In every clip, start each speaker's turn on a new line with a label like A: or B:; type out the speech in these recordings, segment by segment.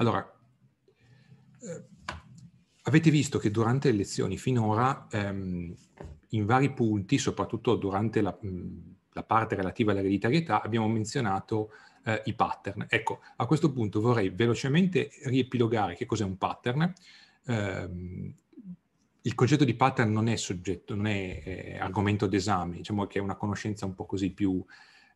A: Allora, eh, avete visto che durante le lezioni finora, ehm, in vari punti, soprattutto durante la, la parte relativa all'ereditarietà, abbiamo menzionato eh, i pattern. Ecco, a questo punto vorrei velocemente riepilogare che cos'è un pattern. Eh, il concetto di pattern non è, soggetto, non è eh, argomento d'esame, diciamo che è una conoscenza un po' così più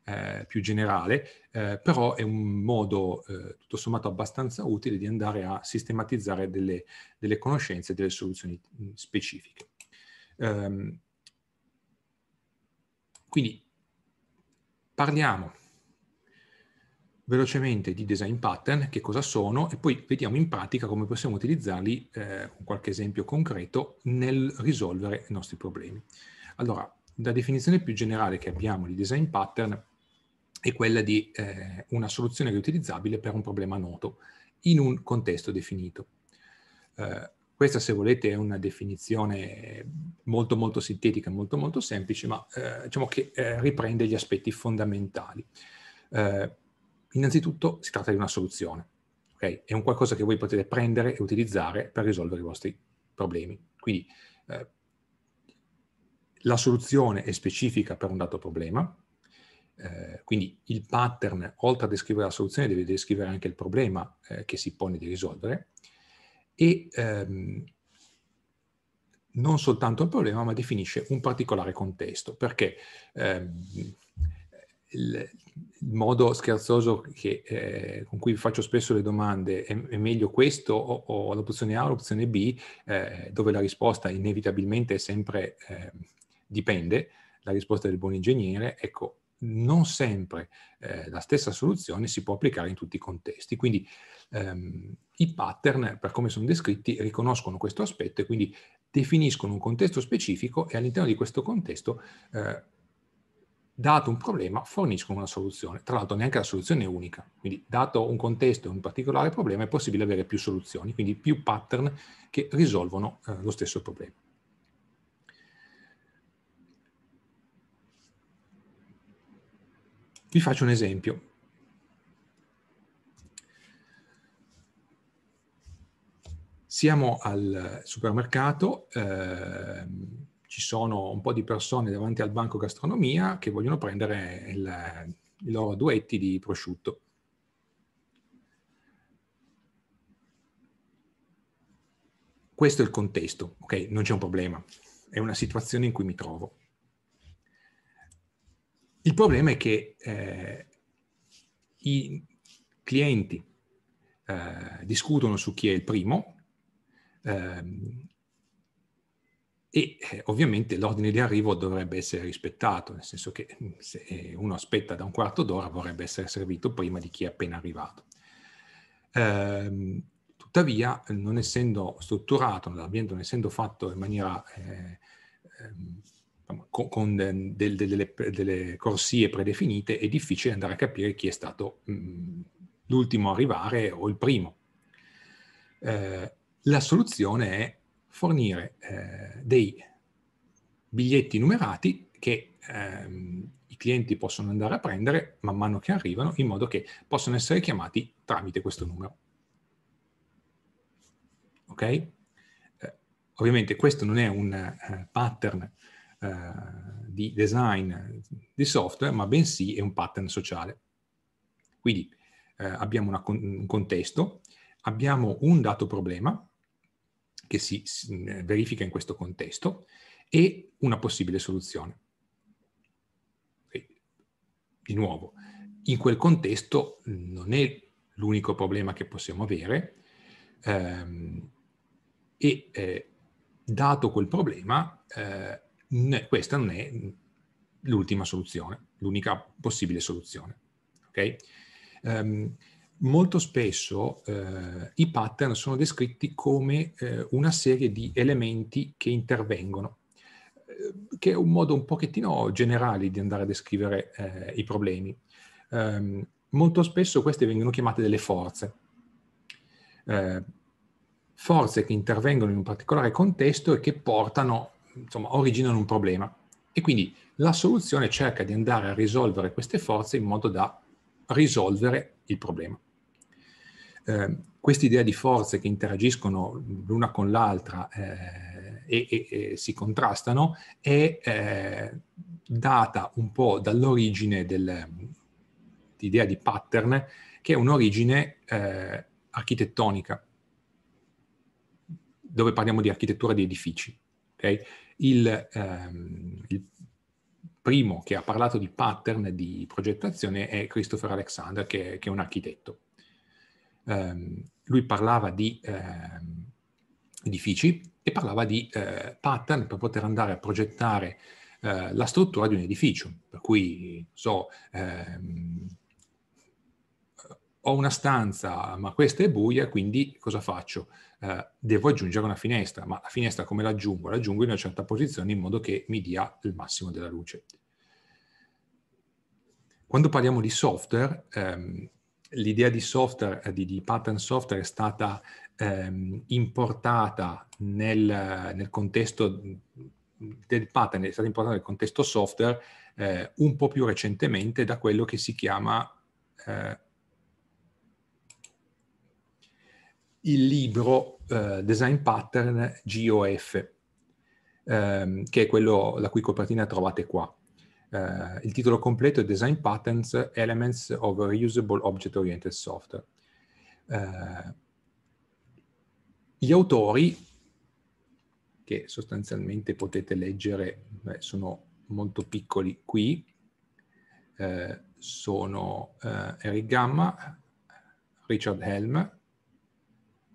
A: eh, più generale, eh, però è un modo eh, tutto sommato abbastanza utile di andare a sistematizzare delle, delle conoscenze delle soluzioni mm, specifiche. Um, quindi parliamo velocemente di design pattern, che cosa sono, e poi vediamo in pratica come possiamo utilizzarli eh, con qualche esempio concreto nel risolvere i nostri problemi. Allora, la definizione più generale che abbiamo di design pattern è quella di eh, una soluzione riutilizzabile per un problema noto in un contesto definito. Eh, questa, se volete, è una definizione molto molto sintetica, molto molto semplice, ma eh, diciamo che eh, riprende gli aspetti fondamentali. Eh, innanzitutto si tratta di una soluzione, okay? È un qualcosa che voi potete prendere e utilizzare per risolvere i vostri problemi. Quindi eh, la soluzione è specifica per un dato problema, eh, quindi il pattern, oltre a descrivere la soluzione, deve descrivere anche il problema eh, che si pone di risolvere e ehm, non soltanto il problema, ma definisce un particolare contesto, perché ehm, il, modo scherzoso che, eh, con cui faccio spesso le domande è, è meglio questo o, o l'opzione A o l'opzione B, eh, dove la risposta inevitabilmente è sempre eh, dipende, la risposta del buon ingegnere, ecco, non sempre eh, la stessa soluzione si può applicare in tutti i contesti. Quindi ehm, i pattern, per come sono descritti, riconoscono questo aspetto e quindi definiscono un contesto specifico e all'interno di questo contesto, eh, dato un problema, forniscono una soluzione. Tra l'altro neanche la soluzione è unica, quindi dato un contesto e un particolare problema è possibile avere più soluzioni, quindi più pattern che risolvono eh, lo stesso problema. Vi faccio un esempio. Siamo al supermercato, eh, ci sono un po' di persone davanti al banco gastronomia che vogliono prendere il, i loro duetti di prosciutto. Questo è il contesto, ok? Non c'è un problema, è una situazione in cui mi trovo. Il problema è che eh, i clienti eh, discutono su chi è il primo ehm, e eh, ovviamente l'ordine di arrivo dovrebbe essere rispettato, nel senso che mm, se eh, uno aspetta da un quarto d'ora vorrebbe essere servito prima di chi è appena arrivato. Ehm, tuttavia, non essendo strutturato l'ambiente, non essendo fatto in maniera... Eh, ehm, con del, del, delle, delle, corsie predefinite è difficile andare a capire chi è stato mh, mm, l'ultimo arrivare o il primo. Eh, la soluzione è fornire eh, dei biglietti numerati che ehm, i clienti possono andare a prendere man mano che arrivano, in modo che possono essere chiamati tramite questo numero. Ok? Eh, ovviamente questo non è un eh, pattern eh, di design di software, ma bensì è un pattern sociale. Quindi eh, abbiamo una, un contesto, abbiamo un dato problema che si, si eh, verifica in questo contesto e una possibile soluzione. Di nuovo, in quel contesto non è l'unico problema che possiamo avere ehm, e eh, dato quel problema eh, questa non è l'ultima soluzione, l'unica possibile soluzione. Okay? Um, molto spesso eh, i pattern sono descritti come eh, una serie di elementi che intervengono, eh, che è un modo un pochettino generale di andare a descrivere eh, i problemi. Um, molto spesso queste vengono chiamate delle forze. Eh, forze che intervengono in un particolare contesto e che portano insomma, originano un problema. E quindi la soluzione cerca di andare a risolvere queste forze in modo da risolvere il problema. Eh, questa idea di forze che interagiscono l'una con l'altra eh, e, e, e, si contrastano è eh, data un po' dall'origine dell'idea di pattern, che è un'origine eh, architettonica, dove parliamo di architettura di edifici. Okay? Il, ehm, il primo che ha parlato di pattern di progettazione è Christopher Alexander, che, che è un architetto. Um, lui parlava di ehm, edifici e parlava di eh, pattern per poter andare a progettare eh, la struttura di un edificio, per cui, so, ehm, ho una stanza, ma questa è buia, quindi cosa faccio? Eh, devo aggiungere una finestra, ma la finestra come l'aggiungo? L'aggiungo in una certa posizione in modo che mi dia il massimo della luce. Quando parliamo di software, ehm, l'idea di software, eh, di, di, pattern software è stata ehm, importata nel, nel, contesto del pattern, è stata importata nel contesto software eh, un po' più recentemente da quello che si chiama eh, il libro eh, Design Pattern GOF, ehm, che è quello la cui copertina trovate qua. Eh, il titolo completo è Design Patterns, Elements of a Reusable Object Oriented Software. Eh, gli autori, che sostanzialmente potete leggere, beh, sono molto piccoli qui, eh, sono eh, Eric Gamma, Richard Helm,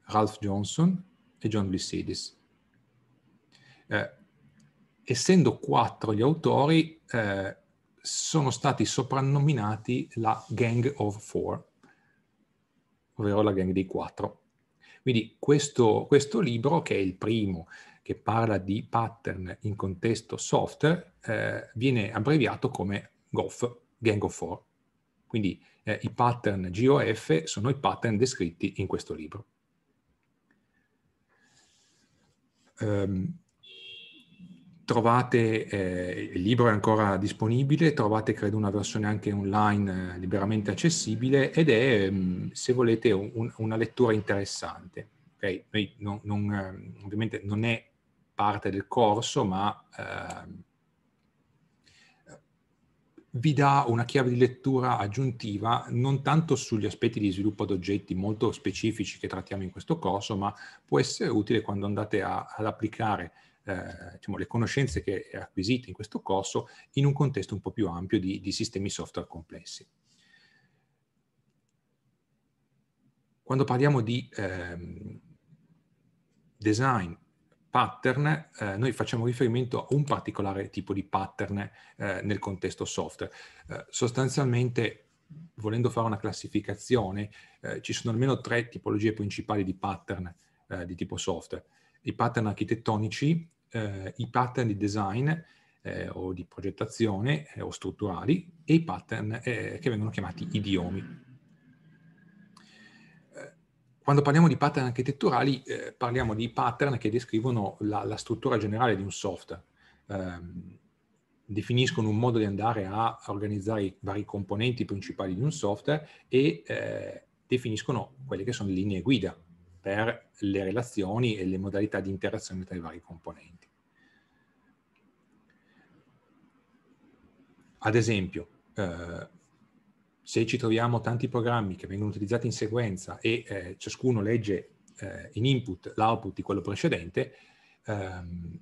A: Ralph Johnson e John Lysidis. Eh, essendo quattro gli autori, eh, sono stati soprannominati la Gang of Four, ovvero la Gang dei Quattro. Quindi questo, questo libro, che è il primo che parla di pattern in contesto software, eh, viene abbreviato come GOF, Gang of Four. Quindi eh, i pattern GOF sono i pattern descritti in questo libro. ehm, trovate, eh, il libro è ancora disponibile, trovate credo una versione anche online eh, liberamente accessibile ed è, ehm, se volete, un, una lettura interessante. Okay? Non, non, eh, ovviamente non è parte del corso, ma... Ehm, vi dà una chiave di lettura aggiuntiva non tanto sugli aspetti di sviluppo ad oggetti molto specifici che trattiamo in questo corso, ma può essere utile quando andate a, ad applicare eh, diciamo, le conoscenze che acquisite in questo corso in un contesto un po' più ampio di, di sistemi software complessi. Quando parliamo di eh, design pattern, eh, noi facciamo riferimento a un particolare tipo di pattern eh, nel contesto software. Eh, sostanzialmente, volendo fare una classificazione, eh, ci sono almeno tre tipologie principali di pattern eh, di tipo software. I pattern architettonici, eh, i pattern di design o di progettazione o strutturali e i pattern che vengono chiamati idiomi. Quando parliamo di pattern architetturali eh, parliamo di pattern che descrivono la, la struttura generale di un software, eh, definiscono un modo di andare a organizzare i vari componenti principali di un software e eh, definiscono quelle che sono le linee guida per le relazioni e le modalità di interazione tra i vari componenti. Ad esempio, eh, se ci troviamo tanti programmi che vengono utilizzati in sequenza e eh, ciascuno legge eh, in input l'output di quello precedente, ehm,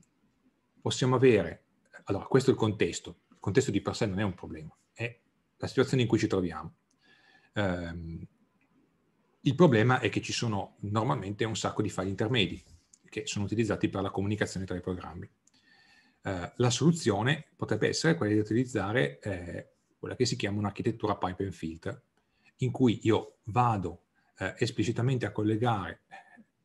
A: possiamo avere, allora questo è il contesto, il contesto di per sé non è un problema, è la situazione in cui ci troviamo. Ehm, il problema è che ci sono normalmente un sacco di file intermedi che sono utilizzati per la comunicazione tra i programmi. Eh, la soluzione potrebbe essere quella di utilizzare eh, quella che si chiama un'architettura pipe and filter, in cui io vado eh, esplicitamente a collegare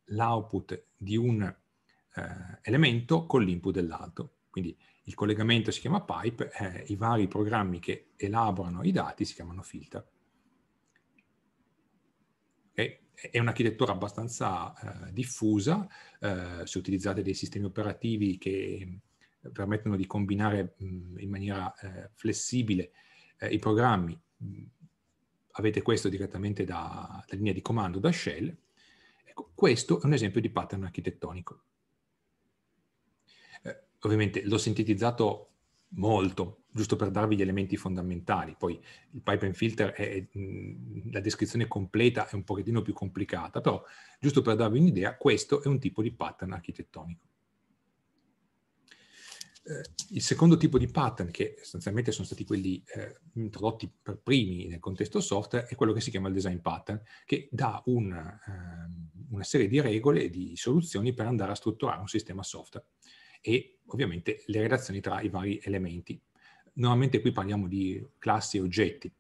A: l'output di un eh, elemento con l'input dell'altro. Quindi il collegamento si chiama pipe, eh, i vari programmi che elaborano i dati si chiamano filter. Okay? È un'architettura abbastanza eh, diffusa, eh, se utilizzate dei sistemi operativi che eh, permettono di combinare mh, mm, in maniera flessibile eh, i programmi, mm, avete questo direttamente da, da, linea di comando, da shell, ecco, questo è un esempio di pattern architettonico. Eh, ovviamente l'ho sintetizzato molto, giusto per darvi gli elementi fondamentali. Poi il pipeline filter, è, mm, la descrizione completa è un pochettino più complicata, però giusto per darvi un'idea, questo è un tipo di pattern architettonico. Eh, il secondo tipo di pattern, che sostanzialmente sono stati quelli eh, introdotti per primi nel contesto software, è quello che si chiama il design pattern, che dà una, eh, una serie di regole e di soluzioni per andare a strutturare un sistema software e ovviamente le relazioni tra i vari elementi. Normalmente qui parliamo di classi e oggetti.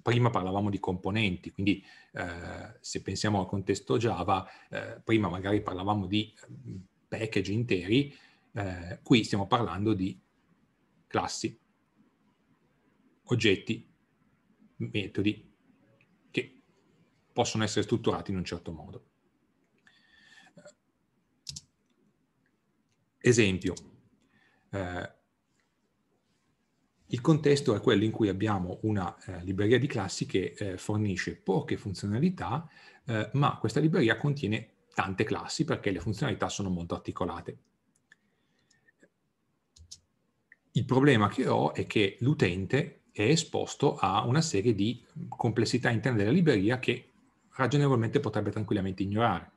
A: Prima parlavamo di componenti, quindi eh, se pensiamo al contesto Java, eh, prima magari parlavamo di ehm, package interi, eh, qui stiamo parlando di classi, oggetti, metodi che possono essere strutturati in un certo modo. Eh, esempio, eh, il contesto è quello in cui abbiamo una eh, libreria di classi che eh, fornisce poche funzionalità, eh, ma questa libreria contiene tante classi perché le funzionalità sono molto articolate. Il problema che ho è che l'utente è esposto a una serie di complessità interne della libreria che ragionevolmente potrebbe tranquillamente ignorare,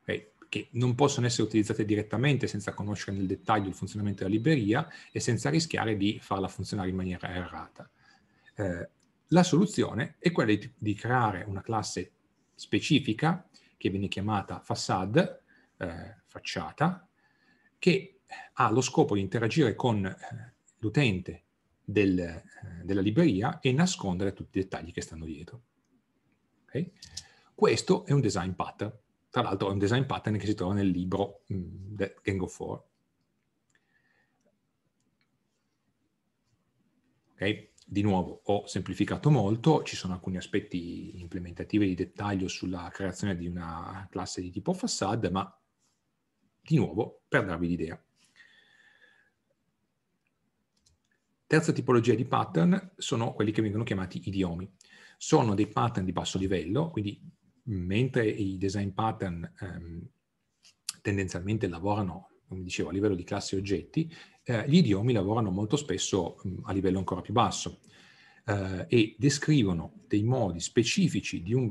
A: okay? Eh, che non possono essere utilizzate direttamente senza conoscere nel dettaglio il funzionamento della libreria e senza rischiare di farla funzionare in maniera errata. Eh, la soluzione è quella di, di, creare una classe specifica che viene chiamata facade, eh, facciata, che ha lo scopo di interagire con eh, l'utente del, eh, della libreria e nascondere tutti i dettagli che stanno dietro. Okay? Questo è un design pattern. Tra l'altro è un design pattern che si trova nel libro mh, mm, Gang of Four. Okay? Di nuovo, ho semplificato molto, ci sono alcuni aspetti implementativi di dettaglio sulla creazione di una classe di tipo facade, ma di nuovo per darvi l'idea. Terza tipologia di pattern sono quelli che vengono chiamati idiomi. Sono dei pattern di basso livello, quindi mentre i design pattern ehm, tendenzialmente lavorano, come dicevo, a livello di classi e oggetti, eh, gli idiomi lavorano molto spesso mh, a livello ancora più basso eh, e descrivono dei modi specifici di un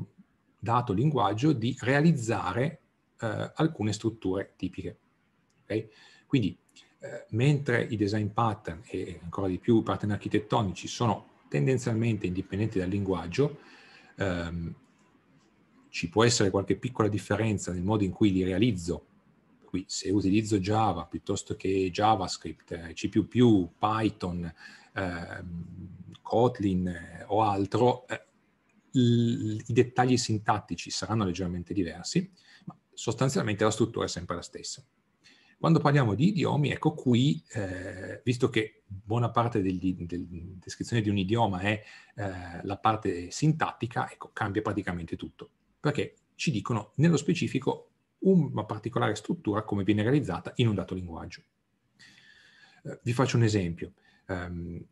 A: dato linguaggio di realizzare eh, alcune strutture tipiche. Okay? Quindi eh, mentre i design pattern e ancora di più i pattern architettonici sono tendenzialmente indipendenti dal linguaggio, ehm, ci può essere qualche piccola differenza nel modo in cui li realizzo. Qui, se utilizzo Java piuttosto che JavaScript, eh, C++, Python, ehm, Kotlin eh, o altro, eh, i dettagli sintattici saranno leggermente diversi, ma sostanzialmente la struttura è sempre la stessa. Quando parliamo di idiomi, ecco qui, eh, visto che buona parte degli, della descrizione di un idioma è eh, la parte sintattica, ecco, cambia praticamente tutto, perché ci dicono nello specifico una particolare struttura come viene realizzata in un dato linguaggio. Eh, vi faccio un esempio. Um,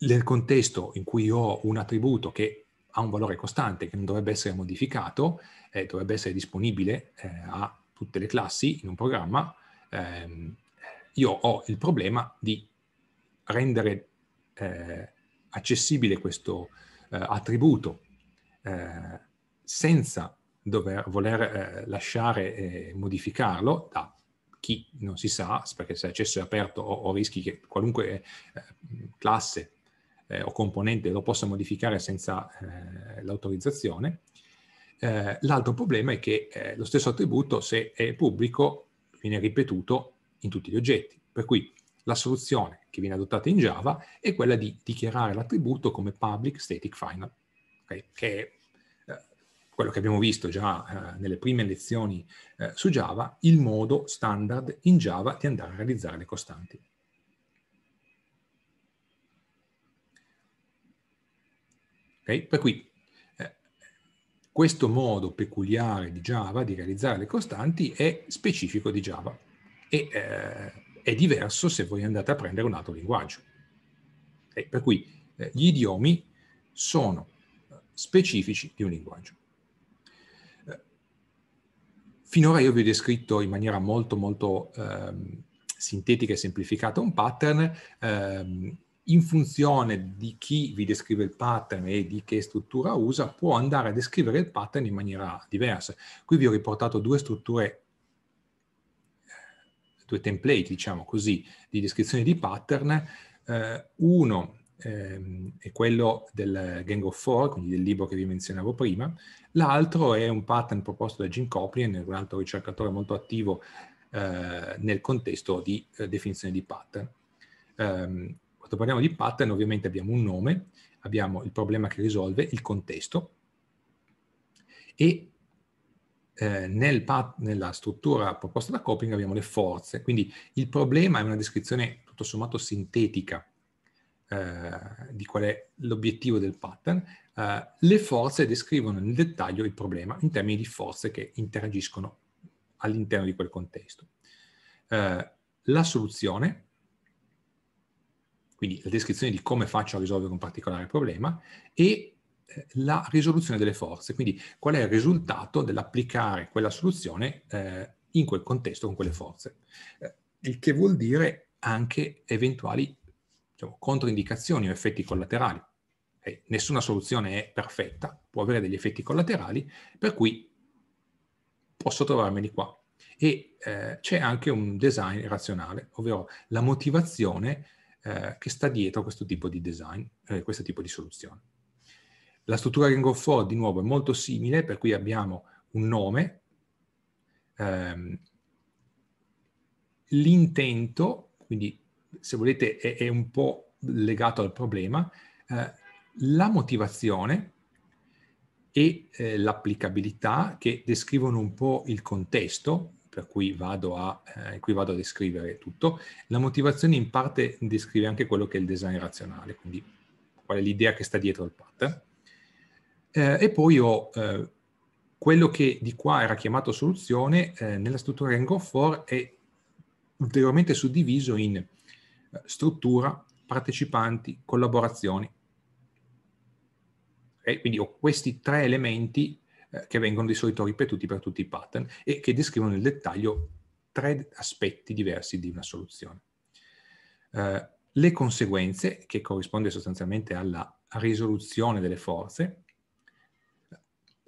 A: nel contesto in cui ho un attributo che ha un valore costante, che non dovrebbe essere modificato, eh, dovrebbe essere disponibile eh, a tutte le classi in un programma, ehm, io ho il problema di rendere eh, accessibile questo eh, attributo eh, senza dover voler eh, lasciare e modificarlo da chi non si sa, perché se l'accesso è aperto ho, ho rischi che qualunque eh, classe eh, o componente lo possa modificare senza l'autorizzazione. l'altro problema è che lo stesso attributo, se è pubblico, viene ripetuto in tutti gli oggetti. Per cui la soluzione che viene adottata in Java è quella di dichiarare l'attributo come public static final, okay? che è eh, quello che abbiamo visto già eh, nelle prime lezioni eh, su Java, il modo standard in Java di andare a realizzare le costanti. Okay? Per cui questo modo peculiare di Java di realizzare le costanti è specifico di Java e eh, è diverso se voi andate a prendere un altro linguaggio. E per cui eh, gli idiomi sono eh, specifici di un linguaggio. Eh, finora io vi ho descritto in maniera molto molto ehm, sintetica e semplificata un pattern, ehm, in funzione di chi vi descrive il pattern e di che struttura usa, può andare a descrivere il pattern in maniera diversa. Qui vi ho riportato due strutture, eh, due template, diciamo così, di descrizione di pattern. Eh, uno eh, è quello del Gang of Four, quindi del libro che vi menzionavo prima. L'altro è un pattern proposto da Jim Coplin, un altro ricercatore molto attivo eh, nel contesto di eh, definizione di pattern. Um, quando esatto, parliamo di pattern ovviamente abbiamo un nome, abbiamo il problema che risolve, il contesto e eh, nel pat- nella struttura proposta da Coping abbiamo le forze, quindi il problema è una descrizione tutto sommato sintetica eh, di qual è l'obiettivo del pattern. Eh, le forze descrivono nel dettaglio il problema in termini di forze che interagiscono all'interno di quel contesto. Eh, la soluzione quindi la descrizione di come faccio a risolvere un particolare problema e eh, la risoluzione delle forze, quindi qual è il risultato dell'applicare quella soluzione eh, in quel contesto con quelle forze, eh, il che vuol dire anche eventuali diciamo, controindicazioni o effetti collaterali. Eh, nessuna soluzione è perfetta, può avere degli effetti collaterali, per cui posso trovarmeli qua. E eh, c'è anche un design razionale, ovvero la motivazione eh, che sta dietro a questo tipo di design, eh, questo tipo di soluzione. La struttura Ring of Four di nuovo è molto simile, per cui abbiamo un nome, ehm, l'intento, quindi se volete è, è, un po' legato al problema, eh, la motivazione e eh, l'applicabilità che descrivono un po' il contesto per cui vado a, eh, cui vado a descrivere tutto. La motivazione in parte descrive anche quello che è il design razionale, quindi qual è l'idea che sta dietro il pattern. Eh, e poi ho eh, quello che di qua era chiamato soluzione, eh, nella struttura Rango 4 è ulteriormente suddiviso in eh, struttura, partecipanti, collaborazioni. E quindi ho questi tre elementi eh, che vengono di solito ripetuti per tutti i pattern e che descrivono nel dettaglio tre aspetti diversi di una soluzione. Eh, le conseguenze, che corrisponde sostanzialmente alla risoluzione delle forze,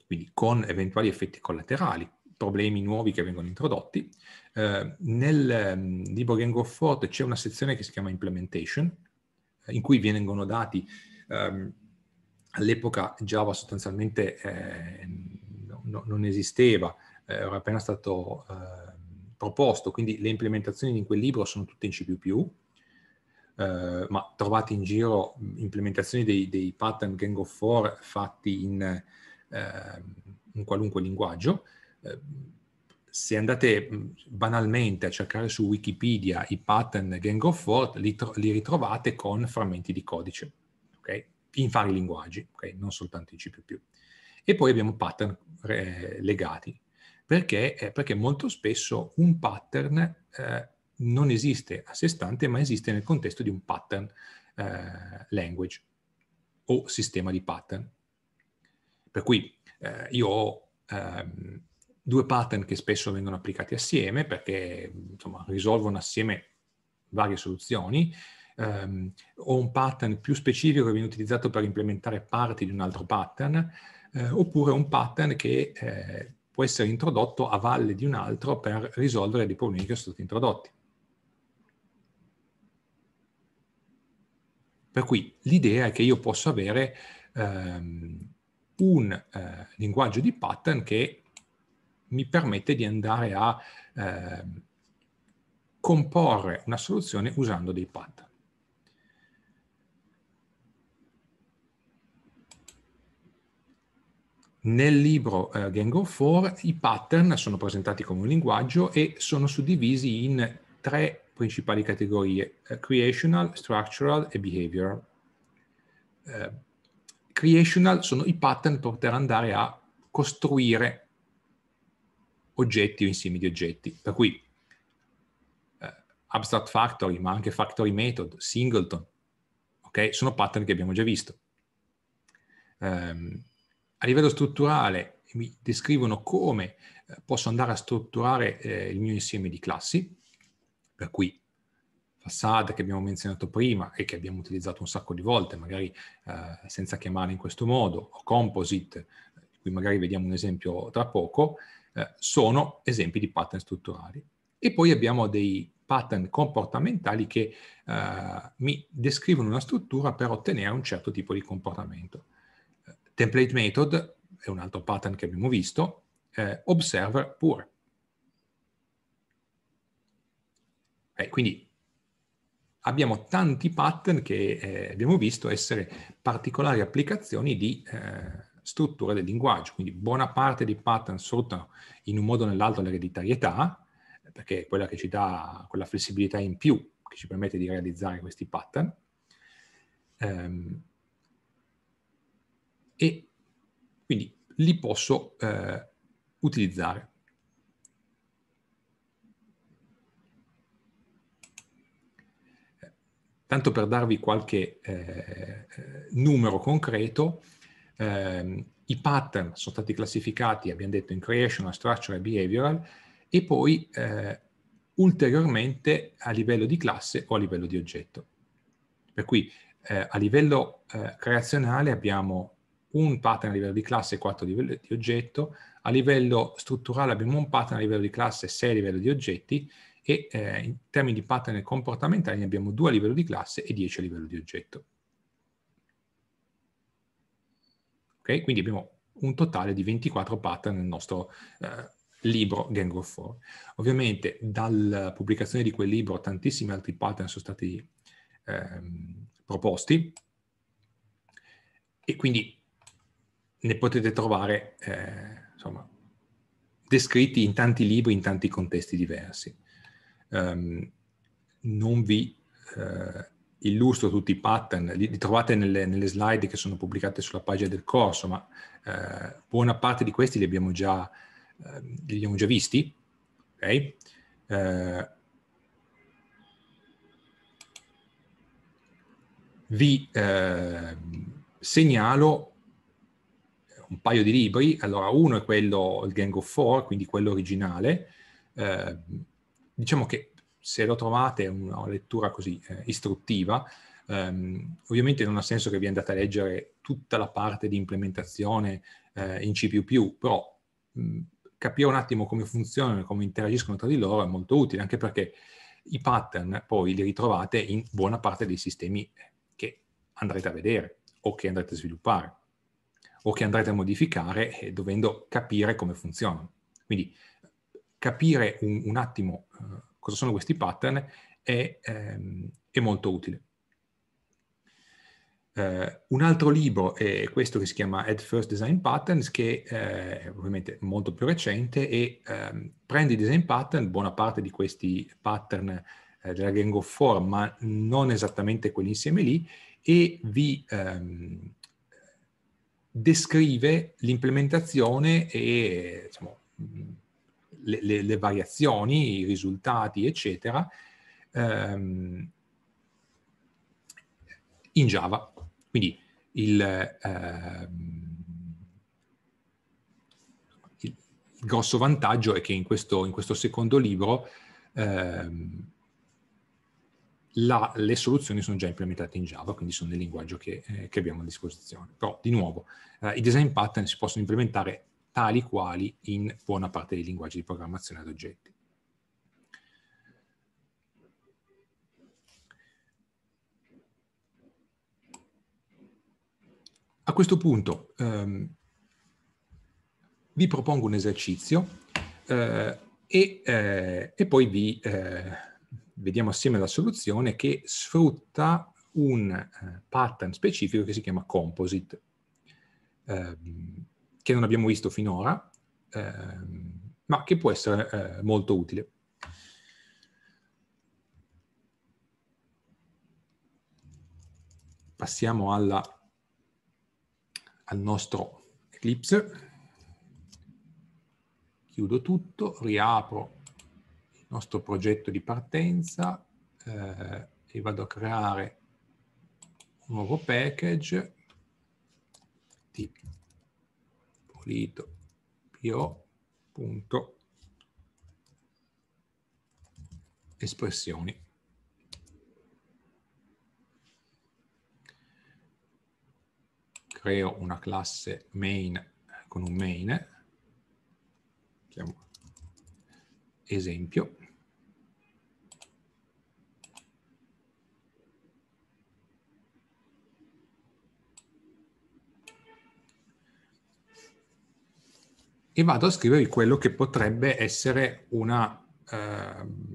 A: quindi con eventuali effetti collaterali, problemi nuovi che vengono introdotti. Eh, nel um, libro Gang of Fort c'è una sezione che si chiama Implementation, eh, in cui vengono dati um, all'epoca Java sostanzialmente eh, no, non esisteva, eh, era appena stato eh, proposto, quindi le implementazioni in quel libro sono tutte in C++, eh, ma trovate in giro implementazioni dei, dei pattern Gang of Four fatti in, eh, in qualunque linguaggio. Eh, se andate mm, banalmente a cercare su Wikipedia i pattern Gang of Four, li, li ritrovate con frammenti di codice in vari linguaggi, okay? non soltanto in C++. E poi abbiamo pattern eh, legati, perché, eh, perché, molto spesso un pattern eh, non esiste a sé stante, ma esiste nel contesto di un pattern eh, language o sistema di pattern. Per cui eh, io ho ehm, due pattern che spesso vengono applicati assieme perché insomma, risolvono assieme varie soluzioni, um, o un pattern più specifico che viene utilizzato per implementare parti di un altro pattern, eh, oppure un pattern che eh, può essere introdotto a valle di un altro per risolvere dei problemi che sono stati introdotti. Per cui l'idea è che io posso avere ehm, un eh, linguaggio di pattern che mi permette di andare a eh, comporre una soluzione usando dei pattern. Nel libro eh, Gang of Four i pattern sono presentati come un linguaggio e sono suddivisi in tre principali categorie, eh, creational, structural e behavioral. Eh, creational sono i pattern per andare a costruire oggetti o insiemi di oggetti, per cui eh, Abstract Factory, ma anche Factory Method, Singleton, ok? Sono pattern che abbiamo già visto. Um, a livello strutturale mi descrivono come eh, posso andare a strutturare eh, il mio insieme di classi, per cui façade che abbiamo menzionato prima e che abbiamo utilizzato un sacco di volte, magari eh, senza chiamarle in questo modo, o composite, di cui magari vediamo un esempio tra poco, eh, sono esempi di pattern strutturali. E poi abbiamo dei pattern comportamentali che eh, mi descrivono una struttura per ottenere un certo tipo di comportamento. Template method è un altro pattern che abbiamo visto, eh, observer pure. Eh, quindi abbiamo tanti pattern che eh, abbiamo visto essere particolari applicazioni di eh, struttura del linguaggio, quindi buona parte dei pattern sfruttano in un modo o nell'altro l'ereditarietà, perché è quella che ci dà quella flessibilità in più che ci permette di realizzare questi pattern. Um, e quindi li posso eh, utilizzare. Tanto per darvi qualche eh, numero concreto, eh, i pattern sono stati classificati, abbiamo detto, in creational, structure e behavioral, e poi eh, ulteriormente a livello di classe o a livello di oggetto. Per cui eh, a livello eh, creazionale abbiamo un pattern a livello di classe e 4 a livello di oggetto, a livello strutturale abbiamo un pattern a livello di classe e 6 a livello di oggetti e eh, in termini di pattern comportamentali ne abbiamo 2 a livello di classe e 10 a livello di oggetto. Okay? Quindi abbiamo un totale di 24 pattern nel nostro eh, libro Gang of Four. Ovviamente dalla pubblicazione di quel libro tantissimi altri pattern sono stati eh, proposti e quindi ne potete trovare eh, insomma, descritti in tanti libri, in tanti contesti diversi. Um, non vi eh, illustro tutti i pattern, li, li trovate nelle, nelle, slide che sono pubblicate sulla pagina del corso, ma eh, buona parte di questi li abbiamo già, ehm, li abbiamo già visti. Okay? Eh, vi ehm, segnalo un paio di libri, allora uno è quello, il Gang of Four, quindi quello originale, eh, diciamo che se lo trovate è una lettura così eh, istruttiva, ehm, ovviamente non ha senso che vi andate a leggere tutta la parte di implementazione eh, in C++, però mh, mm, capire un attimo come funzionano e come interagiscono tra di loro è molto utile, anche perché i pattern poi li ritrovate in buona parte dei sistemi che andrete a vedere o che andrete a sviluppare o che andrete a modificare eh, dovendo capire come funzionano. Quindi capire un, un attimo eh, cosa sono questi pattern è, ehm, è molto utile. Eh, un altro libro è questo che si chiama Head First Design Patterns, che eh, è ovviamente molto più recente e ehm, prende i design pattern, buona parte di questi pattern eh, della Gang of Four, ma non esattamente quell'insieme lì, e vi, ehm, descrive l'implementazione e diciamo, le, le, le, variazioni, i risultati, eccetera, ehm, in Java. Quindi il, ehm, il, grosso vantaggio è che in questo, in questo secondo libro ehm, la, le soluzioni sono già implementate in Java, quindi sono nel linguaggio che, eh, che abbiamo a disposizione. Però, di nuovo, eh, i design pattern si possono implementare tali quali in buona parte dei linguaggi di programmazione ad oggetti. A questo punto ehm, vi propongo un esercizio eh, e, eh, e, poi vi eh, vediamo assieme la soluzione che sfrutta un eh, pattern specifico che si chiama composite, ehm, che non abbiamo visto finora, ehm, ma che può essere eh, molto utile. Passiamo alla, al nostro Eclipse. Chiudo tutto, riapro nostro progetto di partenza eh, e vado a creare un nuovo package di pulito po espressioni. Creo una classe main con un main, chiamo esempio. e vado a scrivere quello che potrebbe essere una... Eh,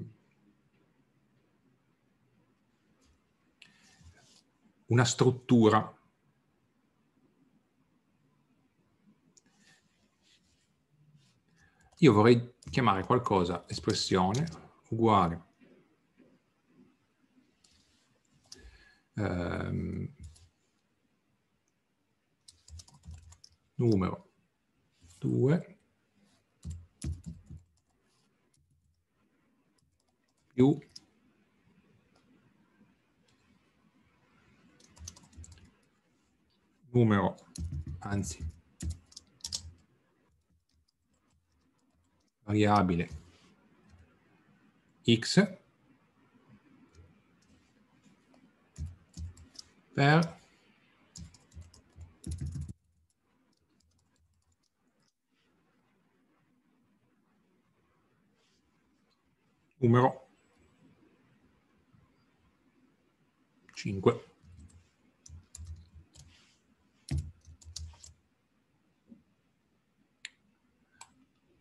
A: una struttura. Io vorrei chiamare qualcosa espressione uguale ehm, numero 2 più numero, anzi, variabile x per numero 5.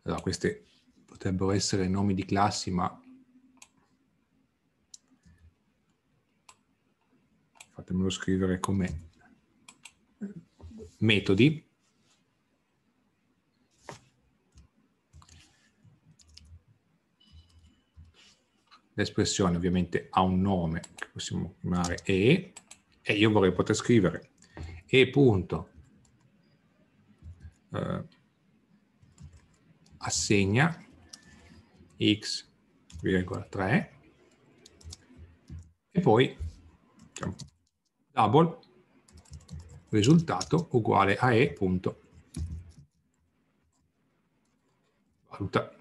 A: Allora, questi potrebbero essere nomi di classi, ma fatemelo scrivere come metodi. l'espressione ovviamente ha un nome che possiamo chiamare E e io vorrei poter scrivere E punto eh, assegna x,3 e poi diciamo, double risultato uguale a e punto valuta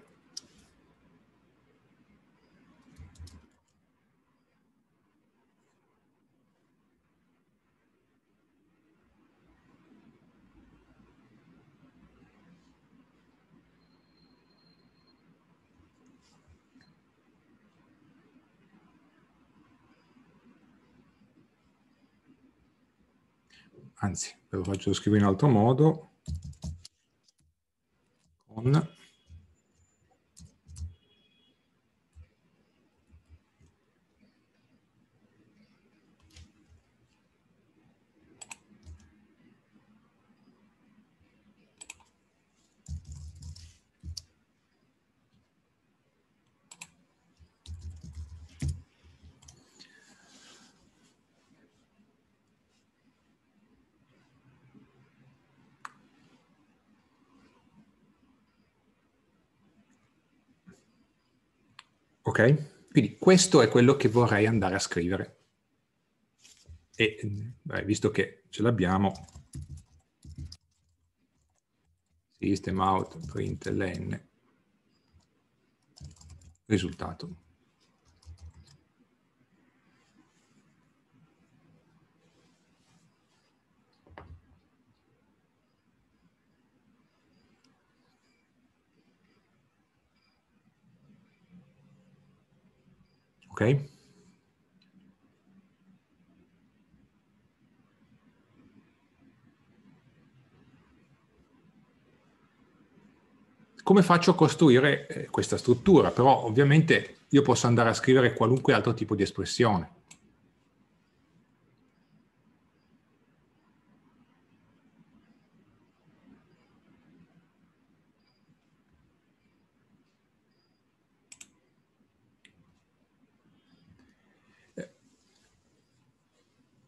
A: anzi ve lo faccio scrivere in altro modo, con Ok? Quindi questo è quello che vorrei andare a scrivere. E beh, mm, visto che ce l'abbiamo, system out print risultato. Ok? Come faccio a costruire eh, questa struttura? Però ovviamente io posso andare a scrivere qualunque altro tipo di espressione.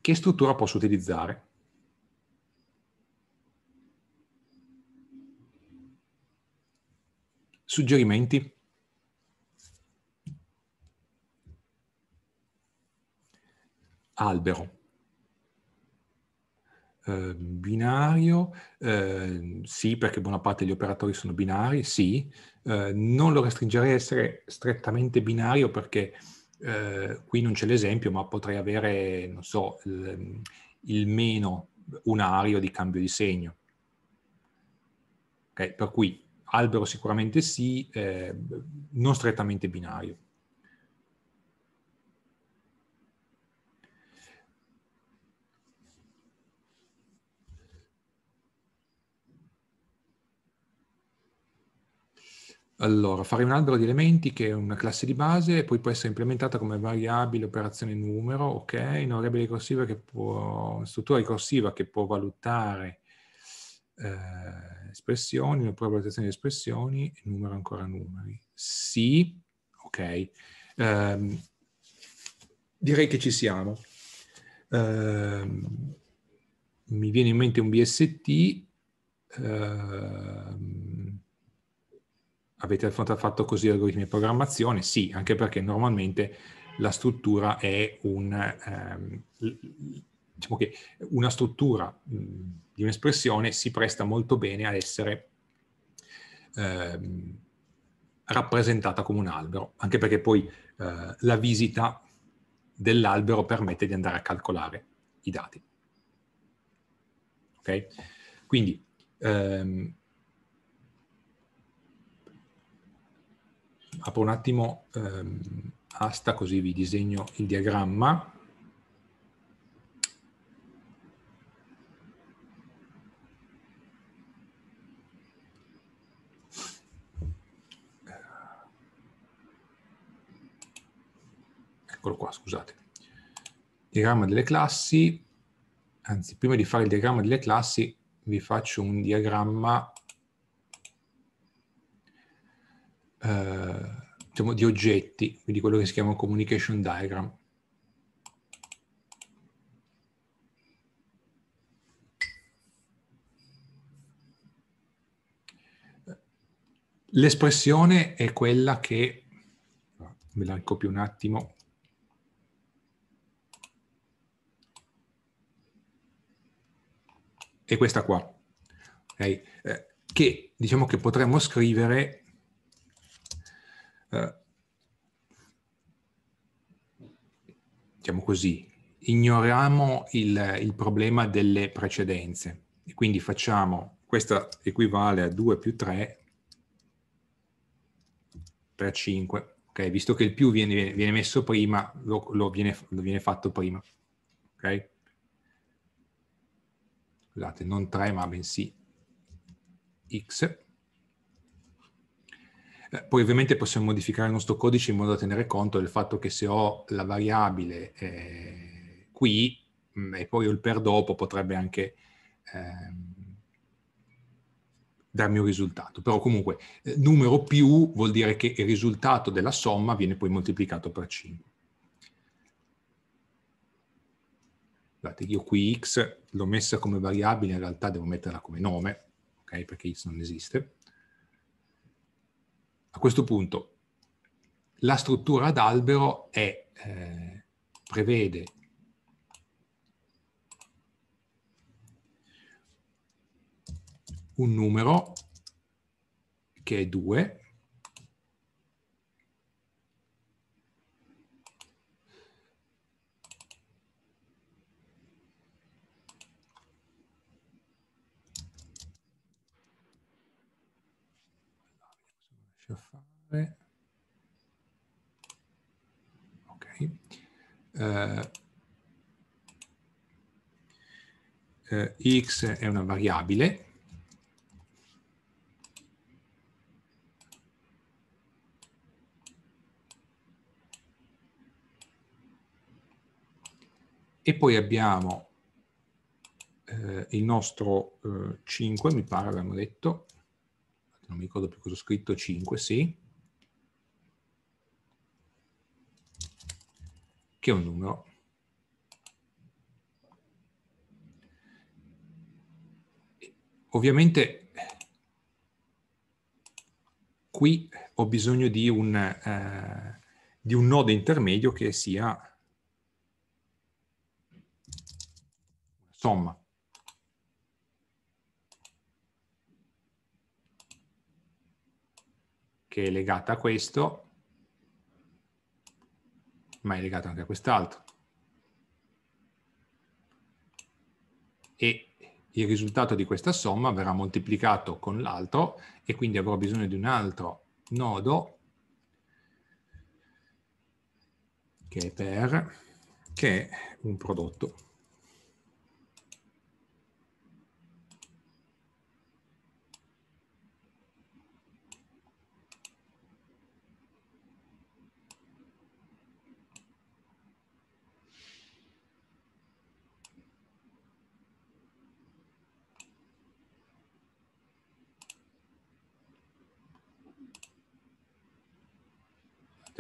A: che struttura posso utilizzare? Suggerimenti? Albero. Eh, binario, eh, sì, perché buona parte degli operatori sono binari, sì. Eh, non lo restringerei a essere strettamente binario perché eh, qui non c'è l'esempio, ma potrei avere, non so, il, il meno unario di cambio di segno. Okay? Per cui albero sicuramente sì, eh, non strettamente binario. Allora, fare un albero di elementi che è una classe di base, poi può essere implementata come variabile operazione numero, ok? Una variabile ricorsiva che può, struttura ricorsiva che può valutare eh, espressioni, una valutazione di espressioni, numero ancora numeri. Sì, ok. Um, direi che ci siamo. Um, mi viene in mente un BST. Um, ehm, avete fatto così algoritmi di programmazione? Sì, anche perché normalmente la struttura è un, ehm, diciamo che una struttura mh, di un'espressione si presta molto bene a essere ehm, rappresentata come un albero, anche perché poi eh, la visita dell'albero permette di andare a calcolare i dati. Ok? Quindi ehm, apro un attimo ehm, asta così vi disegno il diagramma. Eccolo qua, scusate. Diagramma delle classi, anzi prima di fare il diagramma delle classi vi faccio un diagramma eh, diciamo, di oggetti, quindi quello che si chiama communication diagram. L'espressione è quella che, ve ah, la ricopio un attimo, è questa qua, okay? eh, che diciamo che potremmo scrivere eh, diciamo così, ignoriamo il, il, problema delle precedenze e quindi facciamo, questa equivale a 2 più 3 per 5, okay? visto che il più viene, viene messo prima, lo, lo, viene, lo, viene, fatto prima. Okay? Scusate, non 3 ma bensì x eh, poi ovviamente possiamo modificare il nostro codice in modo da tenere conto del fatto che se ho la variabile eh, qui mh, mm, e poi ho il per dopo potrebbe anche ehm, darmi un risultato. Però comunque eh, numero più vuol dire che il risultato della somma viene poi moltiplicato per 5. Guardate, io qui x l'ho messa come variabile, in realtà devo metterla come nome, okay? perché x non esiste a questo punto la struttura ad albero è, eh, prevede un numero che è 2 Eh, eh, x è una variabile, e poi abbiamo eh, il nostro eh, 5, mi pare abbiamo detto, non mi ricordo più cosa ho scritto, 5, sì, che un numero. Ovviamente qui ho bisogno di un, eh, di un nodo intermedio che sia somma. che è legata a questo ma è legato anche a quest'altro. E il risultato di questa somma verrà moltiplicato con l'altro e quindi avrò bisogno di un altro nodo che è per, che è un prodotto.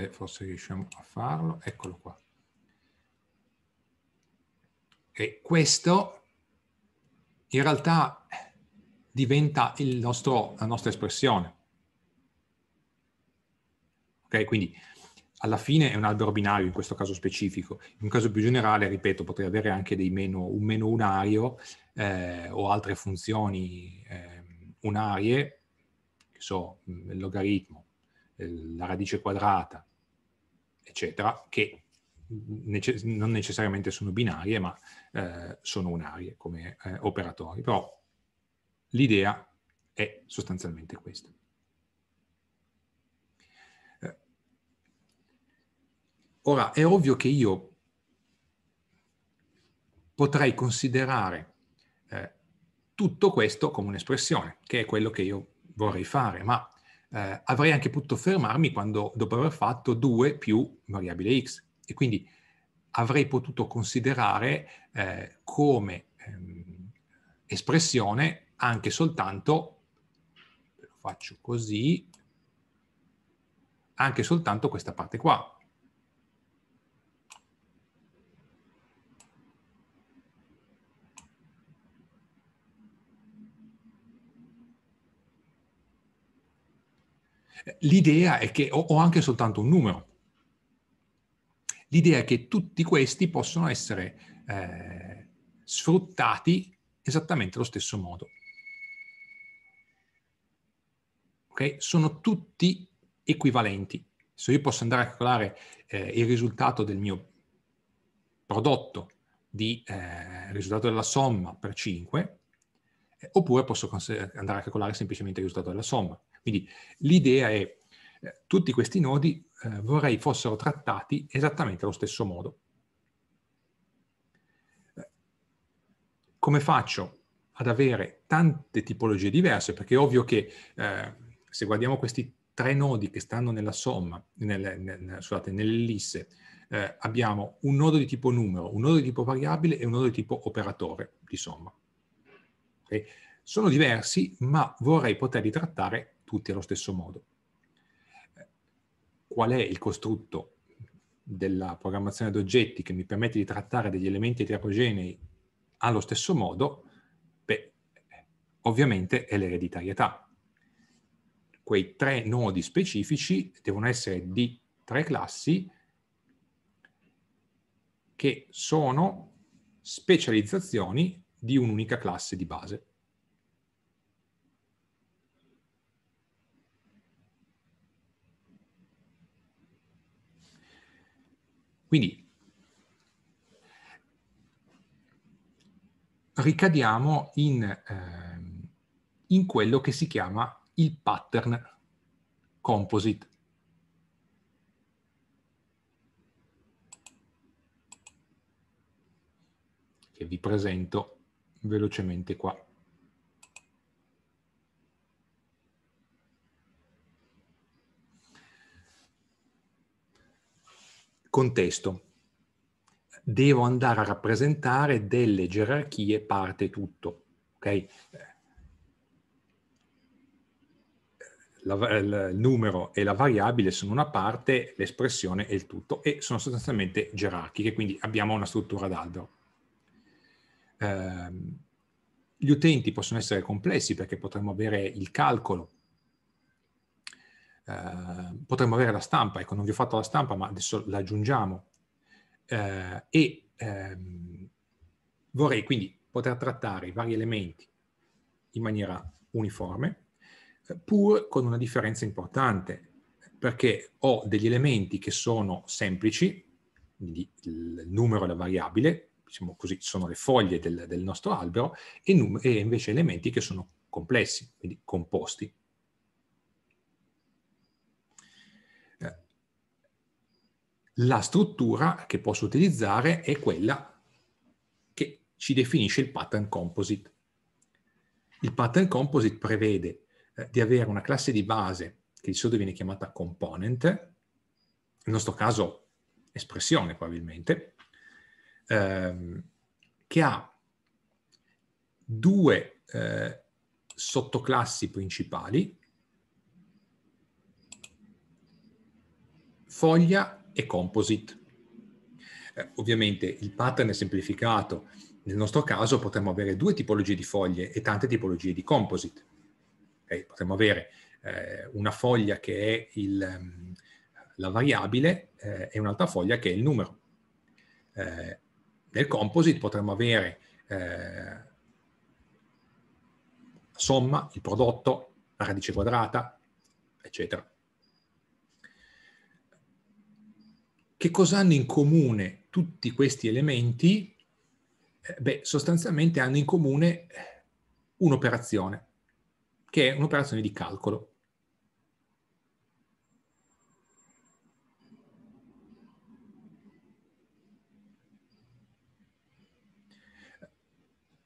A: parte, forse riusciamo a farlo, eccolo qua. E questo in realtà diventa nostro, la nostra espressione. Ok, quindi alla fine è un albero binario in questo caso specifico. In un caso più generale, ripeto, potrei avere anche meno, un meno unario eh, o altre funzioni eh, unarie, che so, il logaritmo, la radice quadrata, eccetera, che nece- non necessariamente sono binarie, ma eh, sono unarie come eh, operatori. Però l'idea è sostanzialmente questa. Eh, ora, è ovvio che io potrei considerare eh, tutto questo come un'espressione, che è quello che io vorrei fare, ma eh, avrei anche potuto fermarmi quando, dopo aver fatto 2 più variabile x e quindi avrei potuto considerare eh, come ehm, espressione anche soltanto, lo faccio così, anche soltanto questa parte qua, L'idea è che, o anche soltanto un numero, l'idea è che tutti questi possono essere eh, sfruttati esattamente allo stesso modo. Okay? Sono tutti equivalenti. Se io posso andare a calcolare eh, il risultato del mio prodotto, di, eh, il risultato della somma per 5, eh, oppure posso andare a calcolare semplicemente il risultato della somma. Quindi l'idea è eh, tutti questi nodi eh, vorrei fossero trattati esattamente allo stesso modo. Come faccio ad avere tante tipologie diverse? Perché è ovvio che eh, se guardiamo questi tre nodi che stanno nella somma, nel, nel, scusate, nell'ellisse, eh, abbiamo un nodo di tipo numero, un nodo di tipo variabile e un nodo di tipo operatore di somma. Okay? Sono diversi, ma vorrei poterli trattare tutti allo stesso modo. Eh, qual è il costrutto della programmazione ad oggetti che mi permette di trattare degli elementi eterogenei allo stesso modo? Beh, ovviamente è l'ereditarietà. Quei tre nodi specifici devono essere di tre classi che sono specializzazioni di un'unica classe di base. Quindi ricadiamo in, eh, in quello che si chiama il pattern composite. Che vi presento velocemente qua. Contesto. Devo andare a rappresentare delle gerarchie parte tutto. Okay? La, il numero e la variabile sono una parte, l'espressione è il tutto e sono sostanzialmente gerarchiche, quindi abbiamo una struttura d'albero. Eh, gli utenti possono essere complessi perché potremmo avere il calcolo eh, potremmo avere la stampa, ecco non vi ho fatto la stampa ma adesso la aggiungiamo eh, e ehm, vorrei quindi poter trattare i vari elementi in maniera uniforme eh, pur con una differenza importante perché ho degli elementi che sono semplici, quindi il numero e la variabile, diciamo così, sono le foglie del, del nostro albero, e, e invece elementi che sono complessi, quindi composti. la struttura che posso utilizzare è quella che ci definisce il pattern composite. Il pattern composite prevede eh, di avere una classe di base che di solito viene chiamata component, nel nostro caso espressione probabilmente, ehm, che ha due eh, sottoclassi principali, foglia e composite. Eh, ovviamente il pattern è semplificato. Nel nostro caso potremmo avere due tipologie di foglie e tante tipologie di composite. Okay? Potremmo avere eh, una foglia che è il, ehm, la variabile eh, e un'altra foglia che è il numero. Eh, nel composite potremmo avere eh, la somma, il prodotto, la radice quadrata, eccetera. Che cosa hanno in comune tutti questi elementi? Eh, beh, sostanzialmente hanno in comune un'operazione, che è un'operazione di calcolo.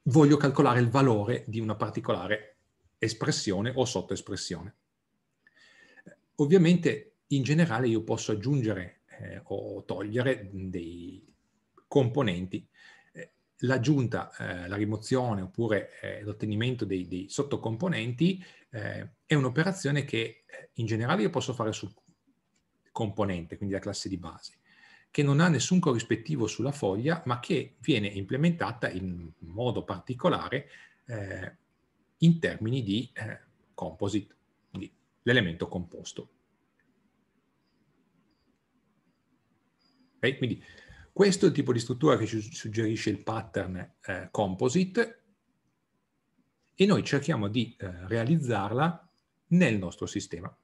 A: Voglio calcolare il valore di una particolare espressione o sottoespressione. Ovviamente in generale io posso aggiungere eh, o togliere mm, dei componenti, eh, l'aggiunta, eh, la rimozione oppure eh, l'ottenimento dei, dei sottocomponenti eh, è un'operazione che eh, in generale io posso fare sul componente, quindi la classe di base, che non ha nessun corrispettivo sulla foglia, ma che viene implementata in modo particolare in termini di composite, quindi l'elemento composto. Okay? Quindi questo è il tipo di struttura che ci suggerisce il pattern eh, composite e noi cerchiamo di eh, realizzarla nel nostro sistema.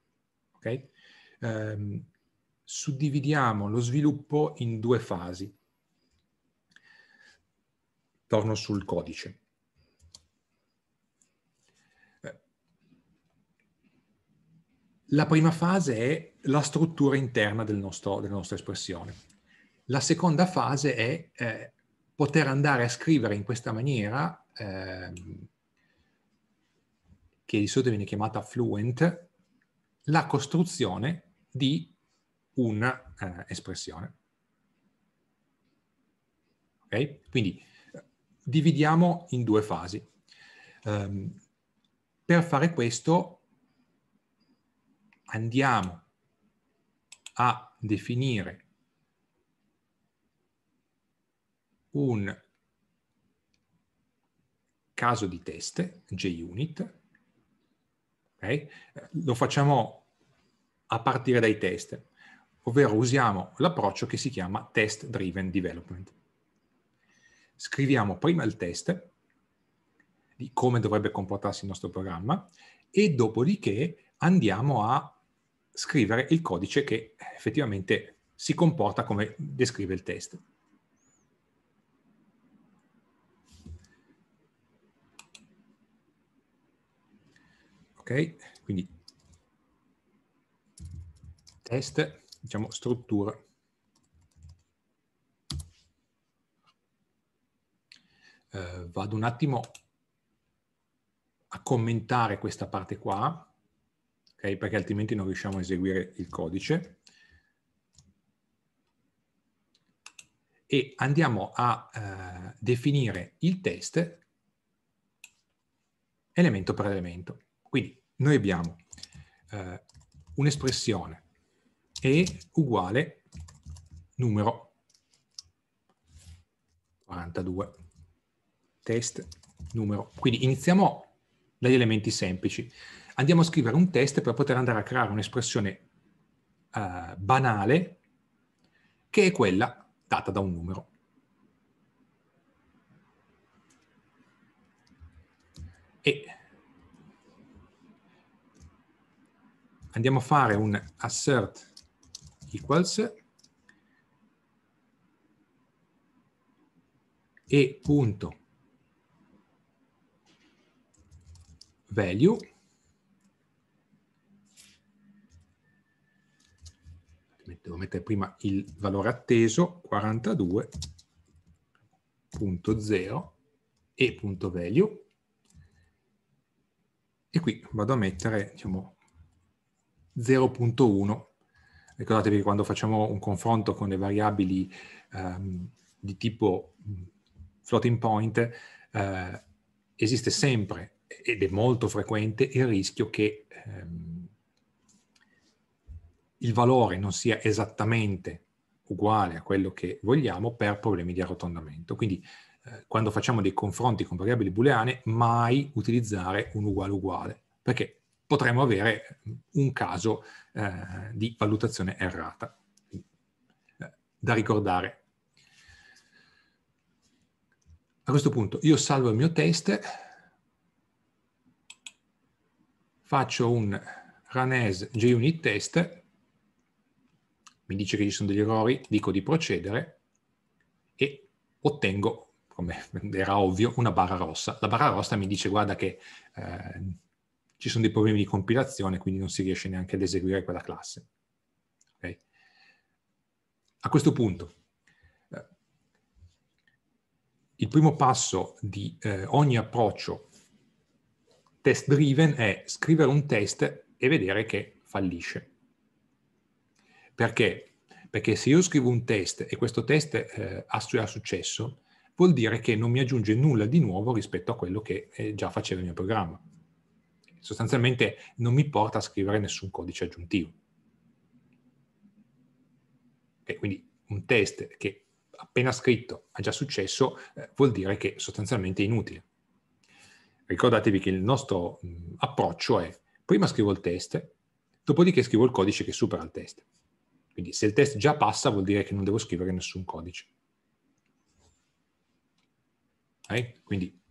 A: Okay? Ehm, suddividiamo lo sviluppo in due fasi. Torno sul codice. Eh, la prima fase è la struttura interna del nostro, della nostra espressione. La seconda fase è eh, poter andare a scrivere in questa maniera, eh, che di solito viene chiamata fluent, la costruzione di un'espressione. Eh, ok? Quindi eh, dividiamo in due fasi. Um, per fare questo andiamo a definire un caso di test, JUnit, okay? lo facciamo a partire dai test, ovvero usiamo l'approccio che si chiama test driven development. Scriviamo prima il test di come dovrebbe comportarsi il nostro programma e dopodiché andiamo a scrivere il codice che effettivamente si comporta come descrive il test. quindi test, diciamo struttura. Eh, vado un attimo a commentare questa parte qua, okay, perché altrimenti non riusciamo a eseguire il codice. E andiamo a eh, definire il test elemento per elemento. Quindi noi abbiamo eh, un'espressione e uguale numero 42 test numero quindi iniziamo dagli elementi semplici andiamo a scrivere un test per poter andare a creare un'espressione eh, banale che è quella data da un numero e andiamo a fare un assert equals e punto value devo mettere prima il valore atteso 42.0 e punto value e qui vado a mettere diciamo 0.1. Ricordatevi che quando facciamo un confronto con le variabili um, di tipo mm, floating point, uh, esiste sempre ed è molto frequente il rischio che um, il valore non sia esattamente uguale a quello che vogliamo per problemi di arrotondamento. Quindi eh, quando facciamo dei confronti con variabili booleane, mai utilizzare un uguale uguale, perché potremmo avere un caso eh, di valutazione errata eh, da ricordare. A questo punto io salvo il mio test, faccio un run as JUnit test, mi dice che ci sono degli errori, dico di procedere e ottengo, come era ovvio, una barra rossa. La barra rossa mi dice guarda che eh, ci sono dei problemi di compilazione, quindi non si riesce neanche ad eseguire quella classe. Okay. A questo punto, eh, il primo passo di eh, ogni approccio test driven è scrivere un test e vedere che fallisce. Perché? Perché se io scrivo un test e questo test eh, ha successo, vuol dire che non mi aggiunge nulla di nuovo rispetto a quello che eh, già faceva il mio programma sostanzialmente non mi porta a scrivere nessun codice aggiuntivo. Okay, quindi un test che appena scritto ha già successo eh, vuol dire che sostanzialmente è inutile. Ricordatevi che il nostro mh, mm, approccio è prima scrivo il test, dopodiché scrivo il codice che supera il test. Quindi se il test già passa vuol dire che non devo scrivere nessun codice. Okay? Quindi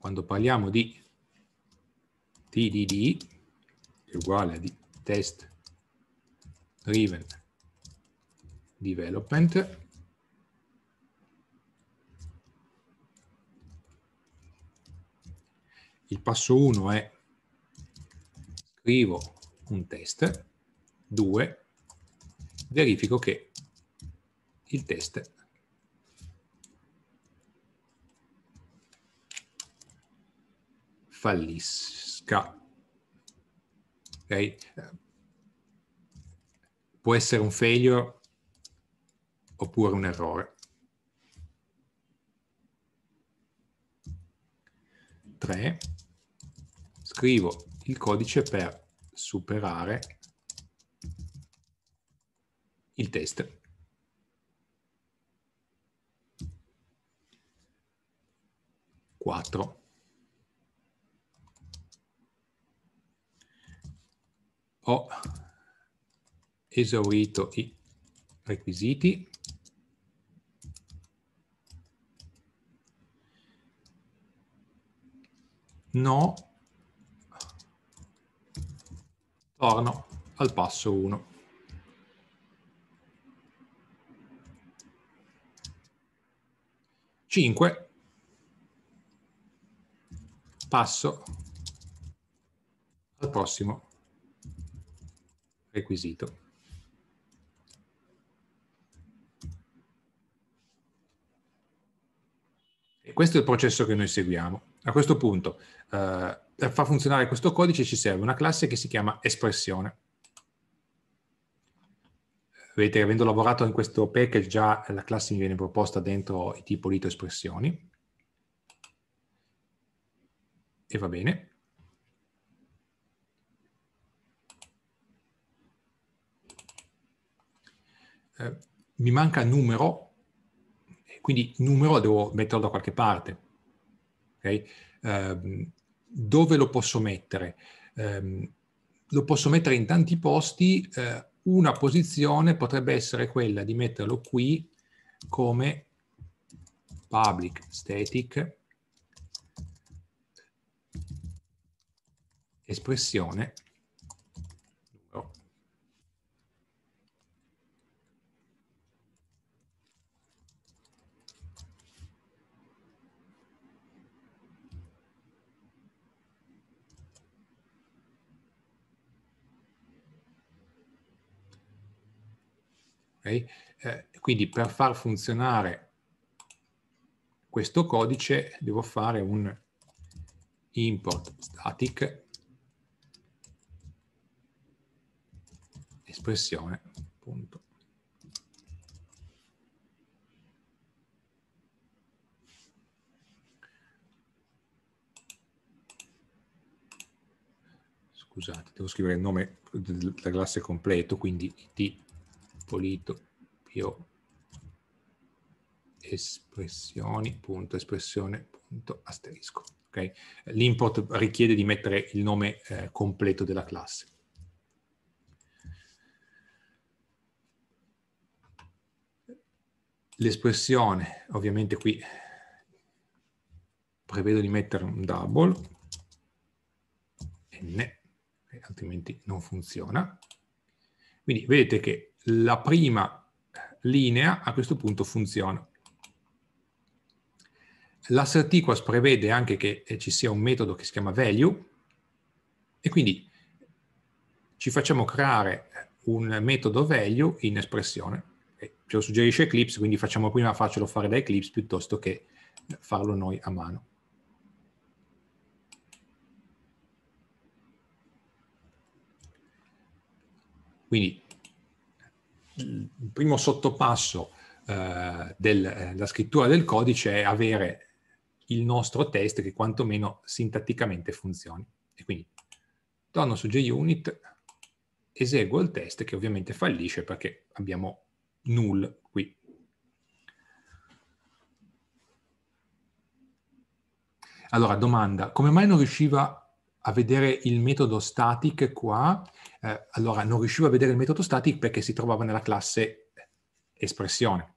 A: quando parliamo di TDD è uguale a test driven development il passo 1 è scrivo un test 2 verifico che il test fallisca. Okay? Può essere un failure oppure un errore. Tre, Scrivo il codice per superare il test. Quattro. ho esaurito i requisiti. No, torno al passo 1. Cinque, passo al prossimo requisito. E questo è il processo che noi seguiamo. A questo punto, eh, per far funzionare questo codice ci serve una classe che si chiama espressione. Vedete, avendo lavorato in questo package, già la classe mi viene proposta dentro il tipo lito espressioni. E va bene. Eh, mi manca numero, quindi numero devo metterlo da qualche parte. Okay? Eh, dove lo posso mettere? Eh, lo posso mettere in tanti posti, eh, una posizione potrebbe essere quella di metterlo qui come public static espressione Okay? Eh, quindi per far funzionare questo codice devo fare un import static espressione punto. scusate devo scrivere il nome della classe completo quindi it pulito più espressioni.espressione.asterisco. Okay? L'import richiede di mettere il nome eh, completo della classe. L'espressione, ovviamente qui prevedo di mettere un double, n, altrimenti non funziona. Quindi vedete che la prima linea a questo punto funziona. L'assert equals prevede anche che eh, ci sia un metodo che si chiama value e quindi ci facciamo creare un metodo value in espressione. Eh, ce lo suggerisce Eclipse, quindi facciamo prima farcelo fare da Eclipse piuttosto che farlo noi a mano. Quindi il primo sottopasso eh, della eh, scrittura del codice è avere il nostro test che quantomeno sintatticamente funzioni. E quindi torno su JUnit, eseguo il test che ovviamente fallisce perché abbiamo null qui. Allora, domanda, come mai non riusciva a vedere il metodo static qua. Eh, allora, non riuscivo a vedere il metodo static perché si trovava nella classe espressione.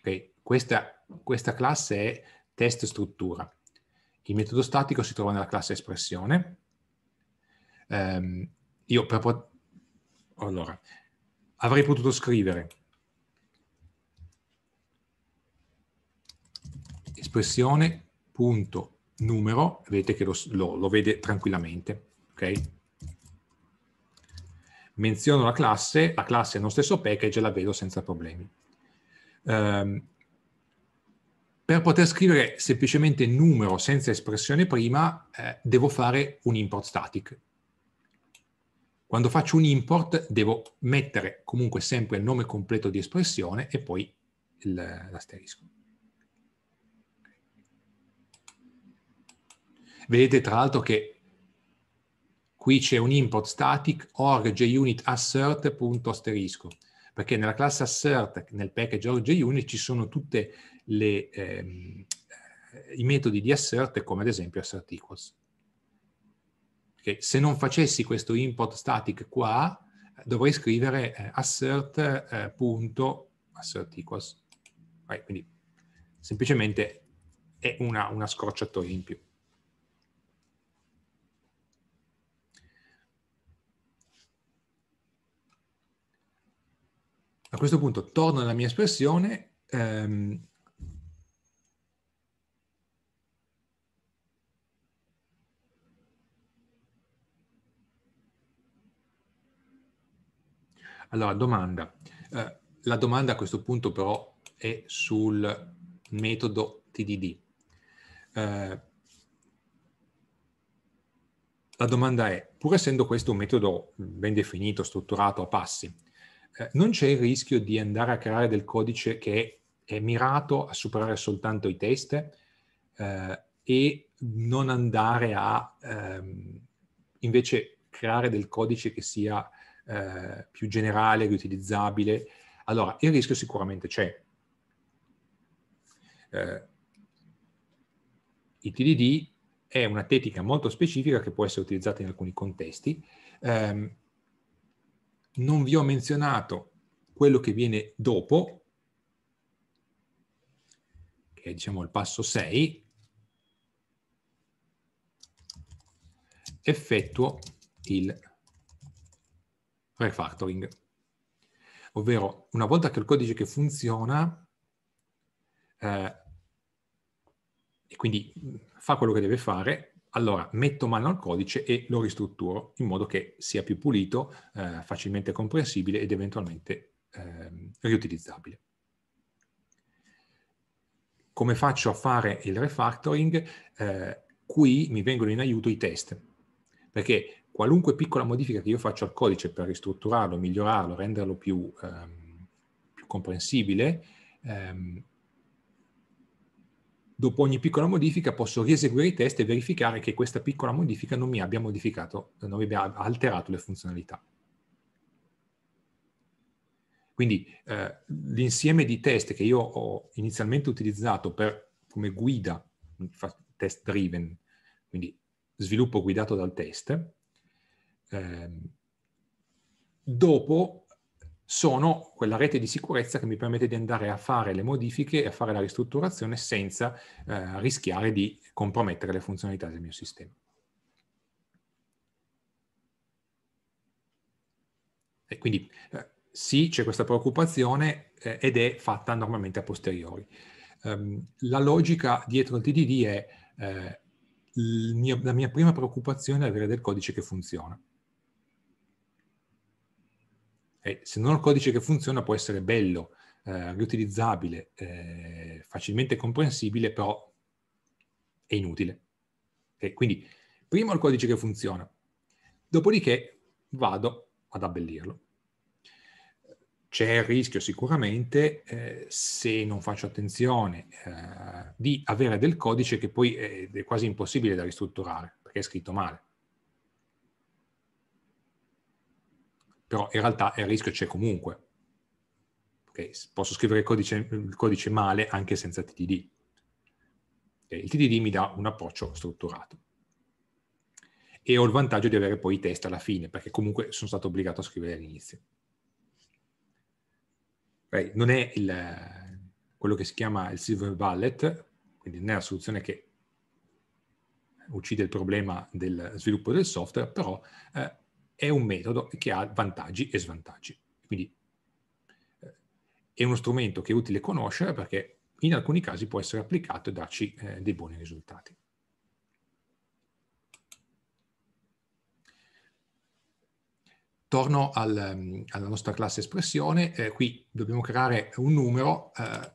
A: Okay? Questa, questa classe è test struttura. Il metodo statico si trova nella classe espressione. Um, io per allora, avrei potuto scrivere espressione numero, vedete che lo, lo, lo vede tranquillamente. Okay? Menziono la classe, la classe è lo stesso package e la vedo senza problemi. Um, per poter scrivere semplicemente numero senza espressione prima, eh, devo fare un import static. Quando faccio un import devo mettere comunque sempre il nome completo di espressione e poi l'asterisco. Vedete tra l'altro che qui c'è un import static org junit assert.asterisco, perché nella classe assert, nel package org junit, ci sono tutti ehm, eh, i metodi di assert, come ad esempio assert equals. Perché se non facessi questo import static qua, dovrei scrivere assert.assert eh, eh, assert equals. Right, quindi semplicemente è una, una scorciatoia in più. A questo punto torno alla mia espressione. Ehm, Allora, domanda. Eh, la domanda a questo punto però è sul metodo TDD. Eh, la domanda è, pur essendo questo un metodo ben definito, strutturato a passi, non c'è il rischio di andare a creare del codice che è, è mirato a superare soltanto i test eh, e non andare a ehm, invece creare del codice che sia eh, più generale, riutilizzabile. Allora, il rischio sicuramente c'è. Eh, il TDD è una tecnica molto specifica che può essere utilizzata in alcuni contesti. Ehm, non vi ho menzionato quello che viene dopo, che è diciamo il passo 6, effettuo il refactoring. Ovvero, una volta che il codice che funziona, eh, e quindi fa quello che deve fare, allora metto mano al codice e lo ristrutturo in modo che sia più pulito, eh, facilmente comprensibile ed eventualmente eh, riutilizzabile. Come faccio a fare il refactoring? Eh, qui mi vengono in aiuto i test, perché qualunque piccola modifica che io faccio al codice per ristrutturarlo, migliorarlo, renderlo più, ehm, più comprensibile, ehm, dopo ogni piccola modifica posso rieseguire i test e verificare che questa piccola modifica non mi abbia modificato, non mi abbia alterato le funzionalità. Quindi eh, l'insieme di test che io ho inizialmente utilizzato per, come guida, test driven, quindi sviluppo guidato dal test, eh, dopo sono quella rete di sicurezza che mi permette di andare a fare le modifiche e a fare la ristrutturazione senza eh, rischiare di compromettere le funzionalità del mio sistema. E quindi eh, sì, c'è questa preoccupazione eh, ed è fatta normalmente a posteriori. Um, la logica dietro il TDD è eh, mio, la mia prima preoccupazione è avere del codice che funziona e se non ho il codice che funziona può essere bello, eh, riutilizzabile, eh, facilmente comprensibile, però è inutile. Okay? Quindi prima ho il codice che funziona, dopodiché vado ad abbellirlo. C'è il rischio sicuramente, eh, se non faccio attenzione, eh, di avere del codice che poi è quasi impossibile da ristrutturare, perché è scritto male. però in realtà il rischio c'è comunque. Okay? Posso scrivere il codice, il codice, male anche senza TDD. Okay? Il TDD mi dà un approccio strutturato. E ho il vantaggio di avere poi i test alla fine, perché comunque sono stato obbligato a scrivere all'inizio. Okay? Non è il, quello che si chiama il silver bullet, quindi non è la soluzione che uccide il problema del sviluppo del software, però eh, è un metodo che ha vantaggi e svantaggi. Quindi eh, è uno strumento che è utile conoscere perché in alcuni casi può essere applicato e darci eh, dei buoni risultati. Torno al, mm, alla nostra classe espressione, eh, qui dobbiamo creare un numero, eh,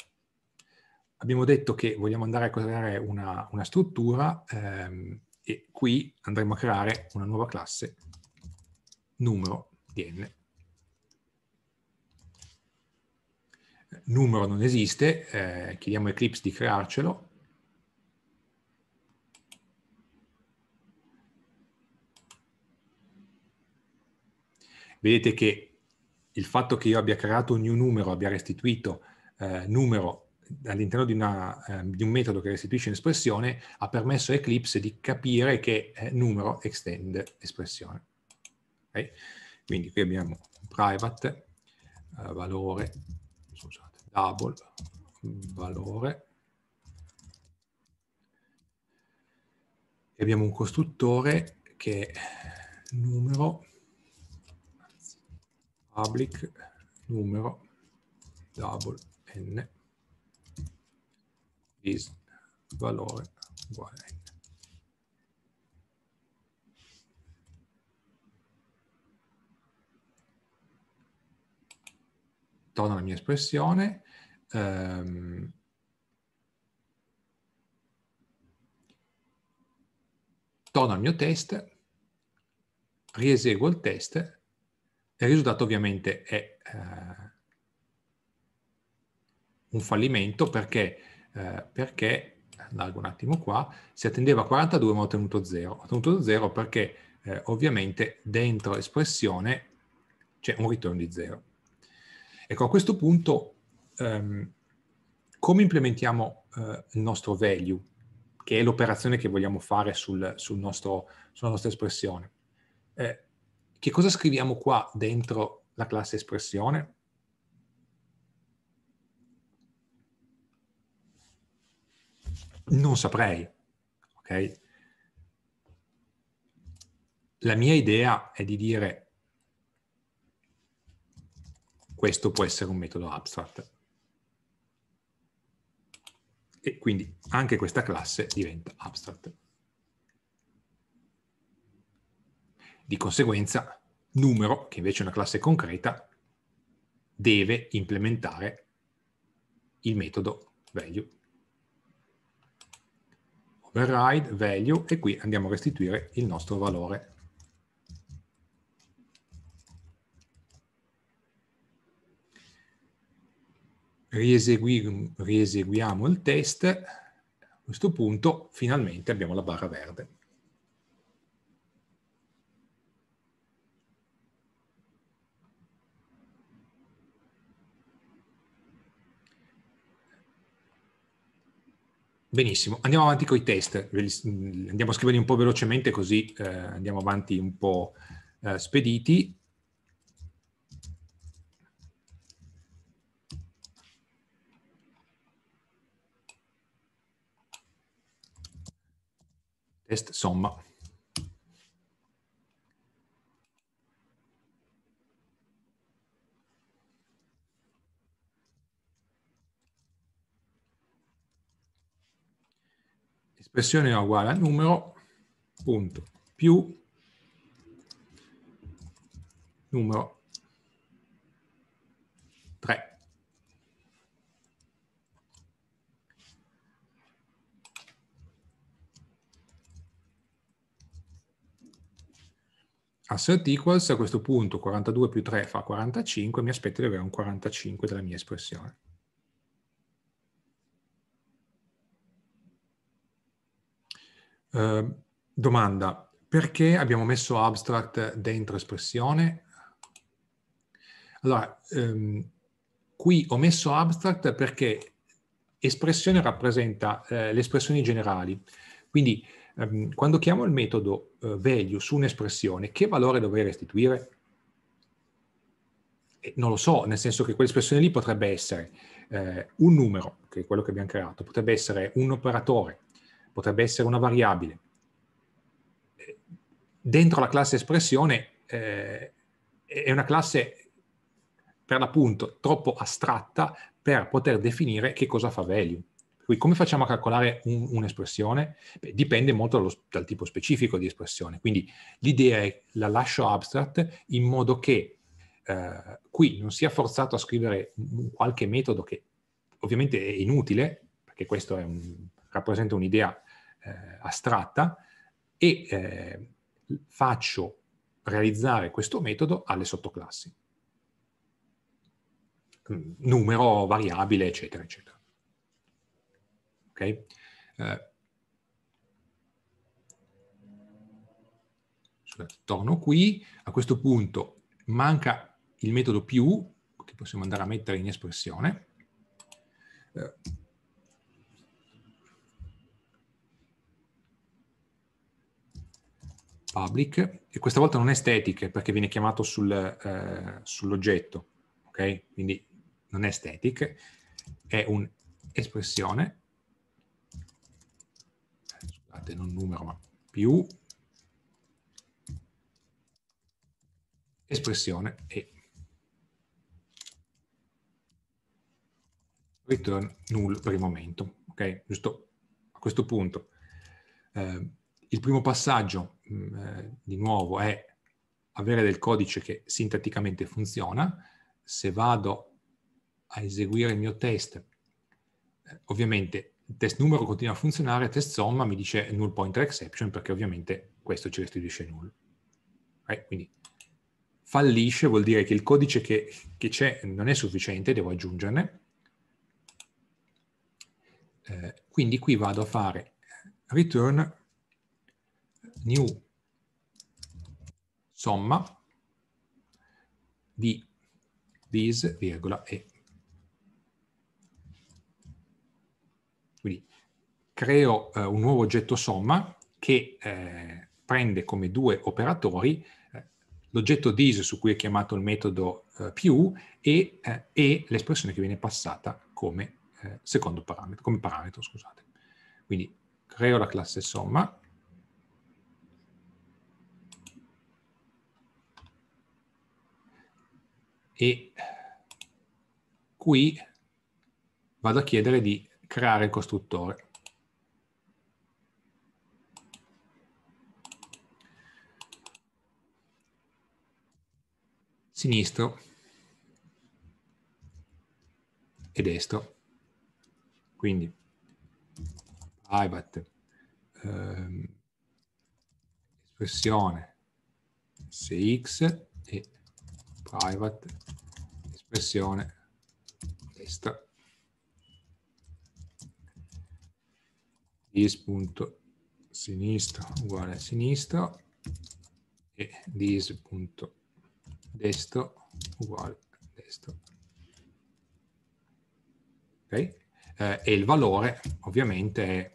A: abbiamo detto che vogliamo andare a creare una, una struttura ehm, e qui andremo a creare una nuova classe numero di n. Numero non esiste, eh, chiediamo a Eclipse di crearcelo. Vedete che il fatto che io abbia creato un new numero, abbia restituito eh, numero all'interno di, eh, di, un metodo che restituisce un'espressione ha permesso a Eclipse di capire che eh, numero extend espressione. Okay? Quindi qui abbiamo private, eh, valore, scusate, double, valore. E abbiamo un costruttore che numero, public, numero, double, n, is, valore, uguale torno alla mia espressione, ehm, torno al mio test, rieseguo il test, il risultato ovviamente è eh, un fallimento perché, eh, perché largo un attimo qua, si attendeva 42 ma ho ottenuto 0. Ho ottenuto 0 perché eh, ovviamente dentro espressione c'è un ritorno di 0. Ecco, a questo punto, um, come implementiamo uh, il nostro value, che è l'operazione che vogliamo fare sul, sul nostro, sulla nostra espressione? Eh, che cosa scriviamo qua dentro la classe espressione? Non saprei, ok? La mia idea è di dire questo può essere un metodo abstract. E quindi anche questa classe diventa abstract. Di conseguenza, numero, che invece è una classe concreta, deve implementare il metodo value. Override, value, e qui andiamo a restituire il nostro valore riesegui, rieseguiamo il test, a questo punto finalmente abbiamo la barra verde. Benissimo, andiamo avanti con i test, andiamo a scriverli un po' velocemente così eh, andiamo avanti un po' eh, spediti. Test somma. Espressione uguale a numero, punto, più numero 3. assert equals a questo punto 42 più 3 fa 45, mi aspetto di avere un 45 della mia espressione. Eh, domanda, perché abbiamo messo abstract dentro espressione? Allora, ehm, qui ho messo abstract perché espressione rappresenta eh, le espressioni generali, quindi Ehm, quando chiamo il metodo eh, value su un'espressione, che valore dovrei restituire? Eh, non lo so, nel senso che quell'espressione lì potrebbe essere eh, un numero, che è quello che abbiamo creato, potrebbe essere un operatore, potrebbe essere una variabile. Eh, dentro la classe espressione eh, è una classe per l'appunto troppo astratta per poter definire che cosa fa value. Quindi come facciamo a calcolare un, un'espressione? Beh, dipende molto dallo, dal tipo specifico di espressione. Quindi l'idea è la lascio abstract in modo che eh, qui non sia forzato a scrivere qualche metodo che ovviamente è inutile, perché questo un, rappresenta un'idea eh, astratta, e eh, faccio realizzare questo metodo alle sottoclassi numero, variabile, eccetera, eccetera. Okay? Eh, torno qui, a questo punto manca il metodo più, che possiamo andare a mettere in espressione. Eh, public, e questa volta non è static perché viene chiamato sul, eh, sull'oggetto, ok? Quindi non è static, è un'espressione scusate, non numero ma più espressione e return null per il momento. Ok, giusto a questo punto. Eh, il primo passaggio, mh, mm, eh, di nuovo, è avere del codice che sintatticamente funziona. Se vado a eseguire il mio test, eh, ovviamente test numero continua a funzionare, test somma mi dice null pointer exception perché ovviamente questo ci restituisce null. Right? Quindi fallisce vuol dire che il codice che, c'è non è sufficiente, devo aggiungerne. Eh, quindi qui vado a fare return new somma di this, virgola, e creo eh, un nuovo oggetto somma che eh, prende come due operatori eh, l'oggetto dis su cui è chiamato il metodo eh, più e, eh, e l'espressione che viene passata come secondo parametro, come parametro, scusate. Quindi creo la classe somma e qui vado a chiedere di creare il costruttore. sinistro e destro. Quindi private, ehm, espressione sx e private, espressione destra. dis.sinistro uguale a sinistro e dis.sinistro destro uguale destro. Okay? Eh, e il valore ovviamente è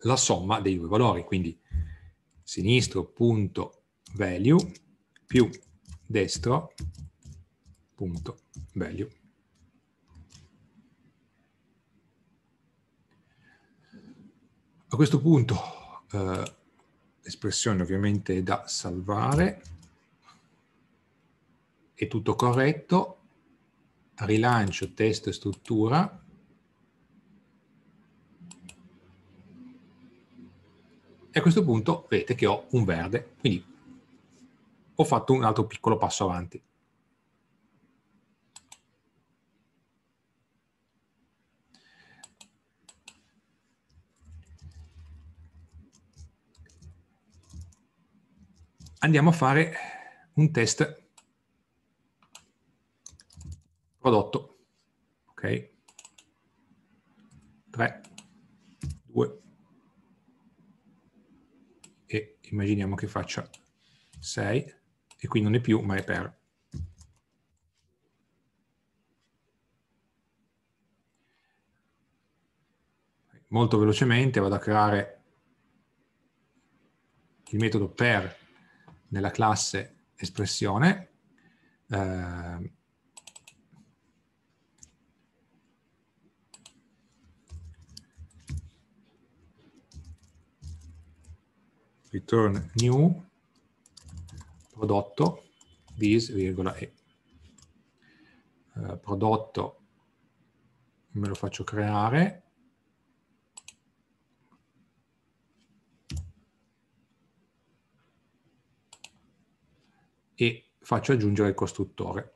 A: la somma dei due valori, quindi sinistro.value più destro.value. A questo punto eh, l'espressione ovviamente è da salvare è tutto corretto, rilancio testo e struttura, e a questo punto vedete che ho un verde, quindi ho fatto un altro piccolo passo avanti. Andiamo a fare un test prodotto. Ok. 3, 2 e immaginiamo che faccia 6 e qui non è più ma è per. Molto velocemente vado a creare il metodo per nella classe espressione eh, return new prodotto this, virgola, e. Eh, prodotto me lo faccio creare e faccio aggiungere il costruttore.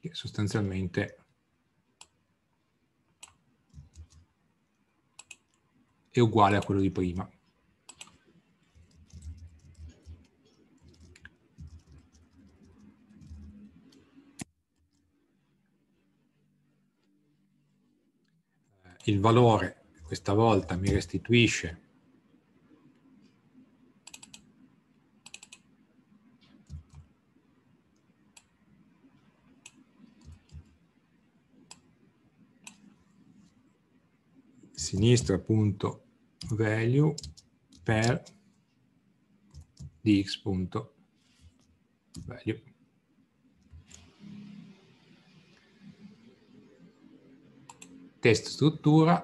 A: Che sostanzialmente è uguale a quello di prima. Eh, il valore questa volta mi restituisce sinistra appunto value per dx punto value. Test struttura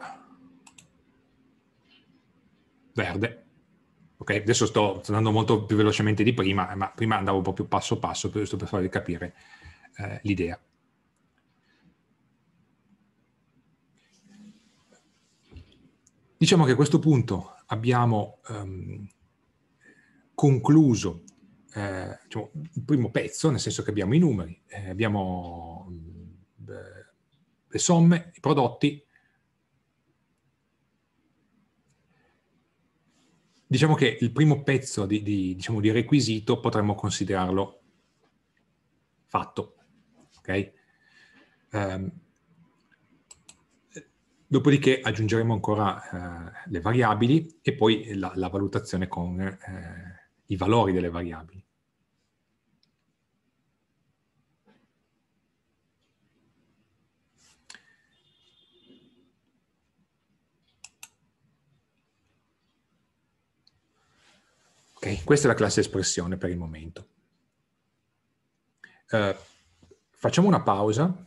A: verde. Ok, adesso sto, sto andando molto più velocemente di prima, ma prima andavo proprio passo passo, giusto per farvi capire eh, l'idea. Diciamo che a questo punto abbiamo ehm, concluso eh, diciamo, il primo pezzo, nel senso che abbiamo i numeri, eh, abbiamo eh, le somme, i prodotti. Diciamo che il primo pezzo di, di, diciamo, di requisito potremmo considerarlo fatto. Okay? Um, Dopodiché aggiungeremo ancora eh, le variabili e poi la, la valutazione con eh, i valori delle variabili. Ok, questa è la classe espressione per il momento. Eh, facciamo una pausa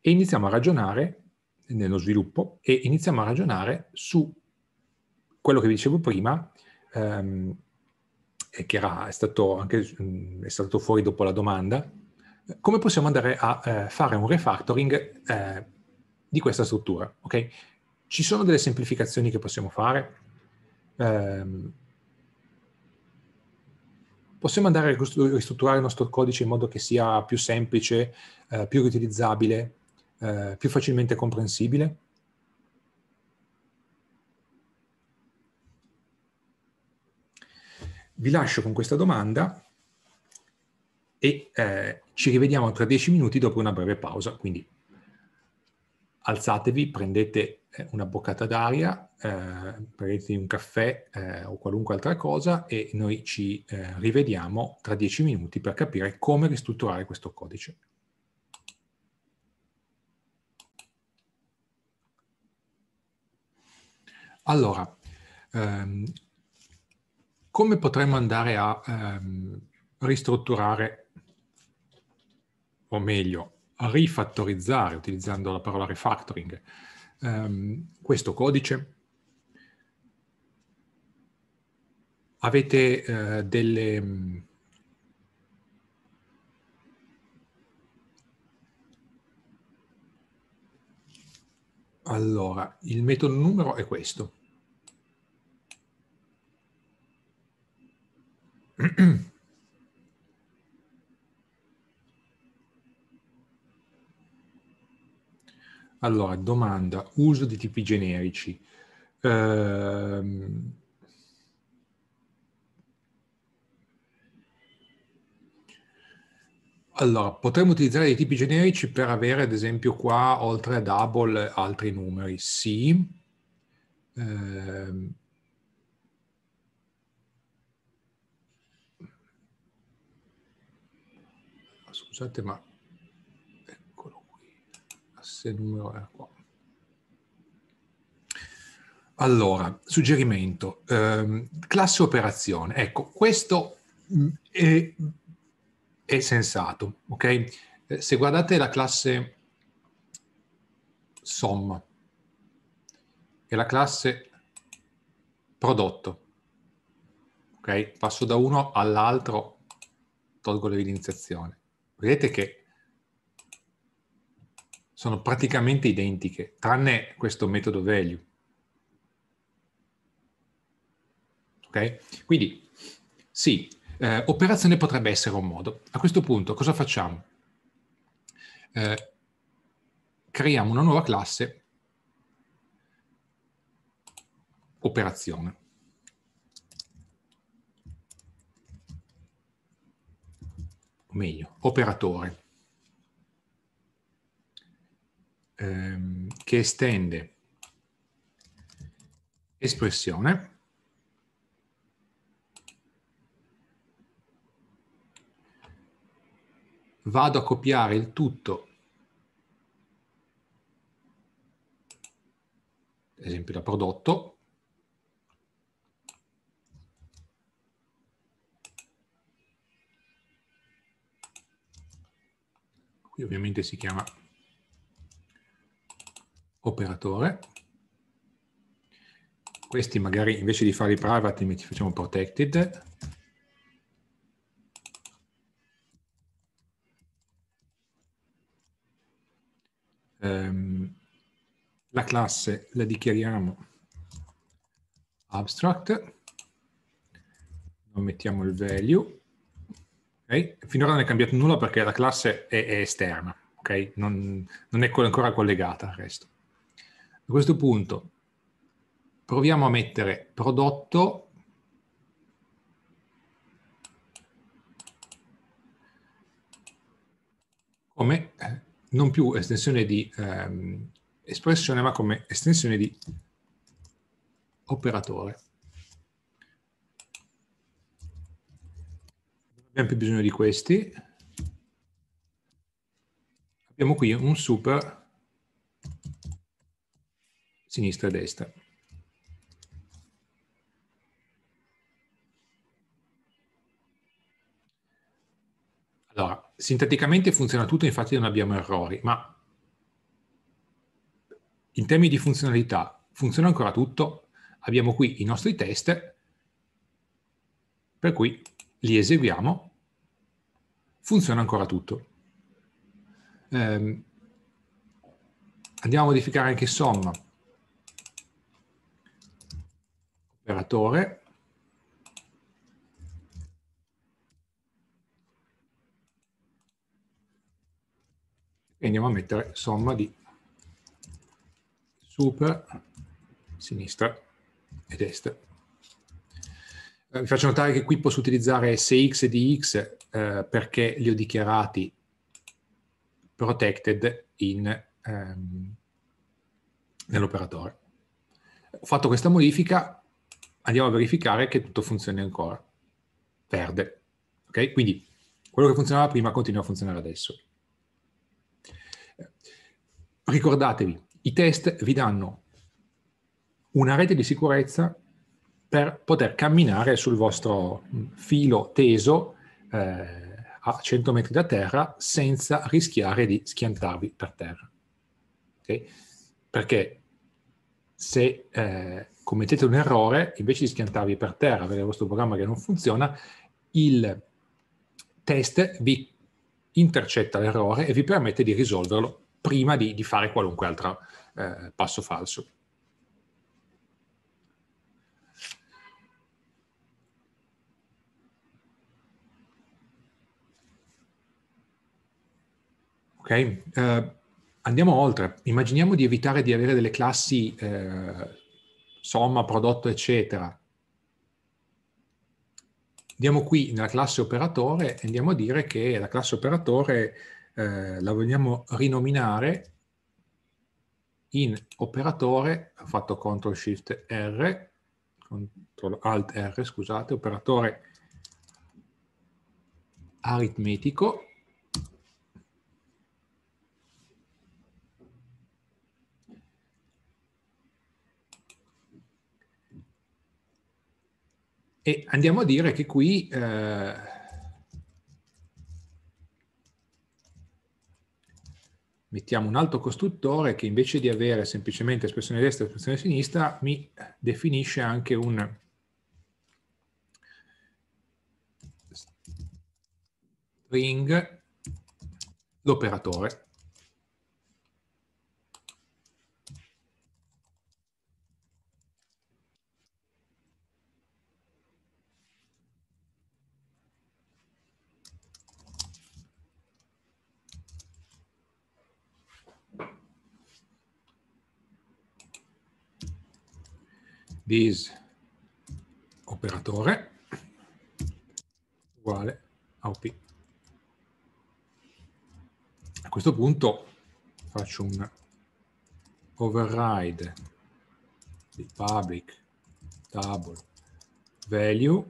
A: e iniziamo a ragionare nello sviluppo e iniziamo a ragionare su quello che vi dicevo prima, ehm, che era, è, stato anche, mm, è stato fuori dopo la domanda, come possiamo andare a eh, fare un refactoring eh, di questa struttura. Okay? Ci sono delle semplificazioni che possiamo fare. Ehm, possiamo andare a ristrutturare il nostro codice in modo che sia più semplice, eh, più riutilizzabile, eh, più facilmente comprensibile? Vi lascio con questa domanda e eh, ci rivediamo tra dieci minuti dopo una breve pausa, quindi alzatevi, prendete eh, una boccata d'aria, eh, prendete un caffè eh, o qualunque altra cosa e noi ci eh, rivediamo tra dieci minuti per capire come ristrutturare questo codice. Allora, ehm, come potremmo andare a ehm, ristrutturare, o meglio, a rifattorizzare, utilizzando la parola refactoring, ehm, questo codice? Avete eh, delle Allora, il metodo numero è questo. Allora, domanda, uso di tipi generici. Ehm, Allora, potremmo utilizzare dei tipi generici per avere, ad esempio, qua, oltre a double, altri numeri. Sì. Eh, scusate, ma eccolo qui, asse numero era qua. Allora, suggerimento, ehm, classe operazione. Ecco, questo mm, è è sensato. Okay? Eh, se guardate la classe somma e la classe prodotto, okay? passo da uno all'altro, tolgo l'evidenziazione. Vedete che sono praticamente identiche, tranne questo metodo value. Okay? Quindi sì, eh, operazione potrebbe essere un modo. A questo punto cosa facciamo? Eh, creiamo una nuova classe operazione. O meglio, operatore. Ehm, che estende espressione vado a copiare il tutto, ad esempio da prodotto, qui ovviamente si chiama operatore, questi magari invece di farli private li facciamo protected, ehm, la classe la dichiariamo abstract, non mettiamo il value, okay? finora non è cambiato nulla perché la classe è, è esterna, okay? non, non è ancora collegata al resto. A questo punto proviamo a mettere prodotto come eh, non più estensione di ehm, espressione, ma come estensione di operatore. Non abbiamo più bisogno di questi. Abbiamo qui un super sinistra e destra. sinteticamente funziona tutto, infatti non abbiamo errori, ma in termini di funzionalità funziona ancora tutto, abbiamo qui i nostri test, per cui li eseguiamo, funziona ancora tutto. Eh, andiamo a modificare anche somma operatore e andiamo a mettere somma di super, sinistra e destra. Eh, vi faccio notare che qui posso utilizzare SX e DX eh, perché li ho dichiarati protected ehm, nell'operatore. Ho fatto questa modifica, andiamo a verificare che tutto funzioni ancora. Perde. Okay? Quindi quello che funzionava prima continua a funzionare adesso ricordatevi, i test vi danno una rete di sicurezza per poter camminare sul vostro mm, filo teso eh, a 100 metri da terra senza rischiare di schiantarvi per terra. Okay? Perché se eh, commettete un errore, invece di schiantarvi per terra avete il vostro programma che non funziona, il test vi intercetta l'errore e vi permette di risolverlo prima di, di fare qualunque altro eh, passo falso. Ok, uh, andiamo oltre. Immaginiamo di evitare di avere delle classi eh, somma, prodotto, eccetera. Andiamo qui nella classe operatore e andiamo a dire che la classe operatore eh, la vogliamo rinominare in operatore, ho fatto CTRL SHIFT R, CTRL ALT R, scusate, operatore aritmetico, e andiamo a dire che qui eh, mettiamo un altro costruttore che invece di avere semplicemente espressione destra e espressione sinistra mi definisce anche un string l'operatore this operatore uguale a op. A questo punto faccio un override di public table value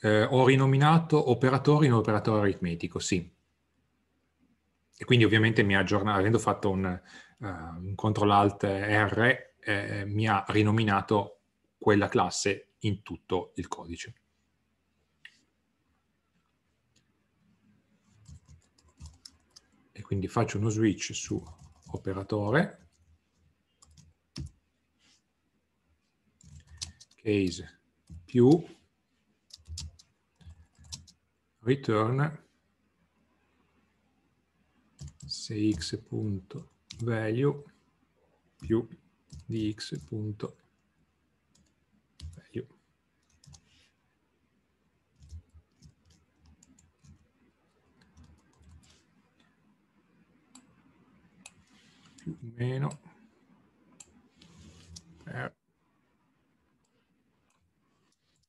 A: eh, ho rinominato operatore in operatore aritmetico, sì. E quindi ovviamente mi ha aggiornato, avendo fatto un, uh, un Ctrl-Alt R, eh, mi ha rinominato quella classe in tutto il codice. E quindi faccio uno switch su operatore, case più return se x.value più di x.value. più meno eh.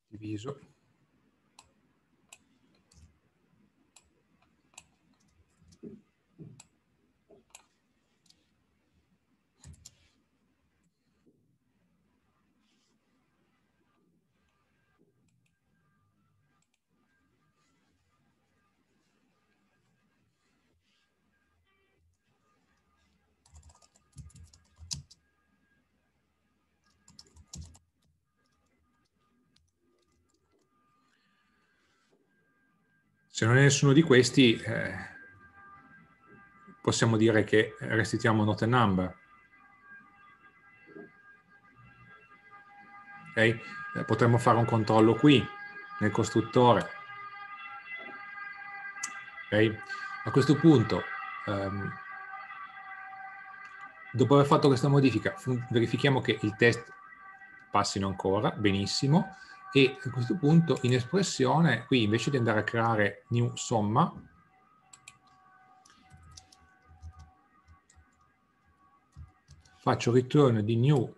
A: diviso Se non è nessuno di questi, eh, possiamo dire che restituiamo not a number. Okay? Eh, potremmo fare un controllo qui, nel costruttore. Okay? A questo punto, ehm, dopo aver fatto questa modifica, verifichiamo che il test passino ancora, benissimo, e a questo punto in espressione, qui invece di andare a creare new somma, faccio ritorno di new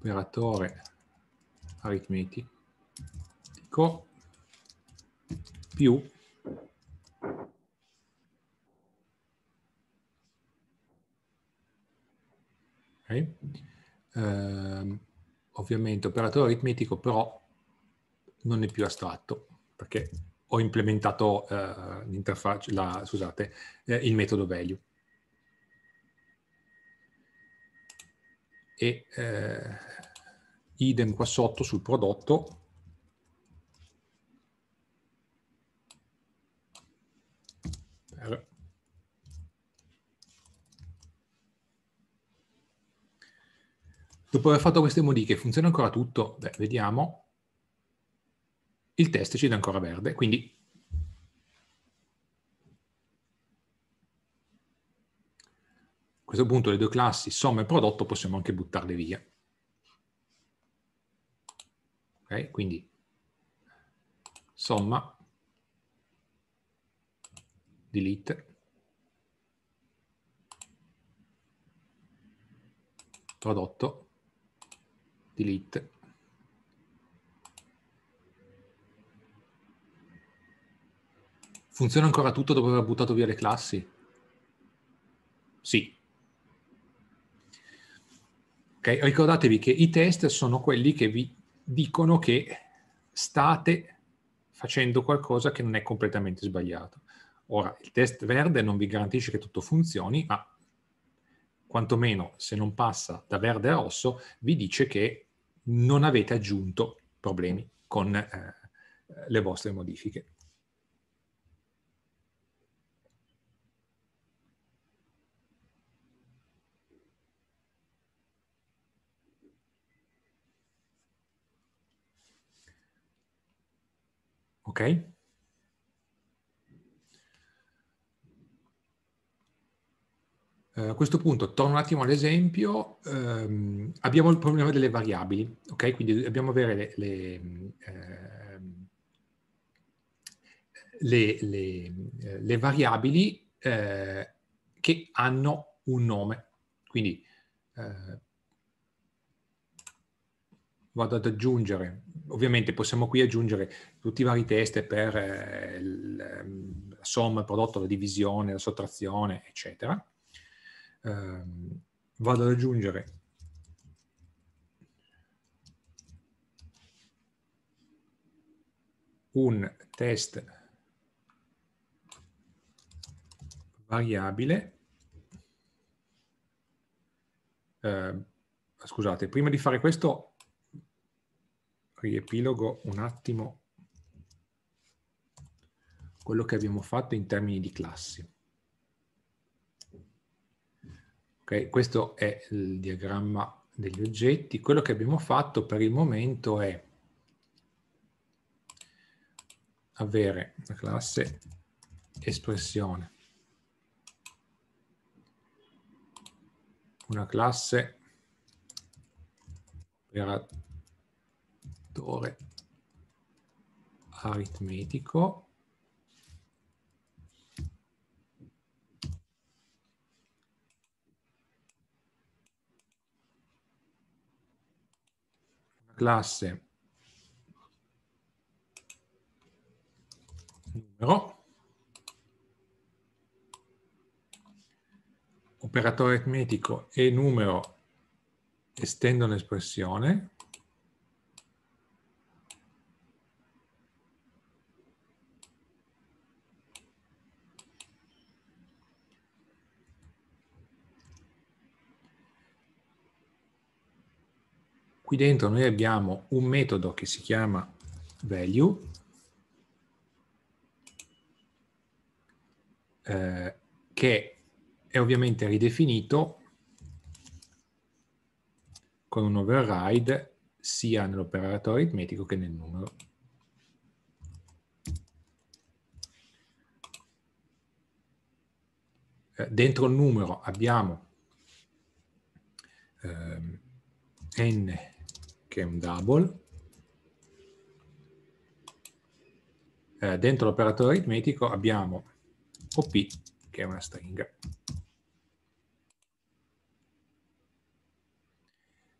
A: operatore aritmetico più okay. um, ovviamente operatore aritmetico però non è più astratto perché ho implementato eh, l'interfaccia, la, scusate, eh, il metodo value. E eh, idem qua sotto sul prodotto per Dopo aver fatto queste modifiche funziona ancora tutto? Beh, vediamo. Il test ci dà ancora verde, quindi a questo punto le due classi somma e prodotto possiamo anche buttarle via. Ok, quindi somma delete prodotto delete funziona ancora tutto dopo aver buttato via le classi? sì ok ricordatevi che i test sono quelli che vi dicono che state facendo qualcosa che non è completamente sbagliato Ora, il test verde non vi garantisce che tutto funzioni, ma quantomeno se non passa da verde a rosso, vi dice che non avete aggiunto problemi con eh, le vostre modifiche. Ok? Eh, a questo punto torno un attimo all'esempio, ehm, abbiamo il problema delle variabili, ok? Quindi dobbiamo avere le, le, eh, le, le variabili eh, che hanno un nome. Quindi eh, vado ad aggiungere, ovviamente possiamo qui aggiungere tutti i vari test per eh, ehm, la somma, il prodotto, la divisione, la sottrazione, eccetera ehm, vado ad aggiungere un test variabile eh, scusate prima di fare questo riepilogo un attimo quello che abbiamo fatto in termini di classi Okay? Questo è il diagramma degli oggetti. Quello che abbiamo fatto per il momento è avere la classe espressione, una classe operatore aritmetico classe numero, operatore aritmetico e numero estendo l'espressione, Qui dentro noi abbiamo un metodo che si chiama value, eh, che è ovviamente ridefinito con un override sia nell'operatore aritmetico che nel numero. Eh, dentro il numero abbiamo ehm, n che double. Eh, dentro l'operatore aritmetico abbiamo OP, che è una stringa.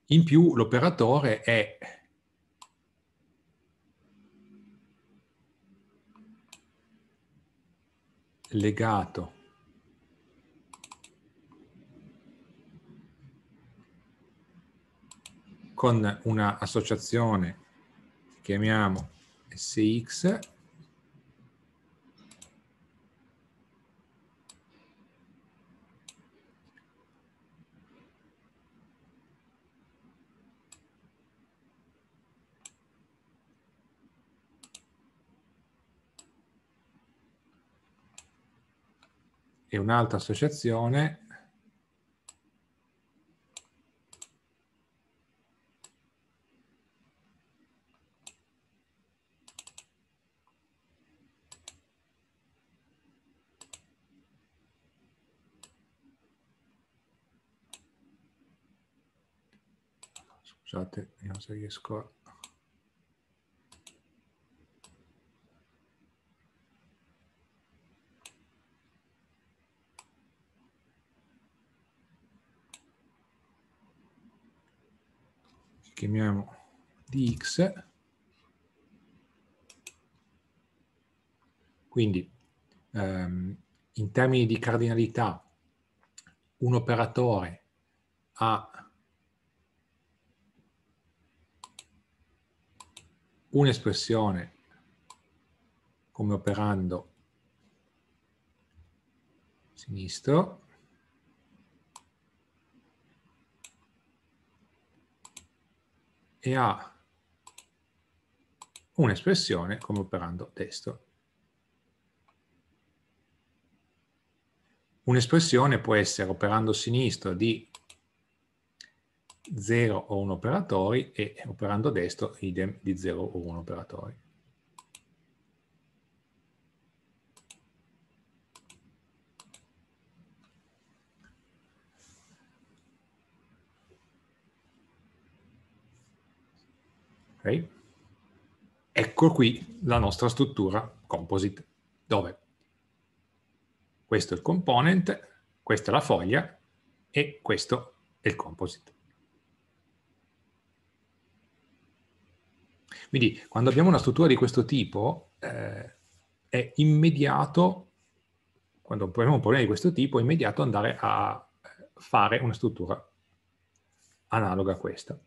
A: In più l'operatore è legato con una associazione che chiamiamo SX e un'altra associazione scusate, vediamo se riesco a... Chiamiamo dx. Quindi, ehm, in termini di cardinalità, un operatore ha un'espressione come operando sinistro e ha un'espressione come operando destro. Un'espressione può essere operando sinistro di 0 o 1 operatori e operando a destro idem di 0 o 1 operatori. Okay. Ecco qui la nostra struttura composite, dove questo è il component, questa è la foglia e questo è il composite. Quindi quando abbiamo una struttura di questo tipo, eh, è immediato, quando abbiamo un problema di questo tipo, è immediato andare a fare una struttura analoga a questa.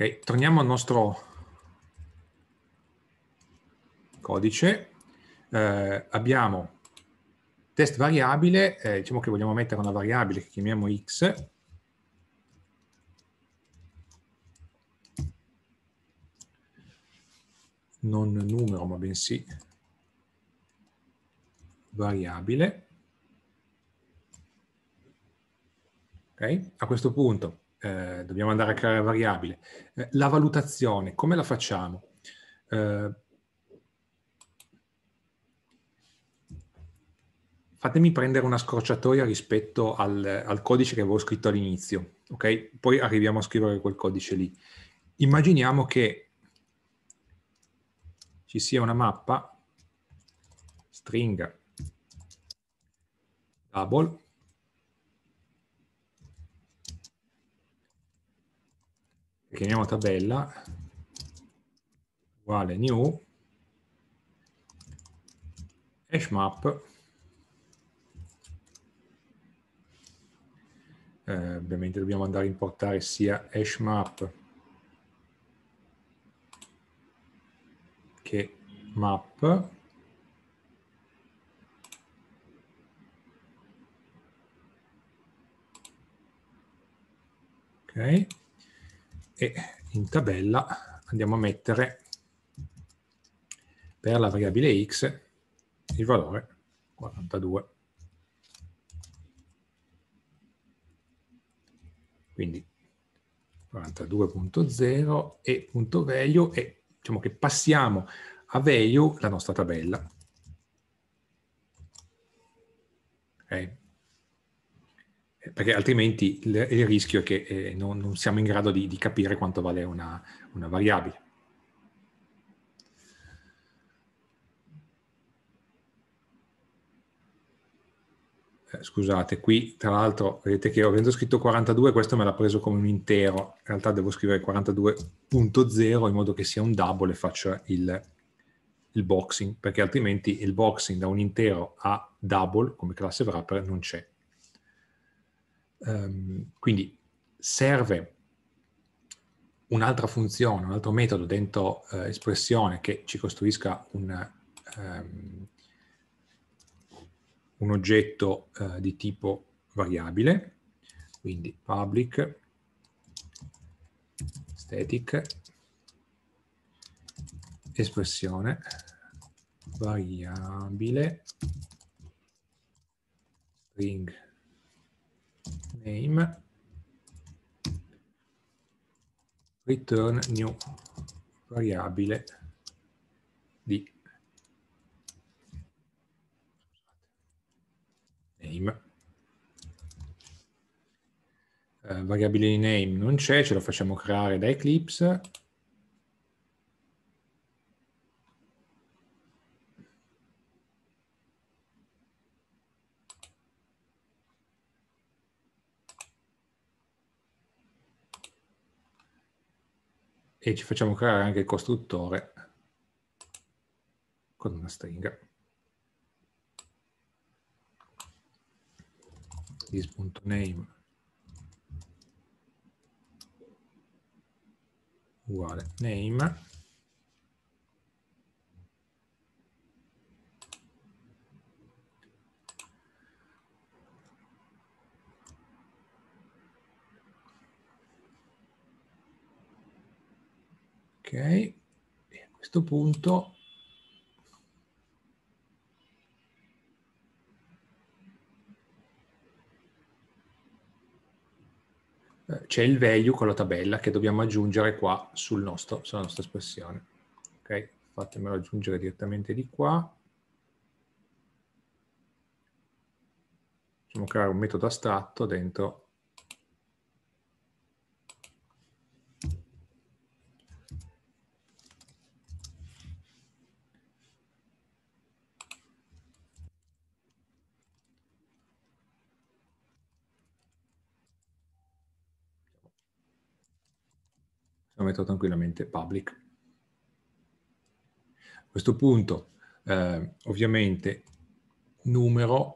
A: Ok, torniamo al nostro codice. Eh, abbiamo test variabile, eh, diciamo che vogliamo mettere una variabile che chiamiamo x, non numero ma bensì variabile. Okay? A questo punto eh, dobbiamo andare a creare variabile. Eh, la valutazione, come la facciamo? Eh, fatemi prendere una scorciatoia rispetto al, al, codice che avevo scritto all'inizio, ok? Poi arriviamo a scrivere quel codice lì. Immaginiamo che ci sia una mappa stringa double chiamiamo tabella uguale new hash eh, ovviamente dobbiamo andare a importare sia hash che map ok e in tabella andiamo a mettere per la variabile x il valore 42. Quindi 42.0 e punto value e diciamo che passiamo a value la nostra tabella. Okay perché altrimenti il, il rischio è che eh, non, non, siamo in grado di, di capire quanto vale una, una variabile. Eh, scusate, qui tra l'altro vedete che avendo scritto 42 questo me l'ha preso come un intero, in realtà devo scrivere 42.0 in modo che sia un double e faccia il, il, boxing, perché altrimenti il boxing da un intero a double come classe wrapper non c'è. Um, quindi serve un'altra funzione, un altro metodo dentro uh, espressione che ci costruisca un, um, un oggetto uh, di tipo variabile, quindi public static espressione variabile string name return new variabile di name. Eh, variabile di name non c'è, ce lo facciamo creare da Eclipse e ci facciamo creare anche il costruttore con una stringa. this.name uguale name Ok, e a questo punto c'è il value con la tabella che dobbiamo aggiungere qua sul nostro, sulla nostra espressione. Ok, fatemelo aggiungere direttamente di qua. Possiamo creare un metodo astratto dentro metto tranquillamente public. A questo punto, eh, ovviamente, numero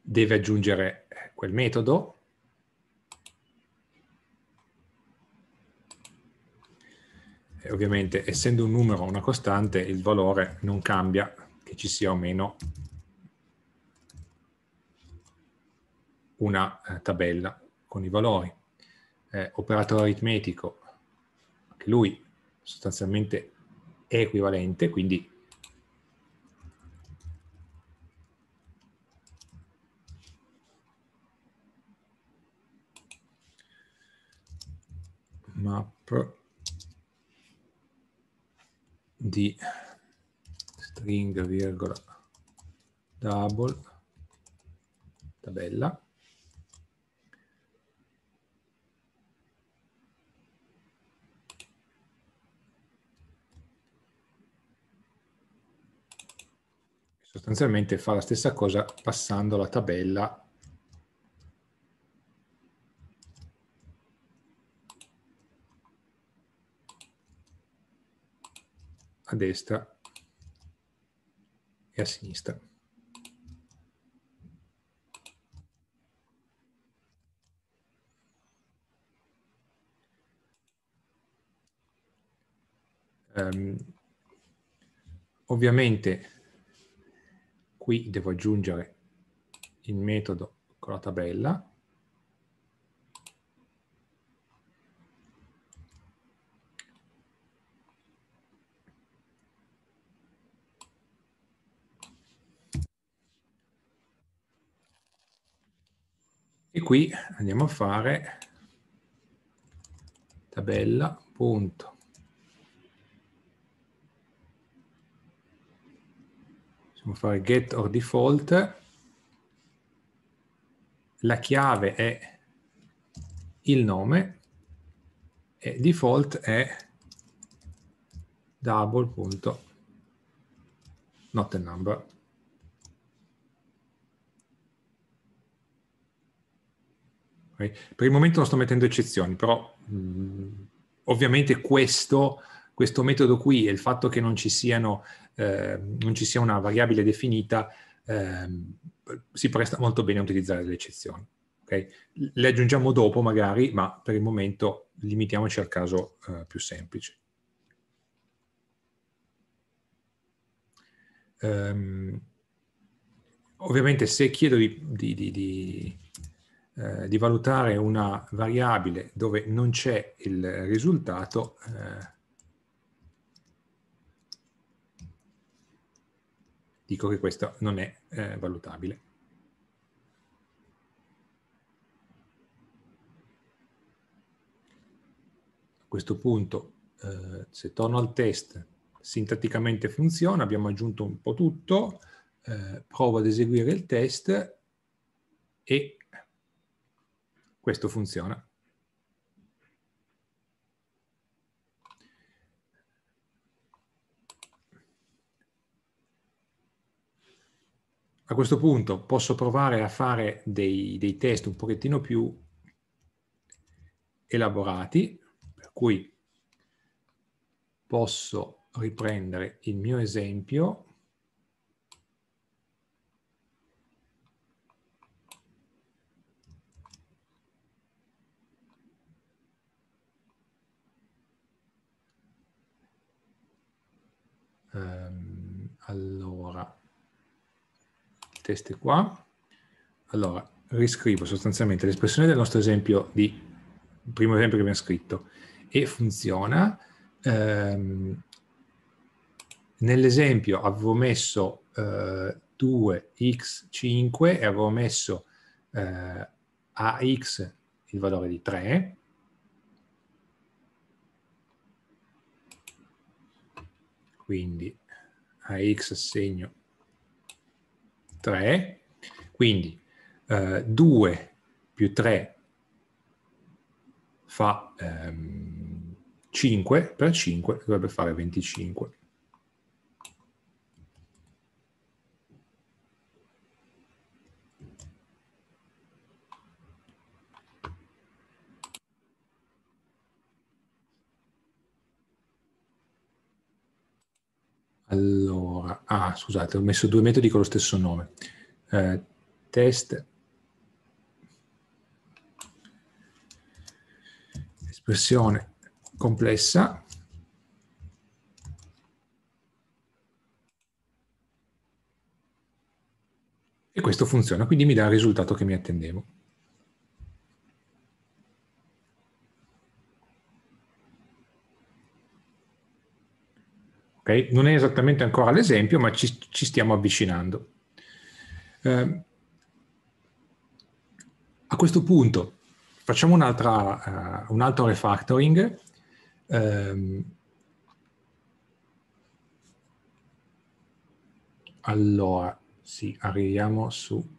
A: deve aggiungere quel metodo e ovviamente essendo un numero una costante il valore non cambia che ci sia o meno una eh, tabella con i valori. Eh, operatore aritmetico, anche lui sostanzialmente è equivalente, quindi map di string virgola double tabella sostanzialmente fa la stessa cosa passando la tabella a destra e a sinistra. Um, ovviamente qui devo aggiungere il metodo con la tabella e qui andiamo a fare tabella punto Devo fare get or default. La chiave è il nome e default è double punto not a number. Per il momento non sto mettendo eccezioni, però mh, mm, ovviamente questo questo metodo qui e il fatto che non ci, siano, eh, non ci sia una variabile definita eh, si presta molto bene a utilizzare le eccezioni. Okay? Le aggiungiamo dopo magari, ma per il momento limitiamoci al caso eh, più semplice. Um, ovviamente se chiedo di, di, di, eh, di, valutare una variabile dove non c'è il risultato, eh, dico che questo non è eh, valutabile. A questo punto, eh, se torno al test, sintaticamente funziona, abbiamo aggiunto un po' tutto, eh, provo ad eseguire il test e questo funziona. a questo punto posso provare a fare dei, dei test un pochettino più elaborati, per cui posso riprendere il mio esempio ehm, allora teste qua. Allora, riscrivo sostanzialmente l'espressione del nostro esempio di primo esempio che abbiamo scritto e funziona. Ehm, Nell'esempio avevo messo eh, 2x5 e avevo messo eh, x il valore di 3 quindi a x assegno 3, quindi eh, 2 più 3 fa ehm, 5 per 5 dovrebbe fare 25. Allora ah, scusate, ho messo due metodi con lo stesso nome. Eh, test espressione complessa e questo funziona, quindi mi dà il risultato che mi attendevo. Okay? Non è esattamente ancora l'esempio, ma ci, ci stiamo avvicinando. Eh, a questo punto facciamo un, uh, eh, un altro refactoring. Eh, allora, sì, arriviamo su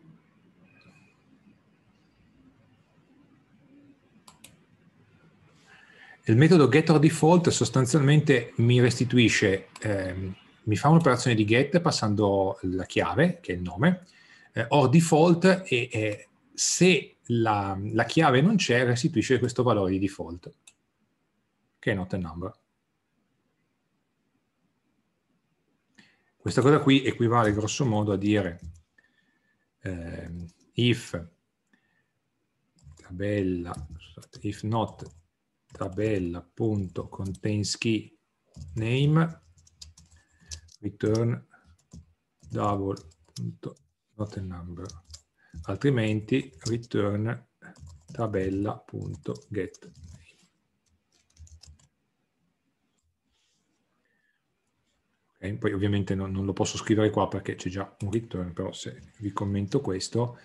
A: Il metodo get default sostanzialmente mi restituisce, eh, mi fa un'operazione di get passando la chiave, che è il nome, eh, or default e, e se la, la, chiave non c'è restituisce questo valore di default, che è not a number. Questa cosa qui equivale grossomodo a dire eh, if tabella, scusate, if not tabella.containsKeyName return double altrimenti return tabella.get okay, poi ovviamente non, non, lo posso scrivere qua perché c'è già un return però se vi commento questo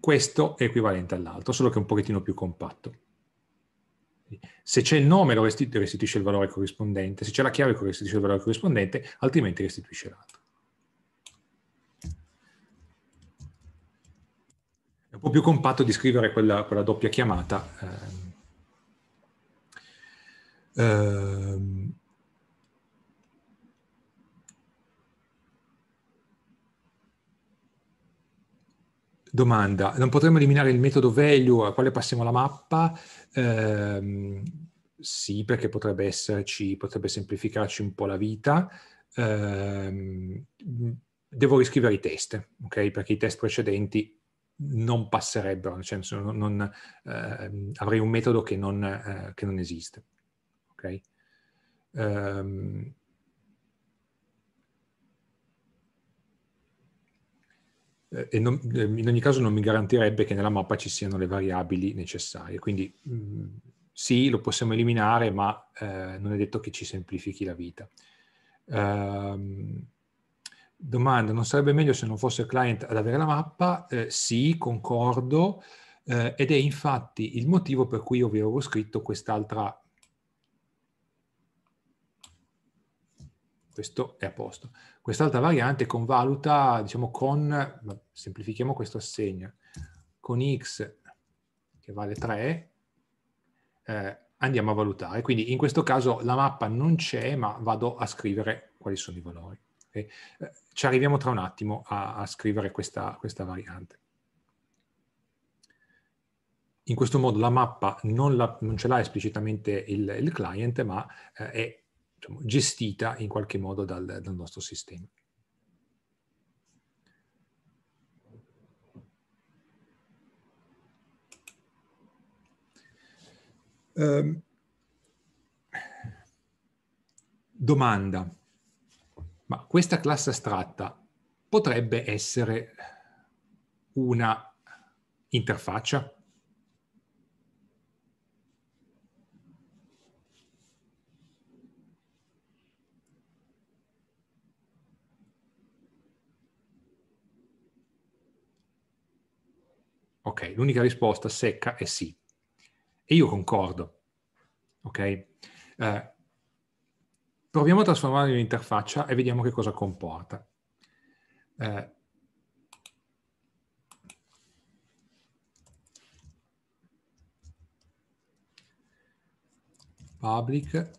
A: questo è equivalente all'altro solo che è un pochettino più compatto se c'è il nome lo resti- restituisce il valore corrispondente, se c'è la chiave restituisce il valore corrispondente, altrimenti restituisce l'altro. È un po' più compatto di scrivere quella, quella doppia chiamata. Ehm. Ehm. Domanda, non potremmo eliminare il metodo value al quale passiamo la mappa? Eh, sì, perché potrebbe, esserci, potrebbe semplificarci un po' la vita. Eh, devo riscrivere i test, ok? Perché i test precedenti non passerebbero, nel senso non, non, eh, avrei un metodo che non, eh, che non esiste, ok? Ehm, Eh, e non, ehm, in ogni caso non mi garantirebbe che nella mappa ci siano le variabili necessarie. Quindi mh, mm, sì, lo possiamo eliminare, ma eh, non è detto che ci semplifichi la vita. Uh, domanda, non sarebbe meglio se non fosse il client ad avere la mappa? Eh, sì, concordo, eh, ed è infatti il motivo per cui io vi avevo scritto quest'altra... Questo è a posto. Quest'altra variante convaluta, diciamo, con, semplifichiamo questo assegno, con x che vale 3, eh, andiamo a valutare. Quindi in questo caso la mappa non c'è, ma vado a scrivere quali sono i valori. Okay? Eh, ci arriviamo tra un attimo a, a scrivere questa, questa variante. In questo modo la mappa non, la, non ce l'ha esplicitamente il, il, client, ma eh, è diciamo, gestita in qualche modo dal, dal nostro sistema. Um, domanda, ma questa classe astratta potrebbe essere una interfaccia? Ok, l'unica risposta secca è sì. E io concordo. Ok? Eh, proviamo a trasformarlo in un'interfaccia e vediamo che cosa comporta. Eh, public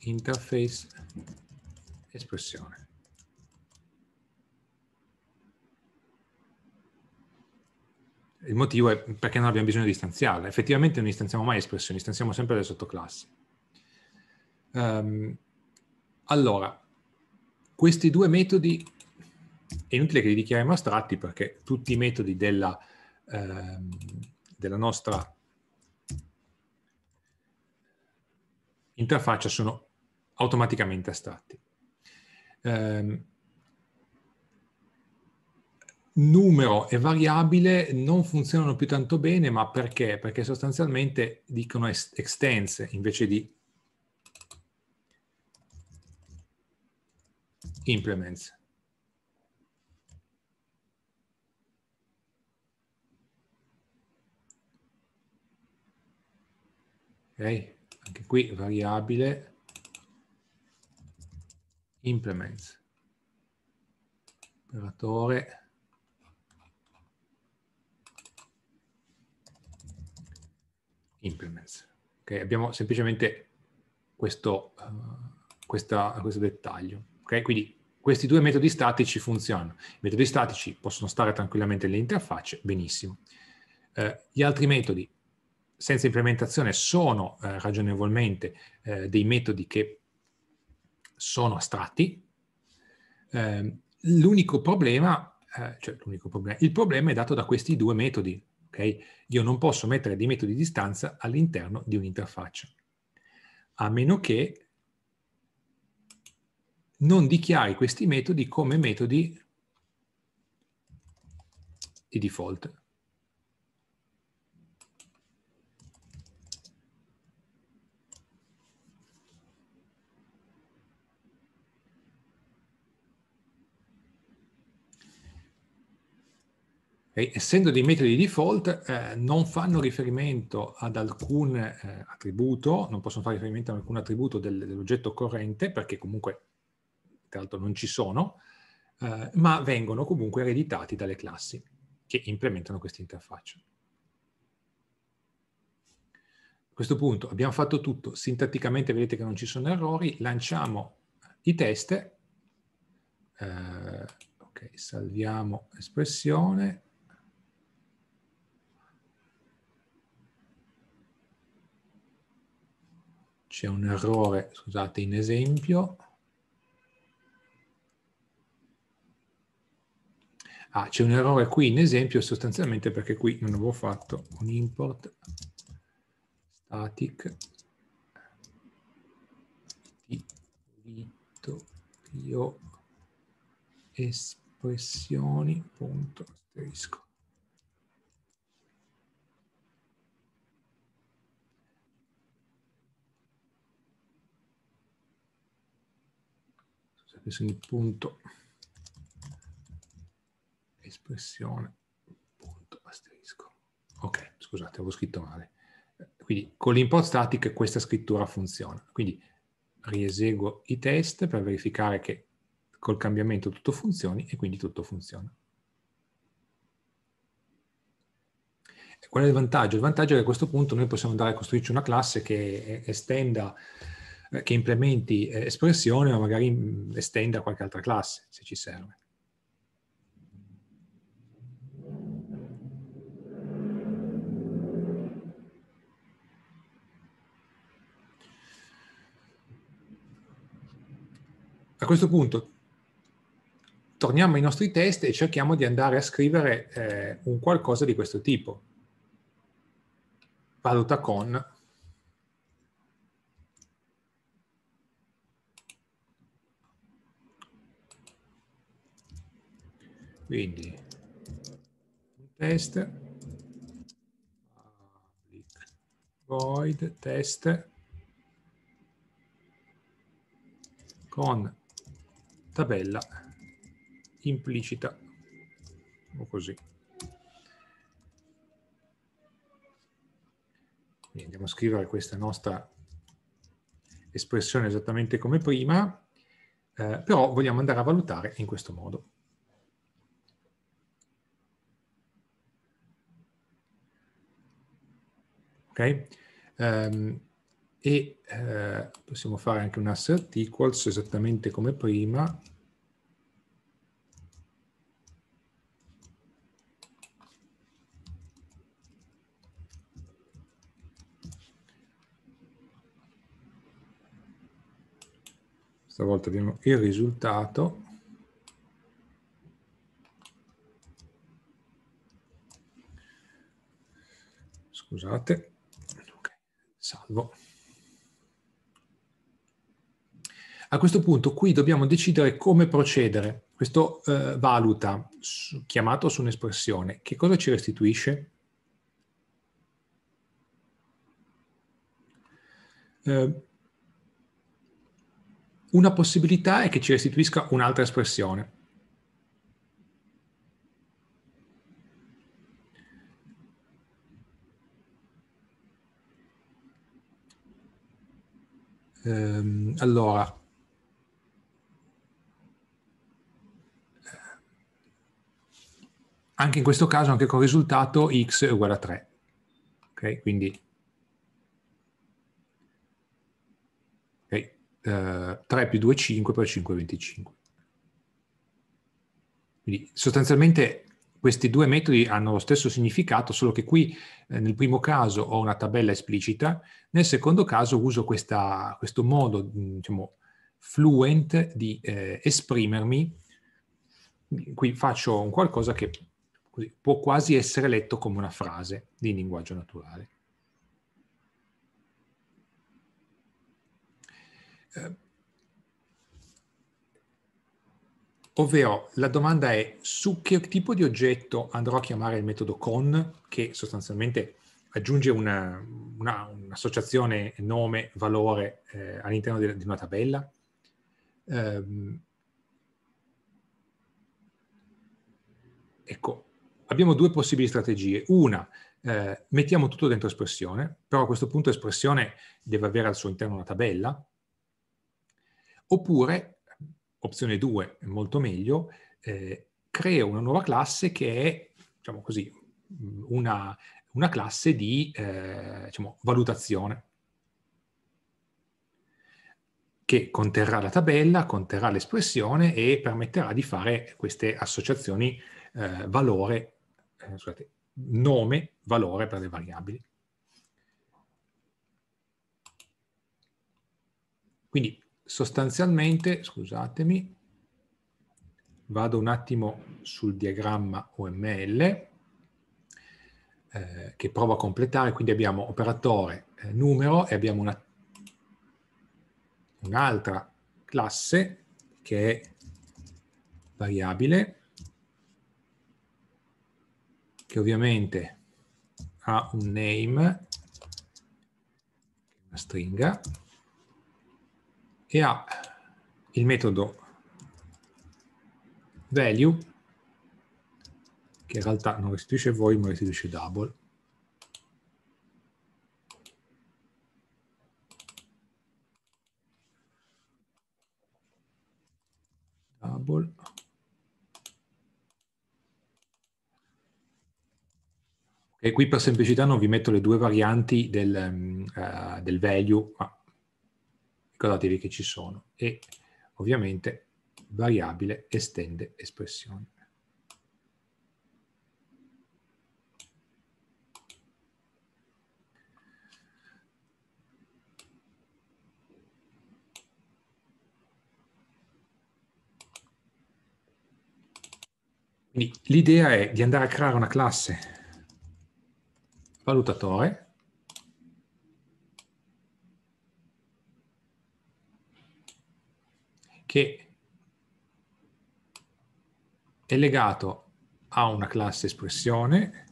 A: interface espressione. il motivo è perché non abbiamo bisogno di istanziarla. Effettivamente non istanziamo mai espressioni, istanziamo sempre le sottoclassi. Um, allora, questi due metodi, è inutile che li dichiariamo astratti perché tutti i metodi della, ehm, della nostra interfaccia sono automaticamente astratti. Um, numero e variabile non funzionano più tanto bene, ma perché? Perché sostanzialmente dicono extense invece di implements. Ok, anche qui variabile implements, operatore implements. Okay? Abbiamo semplicemente questo, uh, questa, questo dettaglio. Okay? Quindi questi due metodi statici funzionano. I metodi statici possono stare tranquillamente nelle interfacce, benissimo. Uh, gli altri metodi senza implementazione sono uh, ragionevolmente dei metodi che sono astratti. l'unico problema, cioè l'unico problema, il problema è dato da questi due metodi, Okay? Io non posso mettere dei metodi di distanza all'interno di un'interfaccia, a meno che non dichiari questi metodi come metodi di default. essendo dei metodi di default, eh, non fanno riferimento ad alcun eh, attributo, non possono fare riferimento ad alcun attributo del, dell'oggetto corrente, perché comunque, tra l'altro, non ci sono, eh, ma vengono comunque ereditati dalle classi che implementano questa interfaccia. A questo punto abbiamo fatto tutto, sintatticamente vedete che non ci sono errori, lanciamo i test, eh, ok, salviamo espressione, c'è un errore, scusate, in esempio. Ah, c'è un errore qui in esempio sostanzialmente perché qui non avevo fatto un import static di espressioni punto asterisco quindi punto espressione punto asterisco. Ok, scusate, avevo scritto male. Quindi con l'import static questa scrittura funziona. Quindi rieseguo i test per verificare che col cambiamento tutto funzioni e quindi tutto funziona. qual è il vantaggio? Il vantaggio è che a questo punto noi possiamo andare a costruirci una classe che estenda eh, che implementi eh, espressione ma magari mm, estenda qualche altra classe se ci serve. A questo punto torniamo ai nostri test e cerchiamo di andare a scrivere eh, un qualcosa di questo tipo. Valuta con Quindi un test, void test con tabella implicita o così. Quindi andiamo a scrivere questa nostra espressione esattamente come prima, eh, però vogliamo andare a valutare in questo modo. ok? Um, e eh, possiamo fare anche un assert equals esattamente come prima, stavolta abbiamo il risultato scusate Salvo. A questo punto qui dobbiamo decidere come procedere. Questo eh, valuta su, chiamato su un'espressione, che cosa ci restituisce? Eh, una possibilità è che ci restituisca un'altra espressione. Ehm, allora, anche in questo caso, anche con il risultato x è uguale a 3. Ok, quindi okay. Eh, 3 più 2 è 5 per 5 è 25. Quindi sostanzialmente questi due metodi hanno lo stesso significato, solo che qui eh, nel primo caso ho una tabella esplicita, nel secondo caso uso questa, questo modo, mm, diciamo, fluent di eh, esprimermi. Qui faccio un qualcosa che può quasi essere letto come una frase di linguaggio naturale. Eh, Ovvero la domanda è su che tipo di oggetto andrò a chiamare il metodo con, che sostanzialmente aggiunge una, una, un'associazione nome, valore eh, all'interno di, una tabella. Um, ecco, abbiamo due possibili strategie. Una, eh, mettiamo tutto dentro espressione, però a questo punto espressione deve avere al suo interno una tabella, oppure opzione 2 è molto meglio, eh, creo una nuova classe che è, diciamo così, una, una classe di eh, diciamo, valutazione che conterrà la tabella, conterrà l'espressione e permetterà di fare queste associazioni eh, valore, eh, scusate, nome, valore per le variabili. Quindi sostanzialmente, scusatemi, vado un attimo sul diagramma OML eh, che provo a completare, quindi abbiamo operatore eh, numero e abbiamo un'altra un classe che è variabile che ovviamente ha un name, una stringa, e ha il metodo value che in realtà non restituisce voi ma restituisce double double e qui per semplicità non vi metto le due varianti del, uh, del value ma ricordatevi che ci sono e ovviamente variabile estende espressione. l'idea è di andare a creare una classe valutatore che è legato a una classe espressione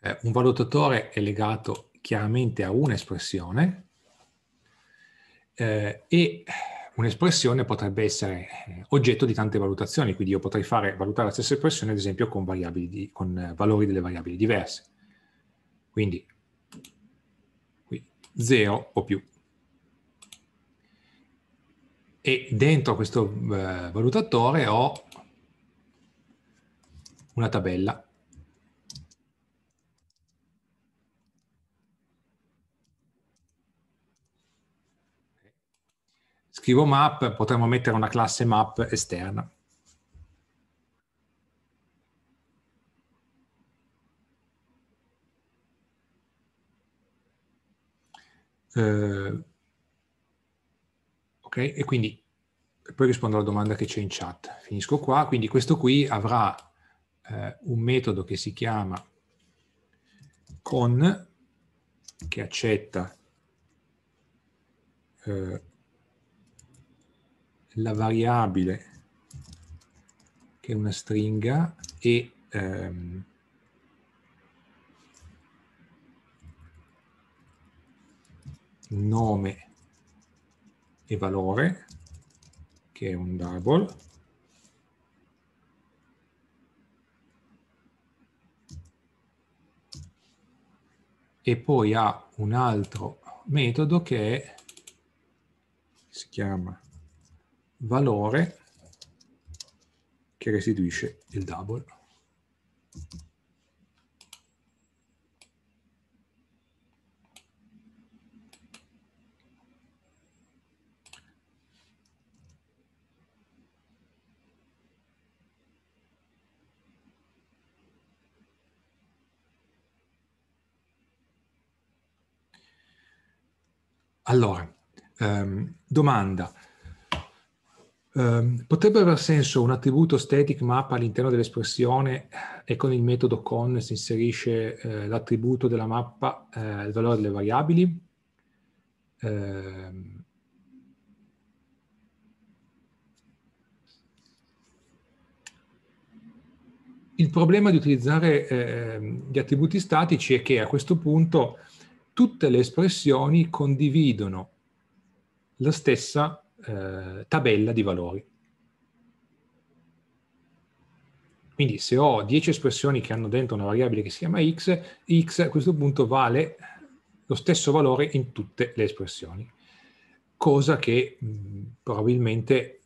A: eh, un valutatore è legato chiaramente a un'espressione eh, e un'espressione potrebbe essere eh, oggetto di tante valutazioni, quindi io potrei fare, valutare la stessa espressione ad esempio con, di, con eh, valori delle variabili diverse. Quindi 0 o più. E dentro questo eh, valutatore ho una tabella. Scrivo map, potremmo mettere una classe map esterna. Eh, ok? E quindi poi rispondo alla domanda che c'è in chat. Finisco qua, quindi questo qui avrà eh, un metodo che si chiama con che accetta eh, la variabile che è una stringa e ehm, nome e valore, che è un double, e poi ha un altro metodo che è, si chiama valore che restituisce il double. Allora, ehm, domanda. Um, potrebbe aver senso un attributo static map all'interno dell'espressione eh, e con il metodo con si inserisce eh, l'attributo della mappa, eh, il valore delle variabili? Eh, il problema di utilizzare ehm, gli attributi statici è che a questo punto tutte le espressioni condividono la stessa eh, tabella di valori. Quindi se ho 10 espressioni che hanno dentro una variabile che si chiama x, x a questo punto vale lo stesso valore in tutte le espressioni, cosa che mh, mm, probabilmente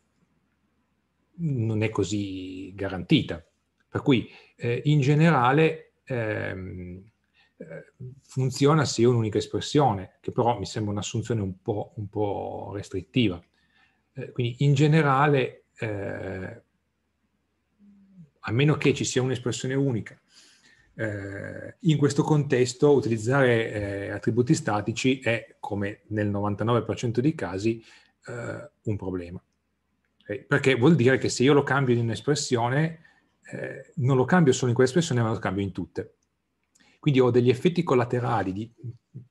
A: non è così garantita. Per cui eh, in generale ehm, funziona se io ho un'unica espressione, che però mi sembra un'assunzione un po', un po restrittiva. Eh, quindi in generale, eh, a meno che ci sia un'espressione unica, eh, in questo contesto utilizzare eh, attributi statici è, come nel 99% dei casi, eh, un problema. Eh, perché vuol dire che se io lo cambio in un'espressione, non lo cambio solo in quell'espressione, ma lo cambio in tutte quindi ho degli effetti collaterali di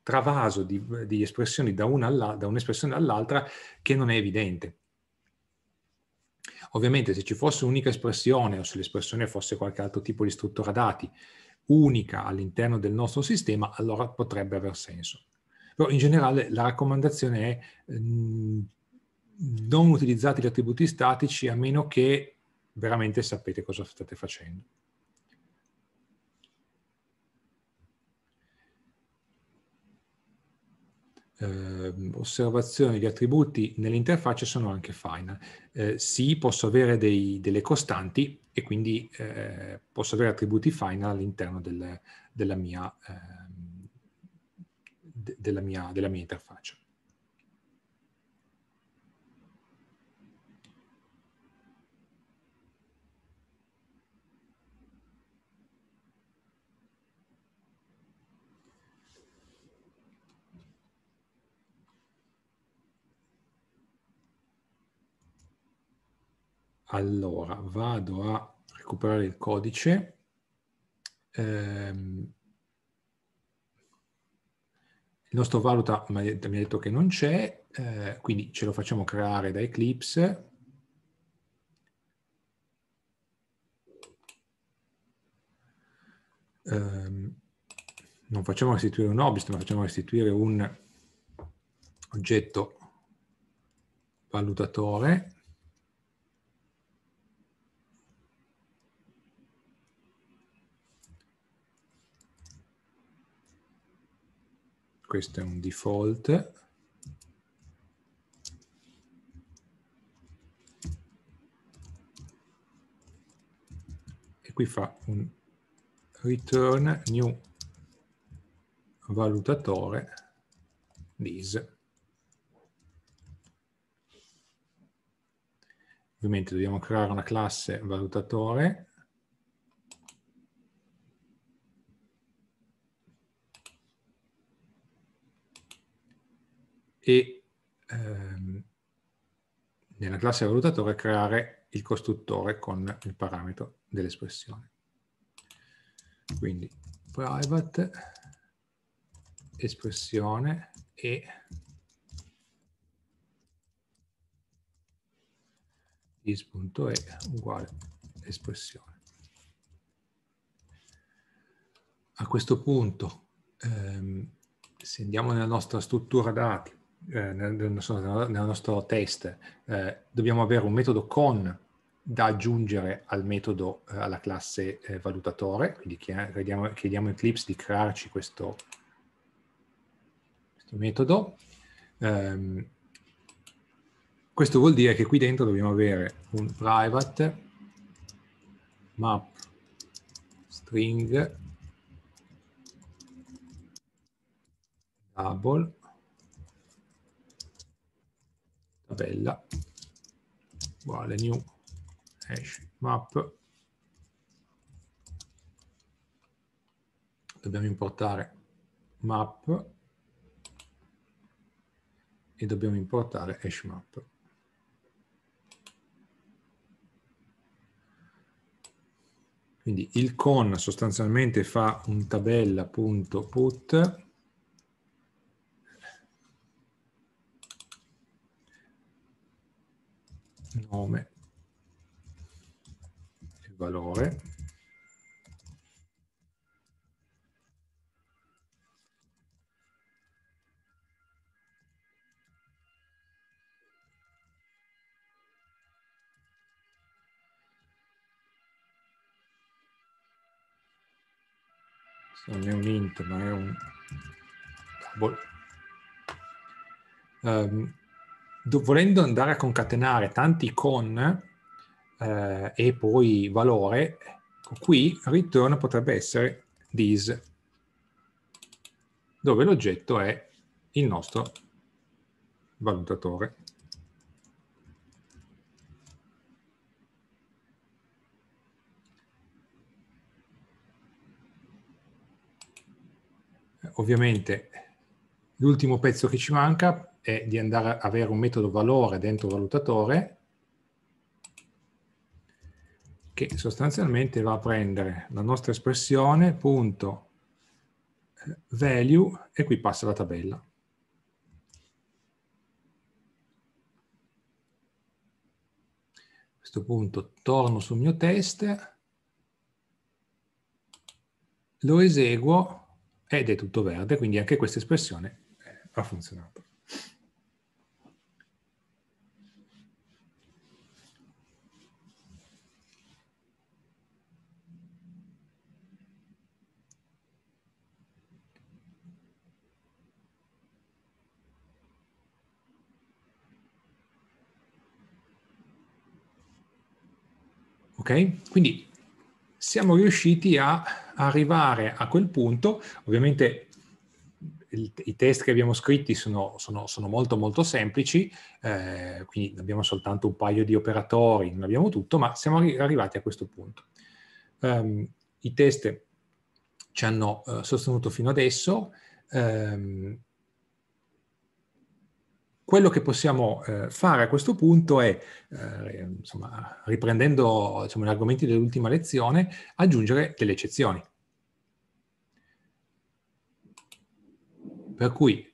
A: travaso di, di espressioni da, alla, da un'espressione all'altra che non è evidente. Ovviamente se ci fosse un'unica espressione o se l'espressione fosse qualche altro tipo di struttura dati unica all'interno del nostro sistema, allora potrebbe aver senso. Però in generale la raccomandazione è mh, ehm, non utilizzate gli attributi statici a meno che veramente sapete cosa state facendo. eh, osservazioni di attributi nell'interfaccia sono anche fine. Eh, sì, posso avere dei, delle costanti e quindi eh, posso avere attributi fine all'interno del, della, ehm, de, della, della mia interfaccia. Allora, vado a recuperare il codice. Ehm, il nostro valuta mi ha detto che non c'è, eh, quindi ce lo facciamo creare da Eclipse. Ehm, non facciamo restituire un object, ma facciamo restituire un oggetto valutatore questo è un default. E qui fa un return new valutatore this. Ovviamente dobbiamo creare una classe valutatore e ehm, nella classe valutatore creare il costruttore con il parametro dell'espressione. Quindi private espressione e is.e uguale espressione. A questo punto, ehm, se andiamo nella nostra struttura dati eh, nel, nel, nostro test eh, dobbiamo avere un metodo con da aggiungere al metodo, eh, alla classe eh, valutatore, quindi chiediamo, chiediamo a Eclipse di crearci questo, questo metodo. Um, questo vuol dire che qui dentro dobbiamo avere un private map string double tabella uguale new hash map dobbiamo importare map e dobbiamo importare hash map quindi il con sostanzialmente fa un tabella.put nome e valore non è un int ma è un um, volendo andare a concatenare tanti con eh, e poi valore, qui return potrebbe essere this, dove l'oggetto è il nostro valutatore. Ovviamente l'ultimo pezzo che ci manca è di andare a avere un metodo valore dentro valutatore che sostanzialmente va a prendere la nostra espressione punto eh, value e qui passa la tabella. A questo punto torno sul mio test, lo eseguo ed è tutto verde, quindi anche questa espressione eh, ha funzionato. Ok? Quindi siamo riusciti a arrivare a quel punto, ovviamente il, i test che abbiamo scritti sono, sono, sono molto molto semplici, eh, quindi abbiamo soltanto un paio di operatori, non abbiamo tutto, ma siamo arrivati a questo punto. Um, I test ci hanno uh, sostenuto fino adesso, um, quello che possiamo eh, fare a questo punto è, eh, insomma, riprendendo diciamo, gli argomenti dell'ultima lezione, aggiungere delle eccezioni. Per cui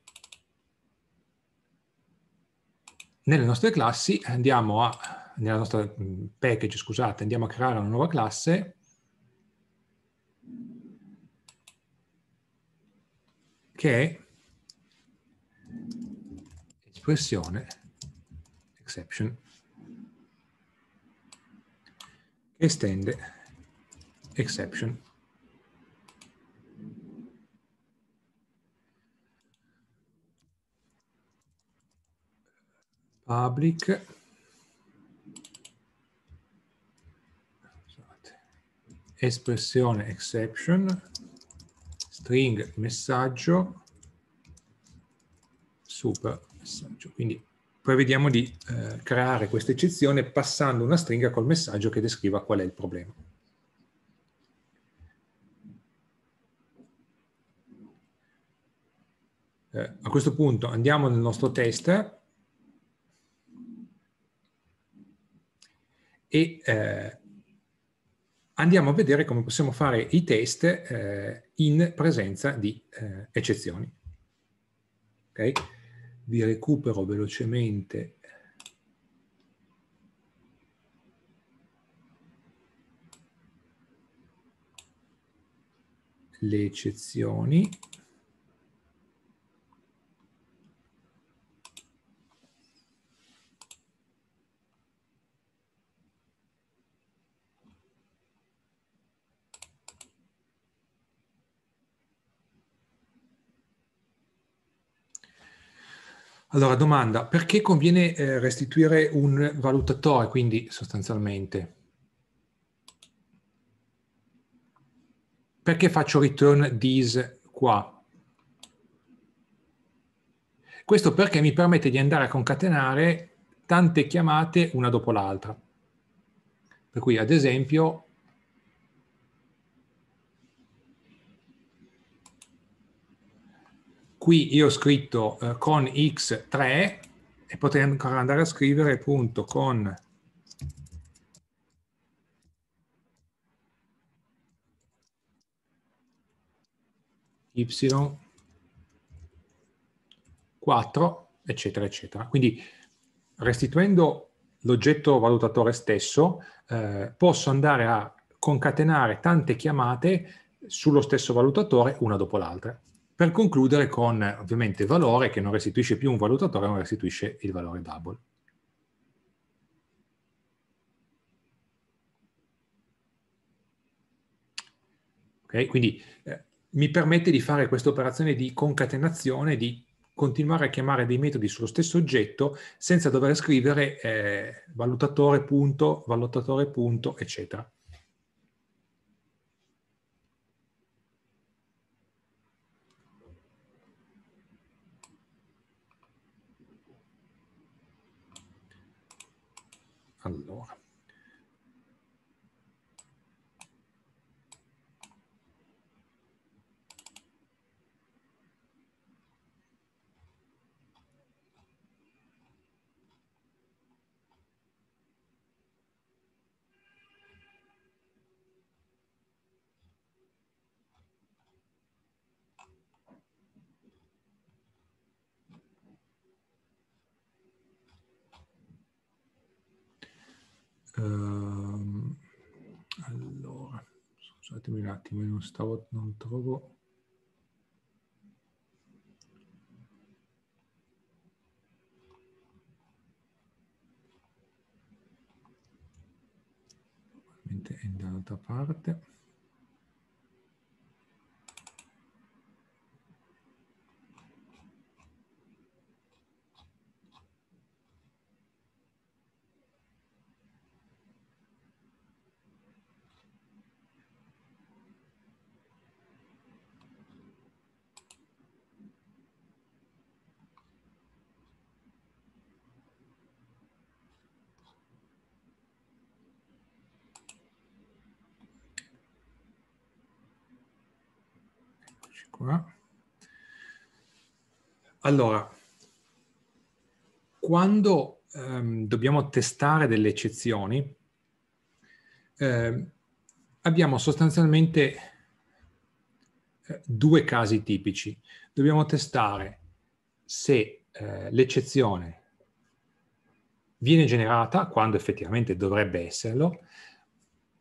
A: nelle nostre classi andiamo a, nella nostra mm, package, scusate, andiamo a creare una nuova classe che è espressione exception che estende exception. Public espressione exception string messaggio super messaggio. Quindi prevediamo di eh, creare questa eccezione passando una stringa col messaggio che descriva qual è il problema. Eh, a questo punto andiamo nel nostro test e eh, andiamo a vedere come possiamo fare i test eh, in presenza di eh, eccezioni. Okay? vi recupero velocemente le eccezioni Allora, domanda, perché conviene eh, restituire un valutatore, quindi sostanzialmente? Perché faccio return this qua? Questo perché mi permette di andare a concatenare tante chiamate una dopo l'altra. Per cui, ad esempio, qui io ho scritto eh, con x3 e potrei ancora andare a scrivere appunto con y 4 eccetera eccetera quindi restituendo l'oggetto valutatore stesso eh, posso andare a concatenare tante chiamate sullo stesso valutatore una dopo l'altra per concludere con ovviamente valore che non restituisce più un valutatore, ma restituisce il valore double. Ok, Quindi eh, mi permette di fare questa operazione di concatenazione, di continuare a chiamare dei metodi sullo stesso oggetto senza dover scrivere eh, valutatore punto, valutatore punto, eccetera. Aspettatemi un attimo, non, stavo, non trovo... Ovviamente è dall'altra parte. Qua. Ecco, eh. Allora, quando ehm, dobbiamo testare delle eccezioni, eh, abbiamo sostanzialmente eh, due casi tipici. Dobbiamo testare se eh, l'eccezione viene generata quando effettivamente dovrebbe esserlo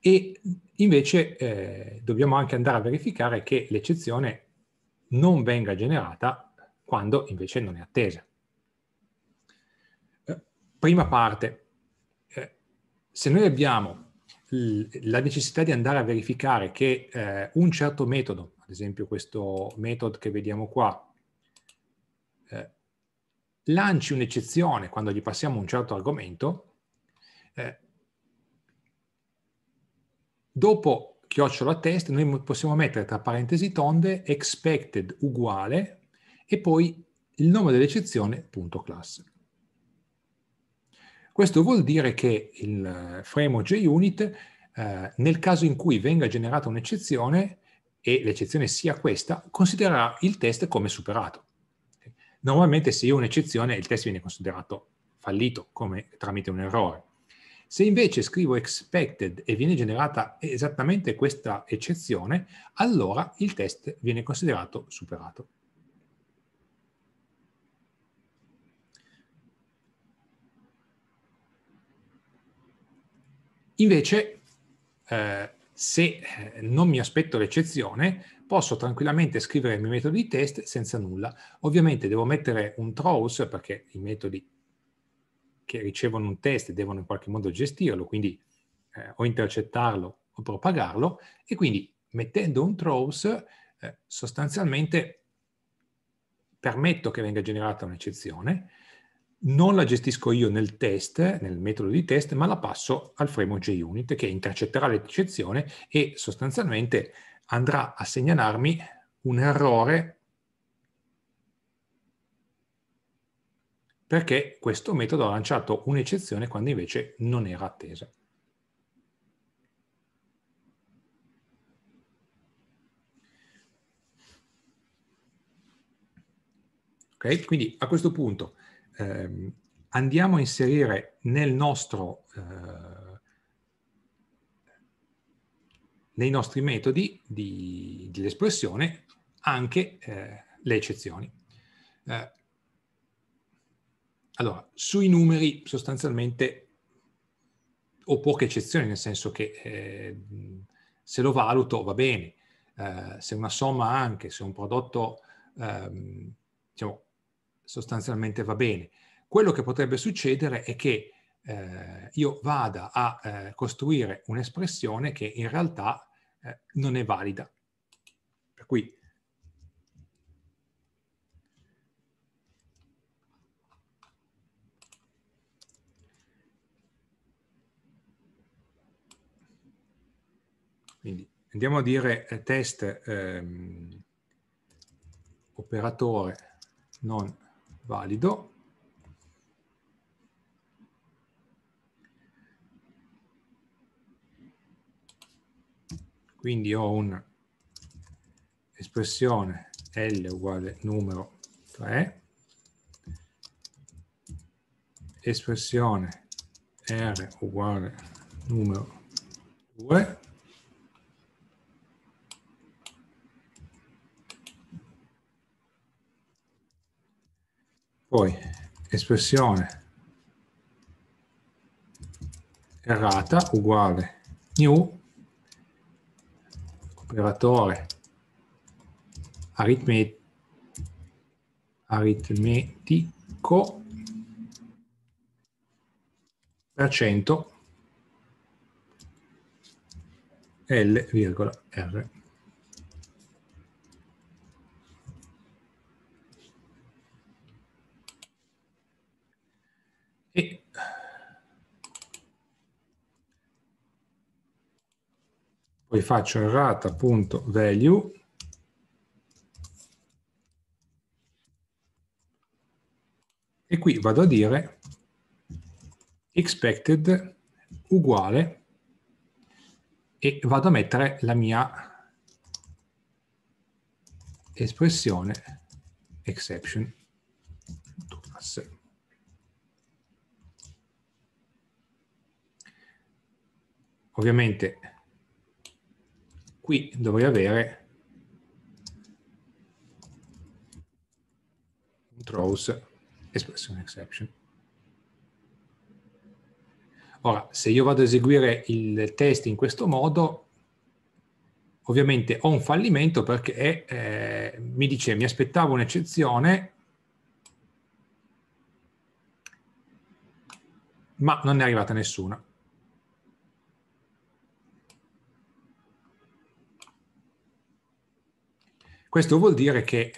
A: e invece eh, dobbiamo anche andare a verificare che l'eccezione non venga generata quando invece non è attesa. Eh, prima parte, eh, se noi abbiamo la necessità di andare a verificare che eh, un certo metodo, ad esempio questo metodo che vediamo qua, lanci un'eccezione quando gli passiamo un certo argomento, eh, dopo chiocciola test, noi possiamo mettere tra parentesi tonde expected uguale e poi il nome dell'eccezione punto class. Questo vuol dire che il eh, framework JUnit, eh, nel caso in cui venga generata un'eccezione e l'eccezione sia questa, considererà il test come superato. Normalmente se io ho un'eccezione il test viene considerato fallito come tramite un errore. Se invece scrivo expected e viene generata esattamente questa eccezione, allora il test viene considerato superato. Invece, eh, se eh, non mi aspetto l'eccezione, posso tranquillamente scrivere il mio metodo di test senza nulla. Ovviamente devo mettere un trolls perché i metodi che ricevono un test e devono in qualche modo gestirlo, quindi eh, o intercettarlo o propagarlo, e quindi mettendo un throws eh, sostanzialmente permetto che venga generata un'eccezione, non la gestisco io nel test, nel metodo di test, ma la passo al framework JUnit che intercetterà l'eccezione e sostanzialmente andrà a segnalarmi un errore perché questo metodo ha lanciato un'eccezione quando invece non era attesa. Okay? Quindi a questo punto ehm, andiamo a inserire nel nostro, eh, nei nostri metodi di, di espressione anche eh, le eccezioni. Eh, allora, sui numeri sostanzialmente ho poche eccezioni, nel senso che eh, se lo valuto va bene, eh, se una somma anche, se un prodotto eh, diciamo, sostanzialmente va bene. Quello che potrebbe succedere è che eh, io vada a eh, costruire un'espressione che in realtà eh, non è valida. Per cui andiamo a dire eh, test ehm, operatore non valido quindi ho un'espressione L uguale numero 3, espressione R uguale numero 2, Poi espressione errata uguale new operatore aritmet aritmetico per cento L, R. poi faccio errata.value e qui vado a dire expected uguale e vado a mettere la mia espressione exception ovviamente qui dovrei avere throws expression exception. Ora, se io vado ad eseguire il test in questo modo, ovviamente ho un fallimento perché eh, mi dice mi aspettavo un'eccezione, ma non è arrivata nessuna. Questo vuol dire che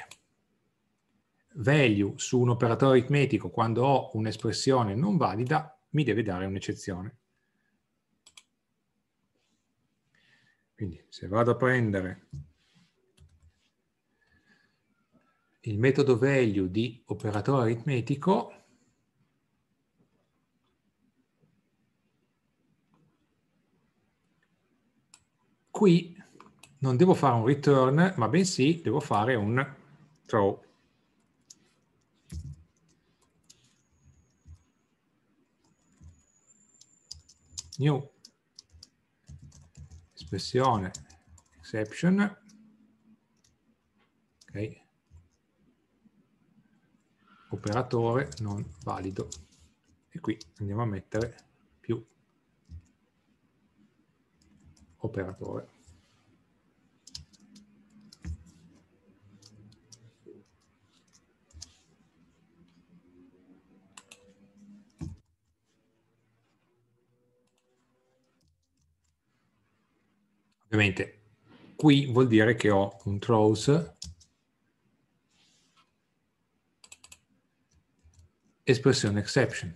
A: value su un operatore aritmetico quando ho un'espressione non valida mi deve dare un'eccezione. Quindi se vado a prendere il metodo value di operatore aritmetico, qui non devo fare un return, ma bensì devo fare un throw. New espressione exception. Ok. Operatore non valido. E qui andiamo a mettere più operatore. Ovviamente qui vuol dire che ho un throws espressione exception.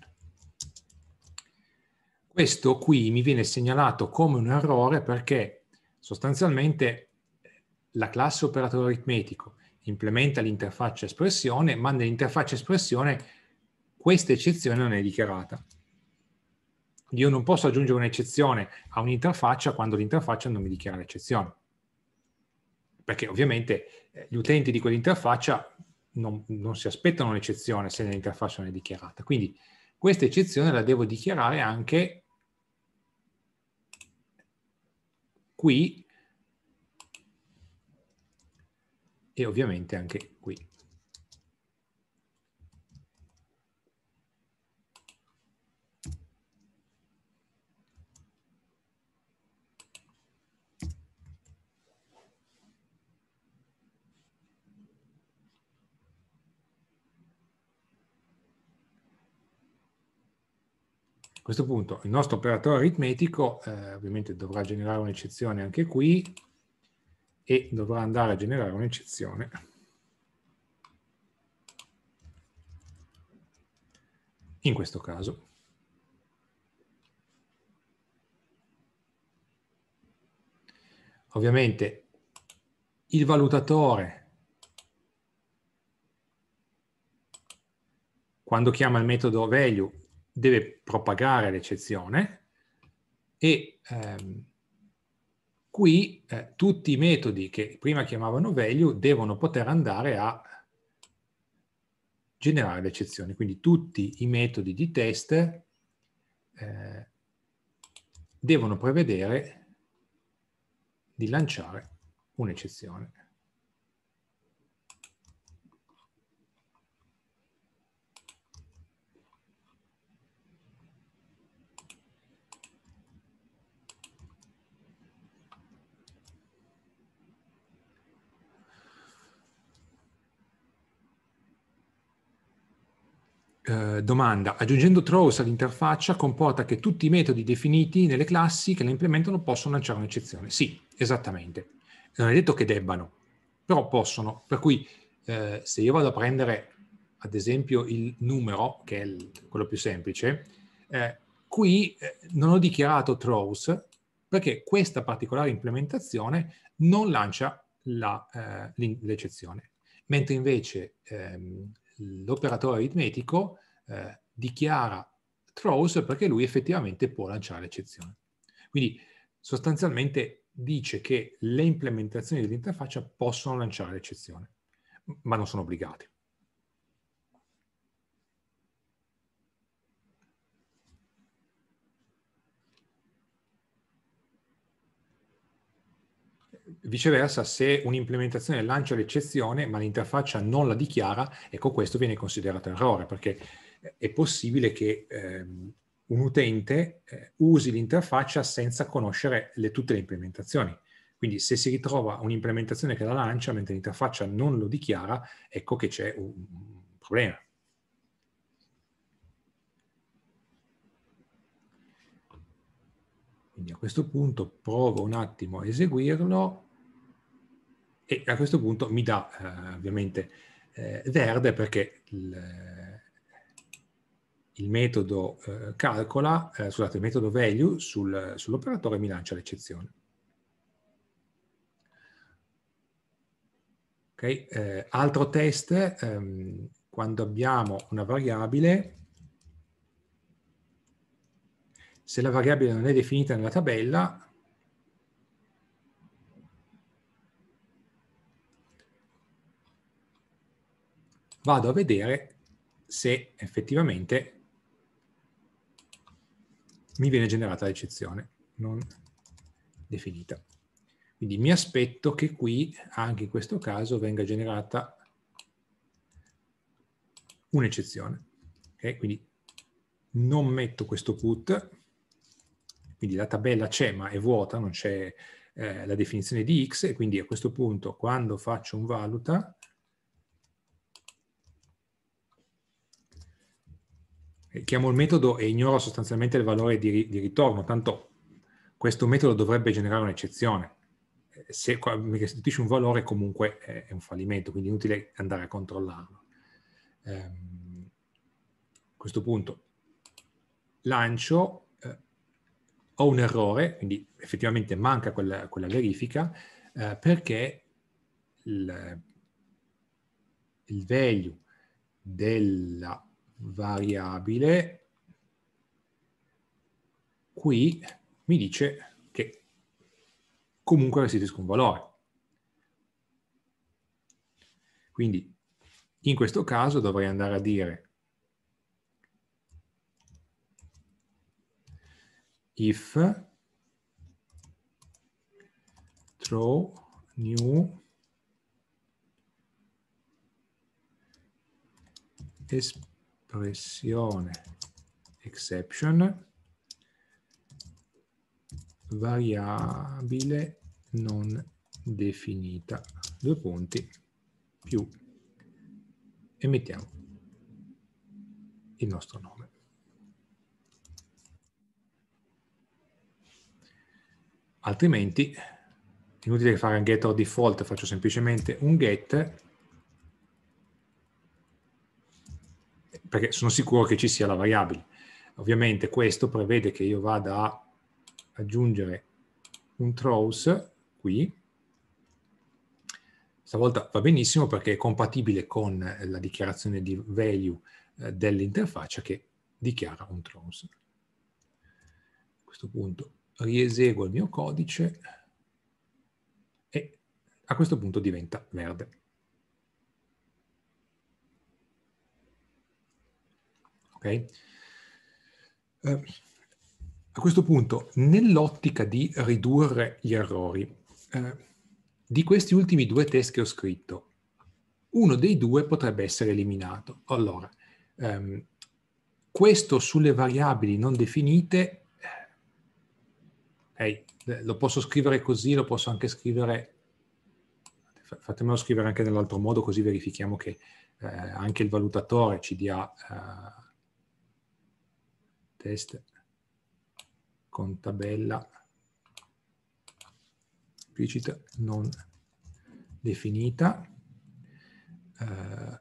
A: Questo qui mi viene segnalato come un errore perché sostanzialmente la classe operatore aritmetico implementa l'interfaccia espressione, ma nell'interfaccia espressione questa eccezione non è dichiarata io non posso aggiungere un'eccezione a un'interfaccia quando l'interfaccia non mi dichiara l'eccezione. Perché ovviamente eh, gli utenti di quell'interfaccia non, non si aspettano un'eccezione se nell'interfaccia non è dichiarata. Quindi questa eccezione la devo dichiarare anche qui e ovviamente anche qui. questo punto il nostro operatore aritmetico eh, ovviamente dovrà generare un'eccezione anche qui e dovrà andare a generare un'eccezione in questo caso. Ovviamente il valutatore quando chiama il metodo value deve propagare l'eccezione e ehm, qui eh, tutti i metodi che prima chiamavano value devono poter andare a generare l'eccezione. Quindi tutti i metodi di test eh, devono prevedere di lanciare un'eccezione. Eh, domanda, aggiungendo throws all'interfaccia comporta che tutti i metodi definiti nelle classi che la implementano possono lanciare un'eccezione. Sì, esattamente. Non è detto che debbano, però possono. Per cui eh, se io vado a prendere ad esempio il numero, che è il, quello più semplice, eh, qui eh, non ho dichiarato throws perché questa particolare implementazione non lancia la, eh, l'eccezione. Mentre invece ehm, l'operatore aritmetico eh, dichiara throws perché lui effettivamente può lanciare l'eccezione. Quindi sostanzialmente dice che le implementazioni dell'interfaccia possono lanciare l'eccezione, ma non sono obbligati. Viceversa, se un'implementazione lancia l'eccezione ma l'interfaccia non la dichiara, ecco questo viene considerato errore perché è possibile che ehm, un utente eh, usi l'interfaccia senza conoscere le, tutte le implementazioni. Quindi se si ritrova un'implementazione che la lancia mentre l'interfaccia non lo dichiara, ecco che c'è un, problema. Quindi a questo punto provo un attimo a eseguirlo e a questo punto mi dà eh, ovviamente eh, verde perché il, il metodo eh, calcola, eh, scusate, il metodo value sul, sull'operatore mi lancia l'eccezione. Okay? Eh, altro test, ehm, quando abbiamo una variabile, se la variabile non è definita nella tabella, vado a vedere se effettivamente mi viene generata l'eccezione non definita. Quindi mi aspetto che qui, anche in questo caso, venga generata un'eccezione. Okay? Quindi non metto questo put, quindi la tabella c'è ma è vuota, non c'è eh, la definizione di x, e quindi a questo punto quando faccio un valuta, chiamo il metodo e ignoro sostanzialmente il valore di, di ritorno, tanto questo metodo dovrebbe generare un'eccezione. Eh, se mi restituisce un valore comunque eh, è un fallimento, quindi è inutile andare a controllarlo. Ehm, a questo punto lancio, eh, ho un errore, quindi effettivamente manca quella, quella verifica, eh, perché il, il value della variabile, qui mi dice che comunque restituisco un valore. Quindi in questo caso dovrei andare a dire if throw new is pressione exception variabile non definita due punti più e mettiamo il nostro nome altrimenti inutile fare un get or default faccio semplicemente un get perché sono sicuro che ci sia la variabile. Ovviamente questo prevede che io vada a aggiungere un throws qui, stavolta va benissimo perché è compatibile con eh, la dichiarazione di value eh, dell'interfaccia che dichiara un throws. A questo punto rieseguo il mio codice e a questo punto diventa verde. Okay? Eh, a questo punto, nell'ottica di ridurre gli errori, eh, di questi ultimi due test che ho scritto, uno dei due potrebbe essere eliminato. Allora, ehm, questo sulle variabili non definite, eh, lo posso scrivere così, lo posso anche scrivere, fatemelo scrivere anche nell'altro modo così verifichiamo che eh, anche il valutatore ci dia eh, test con tabella implicita non definita eh,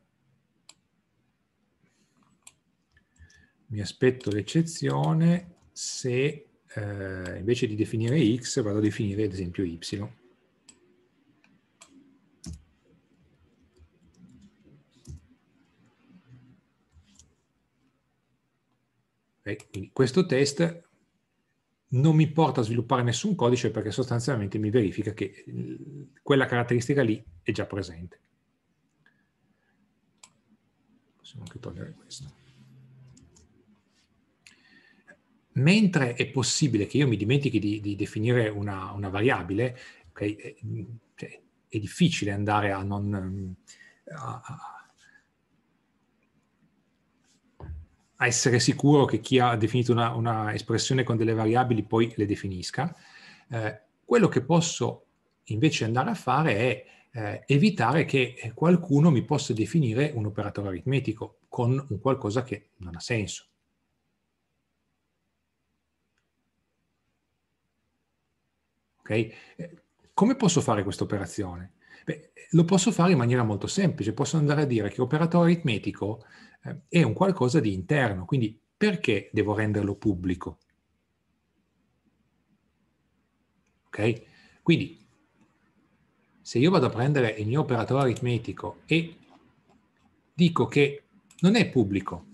A: mi aspetto l'eccezione se eh, invece di definire x vado a definire ad esempio y quindi questo test non mi porta a sviluppare nessun codice perché sostanzialmente mi verifica che eh, quella caratteristica lì è già presente. Possiamo anche togliere questo. Mentre è possibile che io mi dimentichi di, di definire una, una variabile, okay, è, eh, cioè, è, difficile andare a non... Mm, a, a, essere sicuro che chi ha definito una, una espressione con delle variabili poi le definisca. Eh, quello che posso invece andare a fare è eh, evitare che qualcuno mi possa definire un operatore aritmetico con un qualcosa che non ha senso. Okay? Eh, come posso fare questa operazione? Beh, lo posso fare in maniera molto semplice, posso andare a dire che operatore aritmetico eh, è un qualcosa di interno, quindi perché devo renderlo pubblico? Ok? Quindi se io vado a prendere il mio operatore aritmetico e dico che non è pubblico,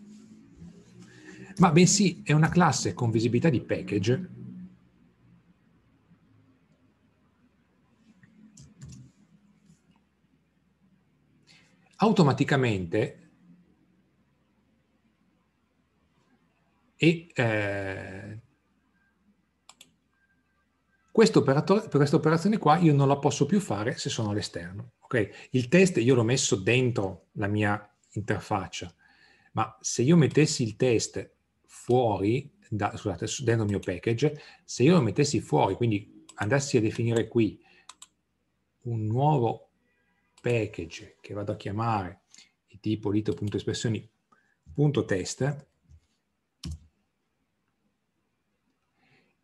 A: ma bensì è una classe con visibilità di package, automaticamente e eh, questa operazione qua io non la posso più fare se sono all'esterno. Okay? Il test io l'ho messo dentro la mia interfaccia, ma se io mettessi il test fuori, da, scusate, dentro il mio package, se io lo mettessi fuori, quindi andassi a definire qui un nuovo package che vado a chiamare tipo lito.espressioni.test,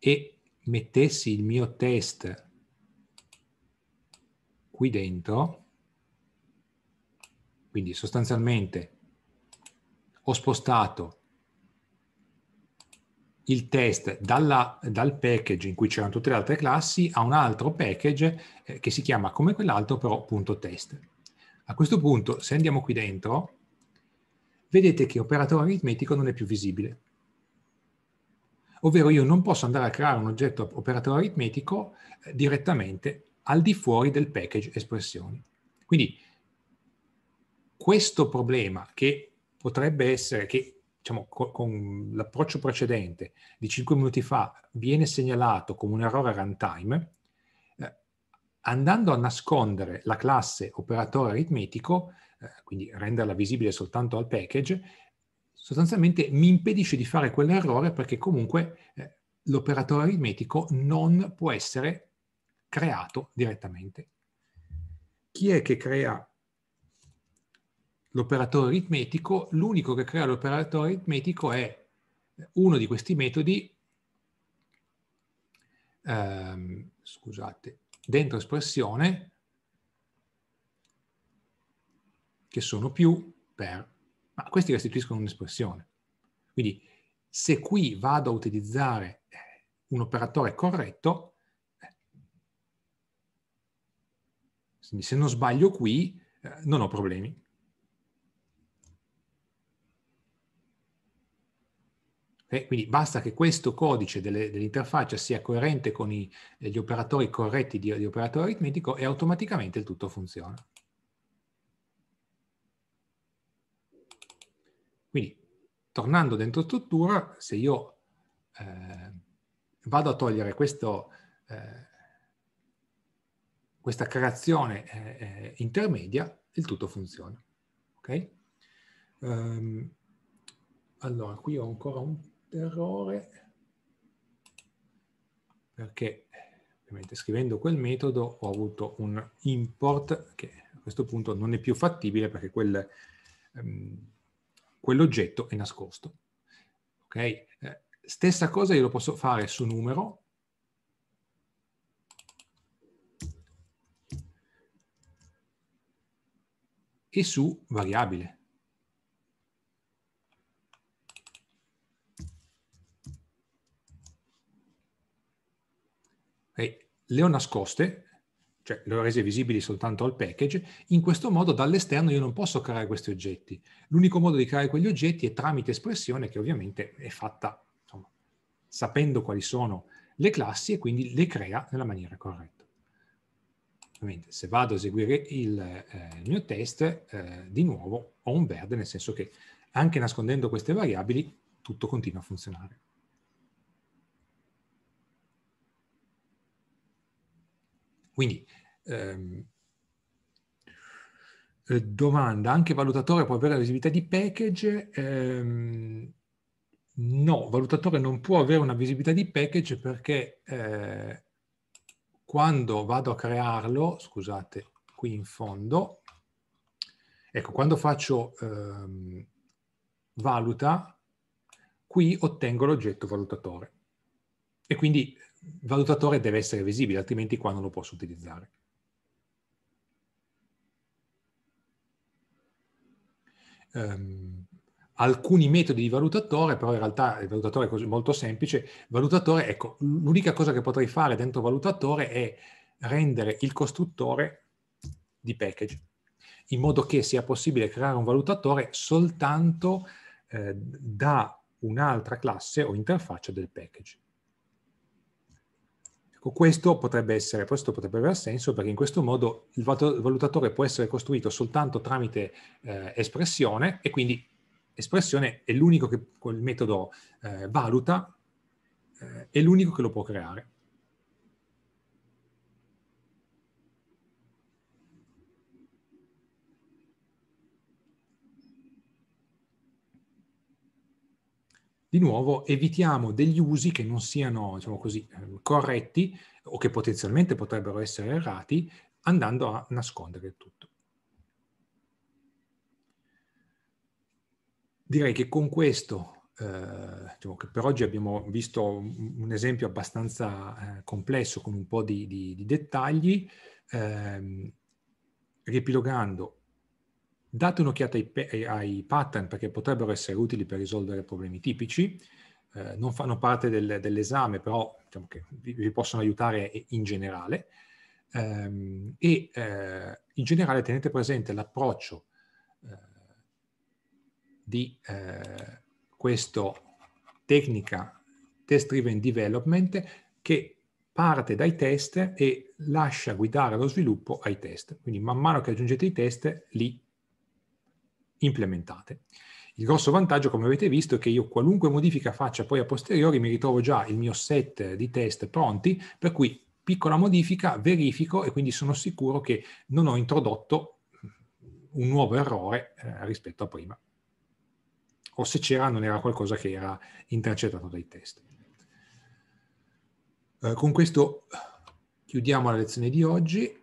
A: e mettessi il mio test qui dentro, quindi sostanzialmente ho spostato il test dalla, dal package in cui c'erano tutte le altre classi a un altro package eh, che si chiama come quell'altro però punto test. A questo punto se andiamo qui dentro vedete che operatore aritmetico non è più visibile ovvero io non posso andare a creare un oggetto operatore aritmetico eh, direttamente al di fuori del package espressioni. Quindi questo problema che potrebbe essere, che diciamo, con l'approccio precedente di 5 minuti fa viene segnalato come un errore runtime, eh, andando a nascondere la classe operatore aritmetico, eh, quindi renderla visibile soltanto al package, sostanzialmente mi impedisce di fare quell'errore perché comunque eh, l'operatore aritmetico non può essere creato direttamente. Chi è che crea l'operatore aritmetico? L'unico che crea l'operatore aritmetico è uno di questi metodi, ehm, scusate, dentro espressione, che sono più per ma ah, questi restituiscono un'espressione. Quindi se qui vado a utilizzare eh, un operatore corretto, eh, se non sbaglio qui eh, non ho problemi. Okay? Quindi basta che questo codice dell'interfaccia sia coerente con gli operatori corretti di, di operatore aritmetico e automaticamente il tutto funziona. tornando dentro struttura, se io eh, vado a togliere questo, eh, questa creazione eh, eh intermedia, il tutto funziona. Ok? Um, allora, qui ho ancora un errore, perché ovviamente scrivendo quel metodo ho avuto un import che a questo punto non è più fattibile perché quel... Um, quell'oggetto è nascosto. Okay? Eh, stessa cosa io lo posso fare su numero, e su variabile. Okay. Le ho nascoste, cioè le ho rese visibili soltanto al package, in questo modo dall'esterno io non posso creare questi oggetti. L'unico modo di creare quegli oggetti è tramite espressione che ovviamente è fatta insomma, sapendo quali sono le classi e quindi le crea nella maniera corretta. Ovviamente se vado a eseguire il eh, mio test, eh, di nuovo ho un verde, nel senso che anche nascondendo queste variabili tutto continua a funzionare. Quindi ehm, eh, domanda, anche valutatore può avere la visibilità di package? Ehm, no, valutatore non può avere una visibilità di package perché eh, quando vado a crearlo, scusate, qui in fondo, ecco, quando faccio ehm, valuta, qui ottengo l'oggetto valutatore. E quindi il valutatore deve essere visibile, altrimenti qua non lo posso utilizzare. Um, alcuni metodi di valutatore, però in realtà il valutatore è molto semplice. Valutatore, ecco, l'unica cosa che potrei fare dentro valutatore è rendere il costruttore di package, in modo che sia possibile creare un valutatore soltanto eh, da un'altra classe o interfaccia del package. Ecco, questo potrebbe, essere, questo potrebbe avere senso perché in questo modo il valutatore può essere costruito soltanto tramite eh, espressione e quindi espressione è l'unico che il metodo eh, valuta, eh, è l'unico che lo può creare. di nuovo evitiamo degli usi che non siano, diciamo così, ehm, corretti o che potenzialmente potrebbero essere errati, andando a nascondere il tutto. Direi che con questo, eh, diciamo che per oggi abbiamo visto un esempio abbastanza eh, complesso con un po' di, di, di dettagli, eh, riepilogando Date un'occhiata ai, ai, pattern perché potrebbero essere utili per risolvere problemi tipici, eh, non fanno parte del, dell'esame, però diciamo vi, vi, possono aiutare in generale. Um, e eh, in generale tenete presente l'approccio eh, di eh, questa tecnica test driven development che parte dai test e lascia guidare lo sviluppo ai test. Quindi man mano che aggiungete i test, li implementate. Il grosso vantaggio, come avete visto, è che io qualunque modifica faccia poi a posteriori mi ritrovo già il mio set di test pronti, per cui piccola modifica, verifico e quindi sono sicuro che non ho introdotto un nuovo errore eh, rispetto a prima. O se c'era non era qualcosa che era intercettato dai test. Eh, con questo chiudiamo la lezione di oggi.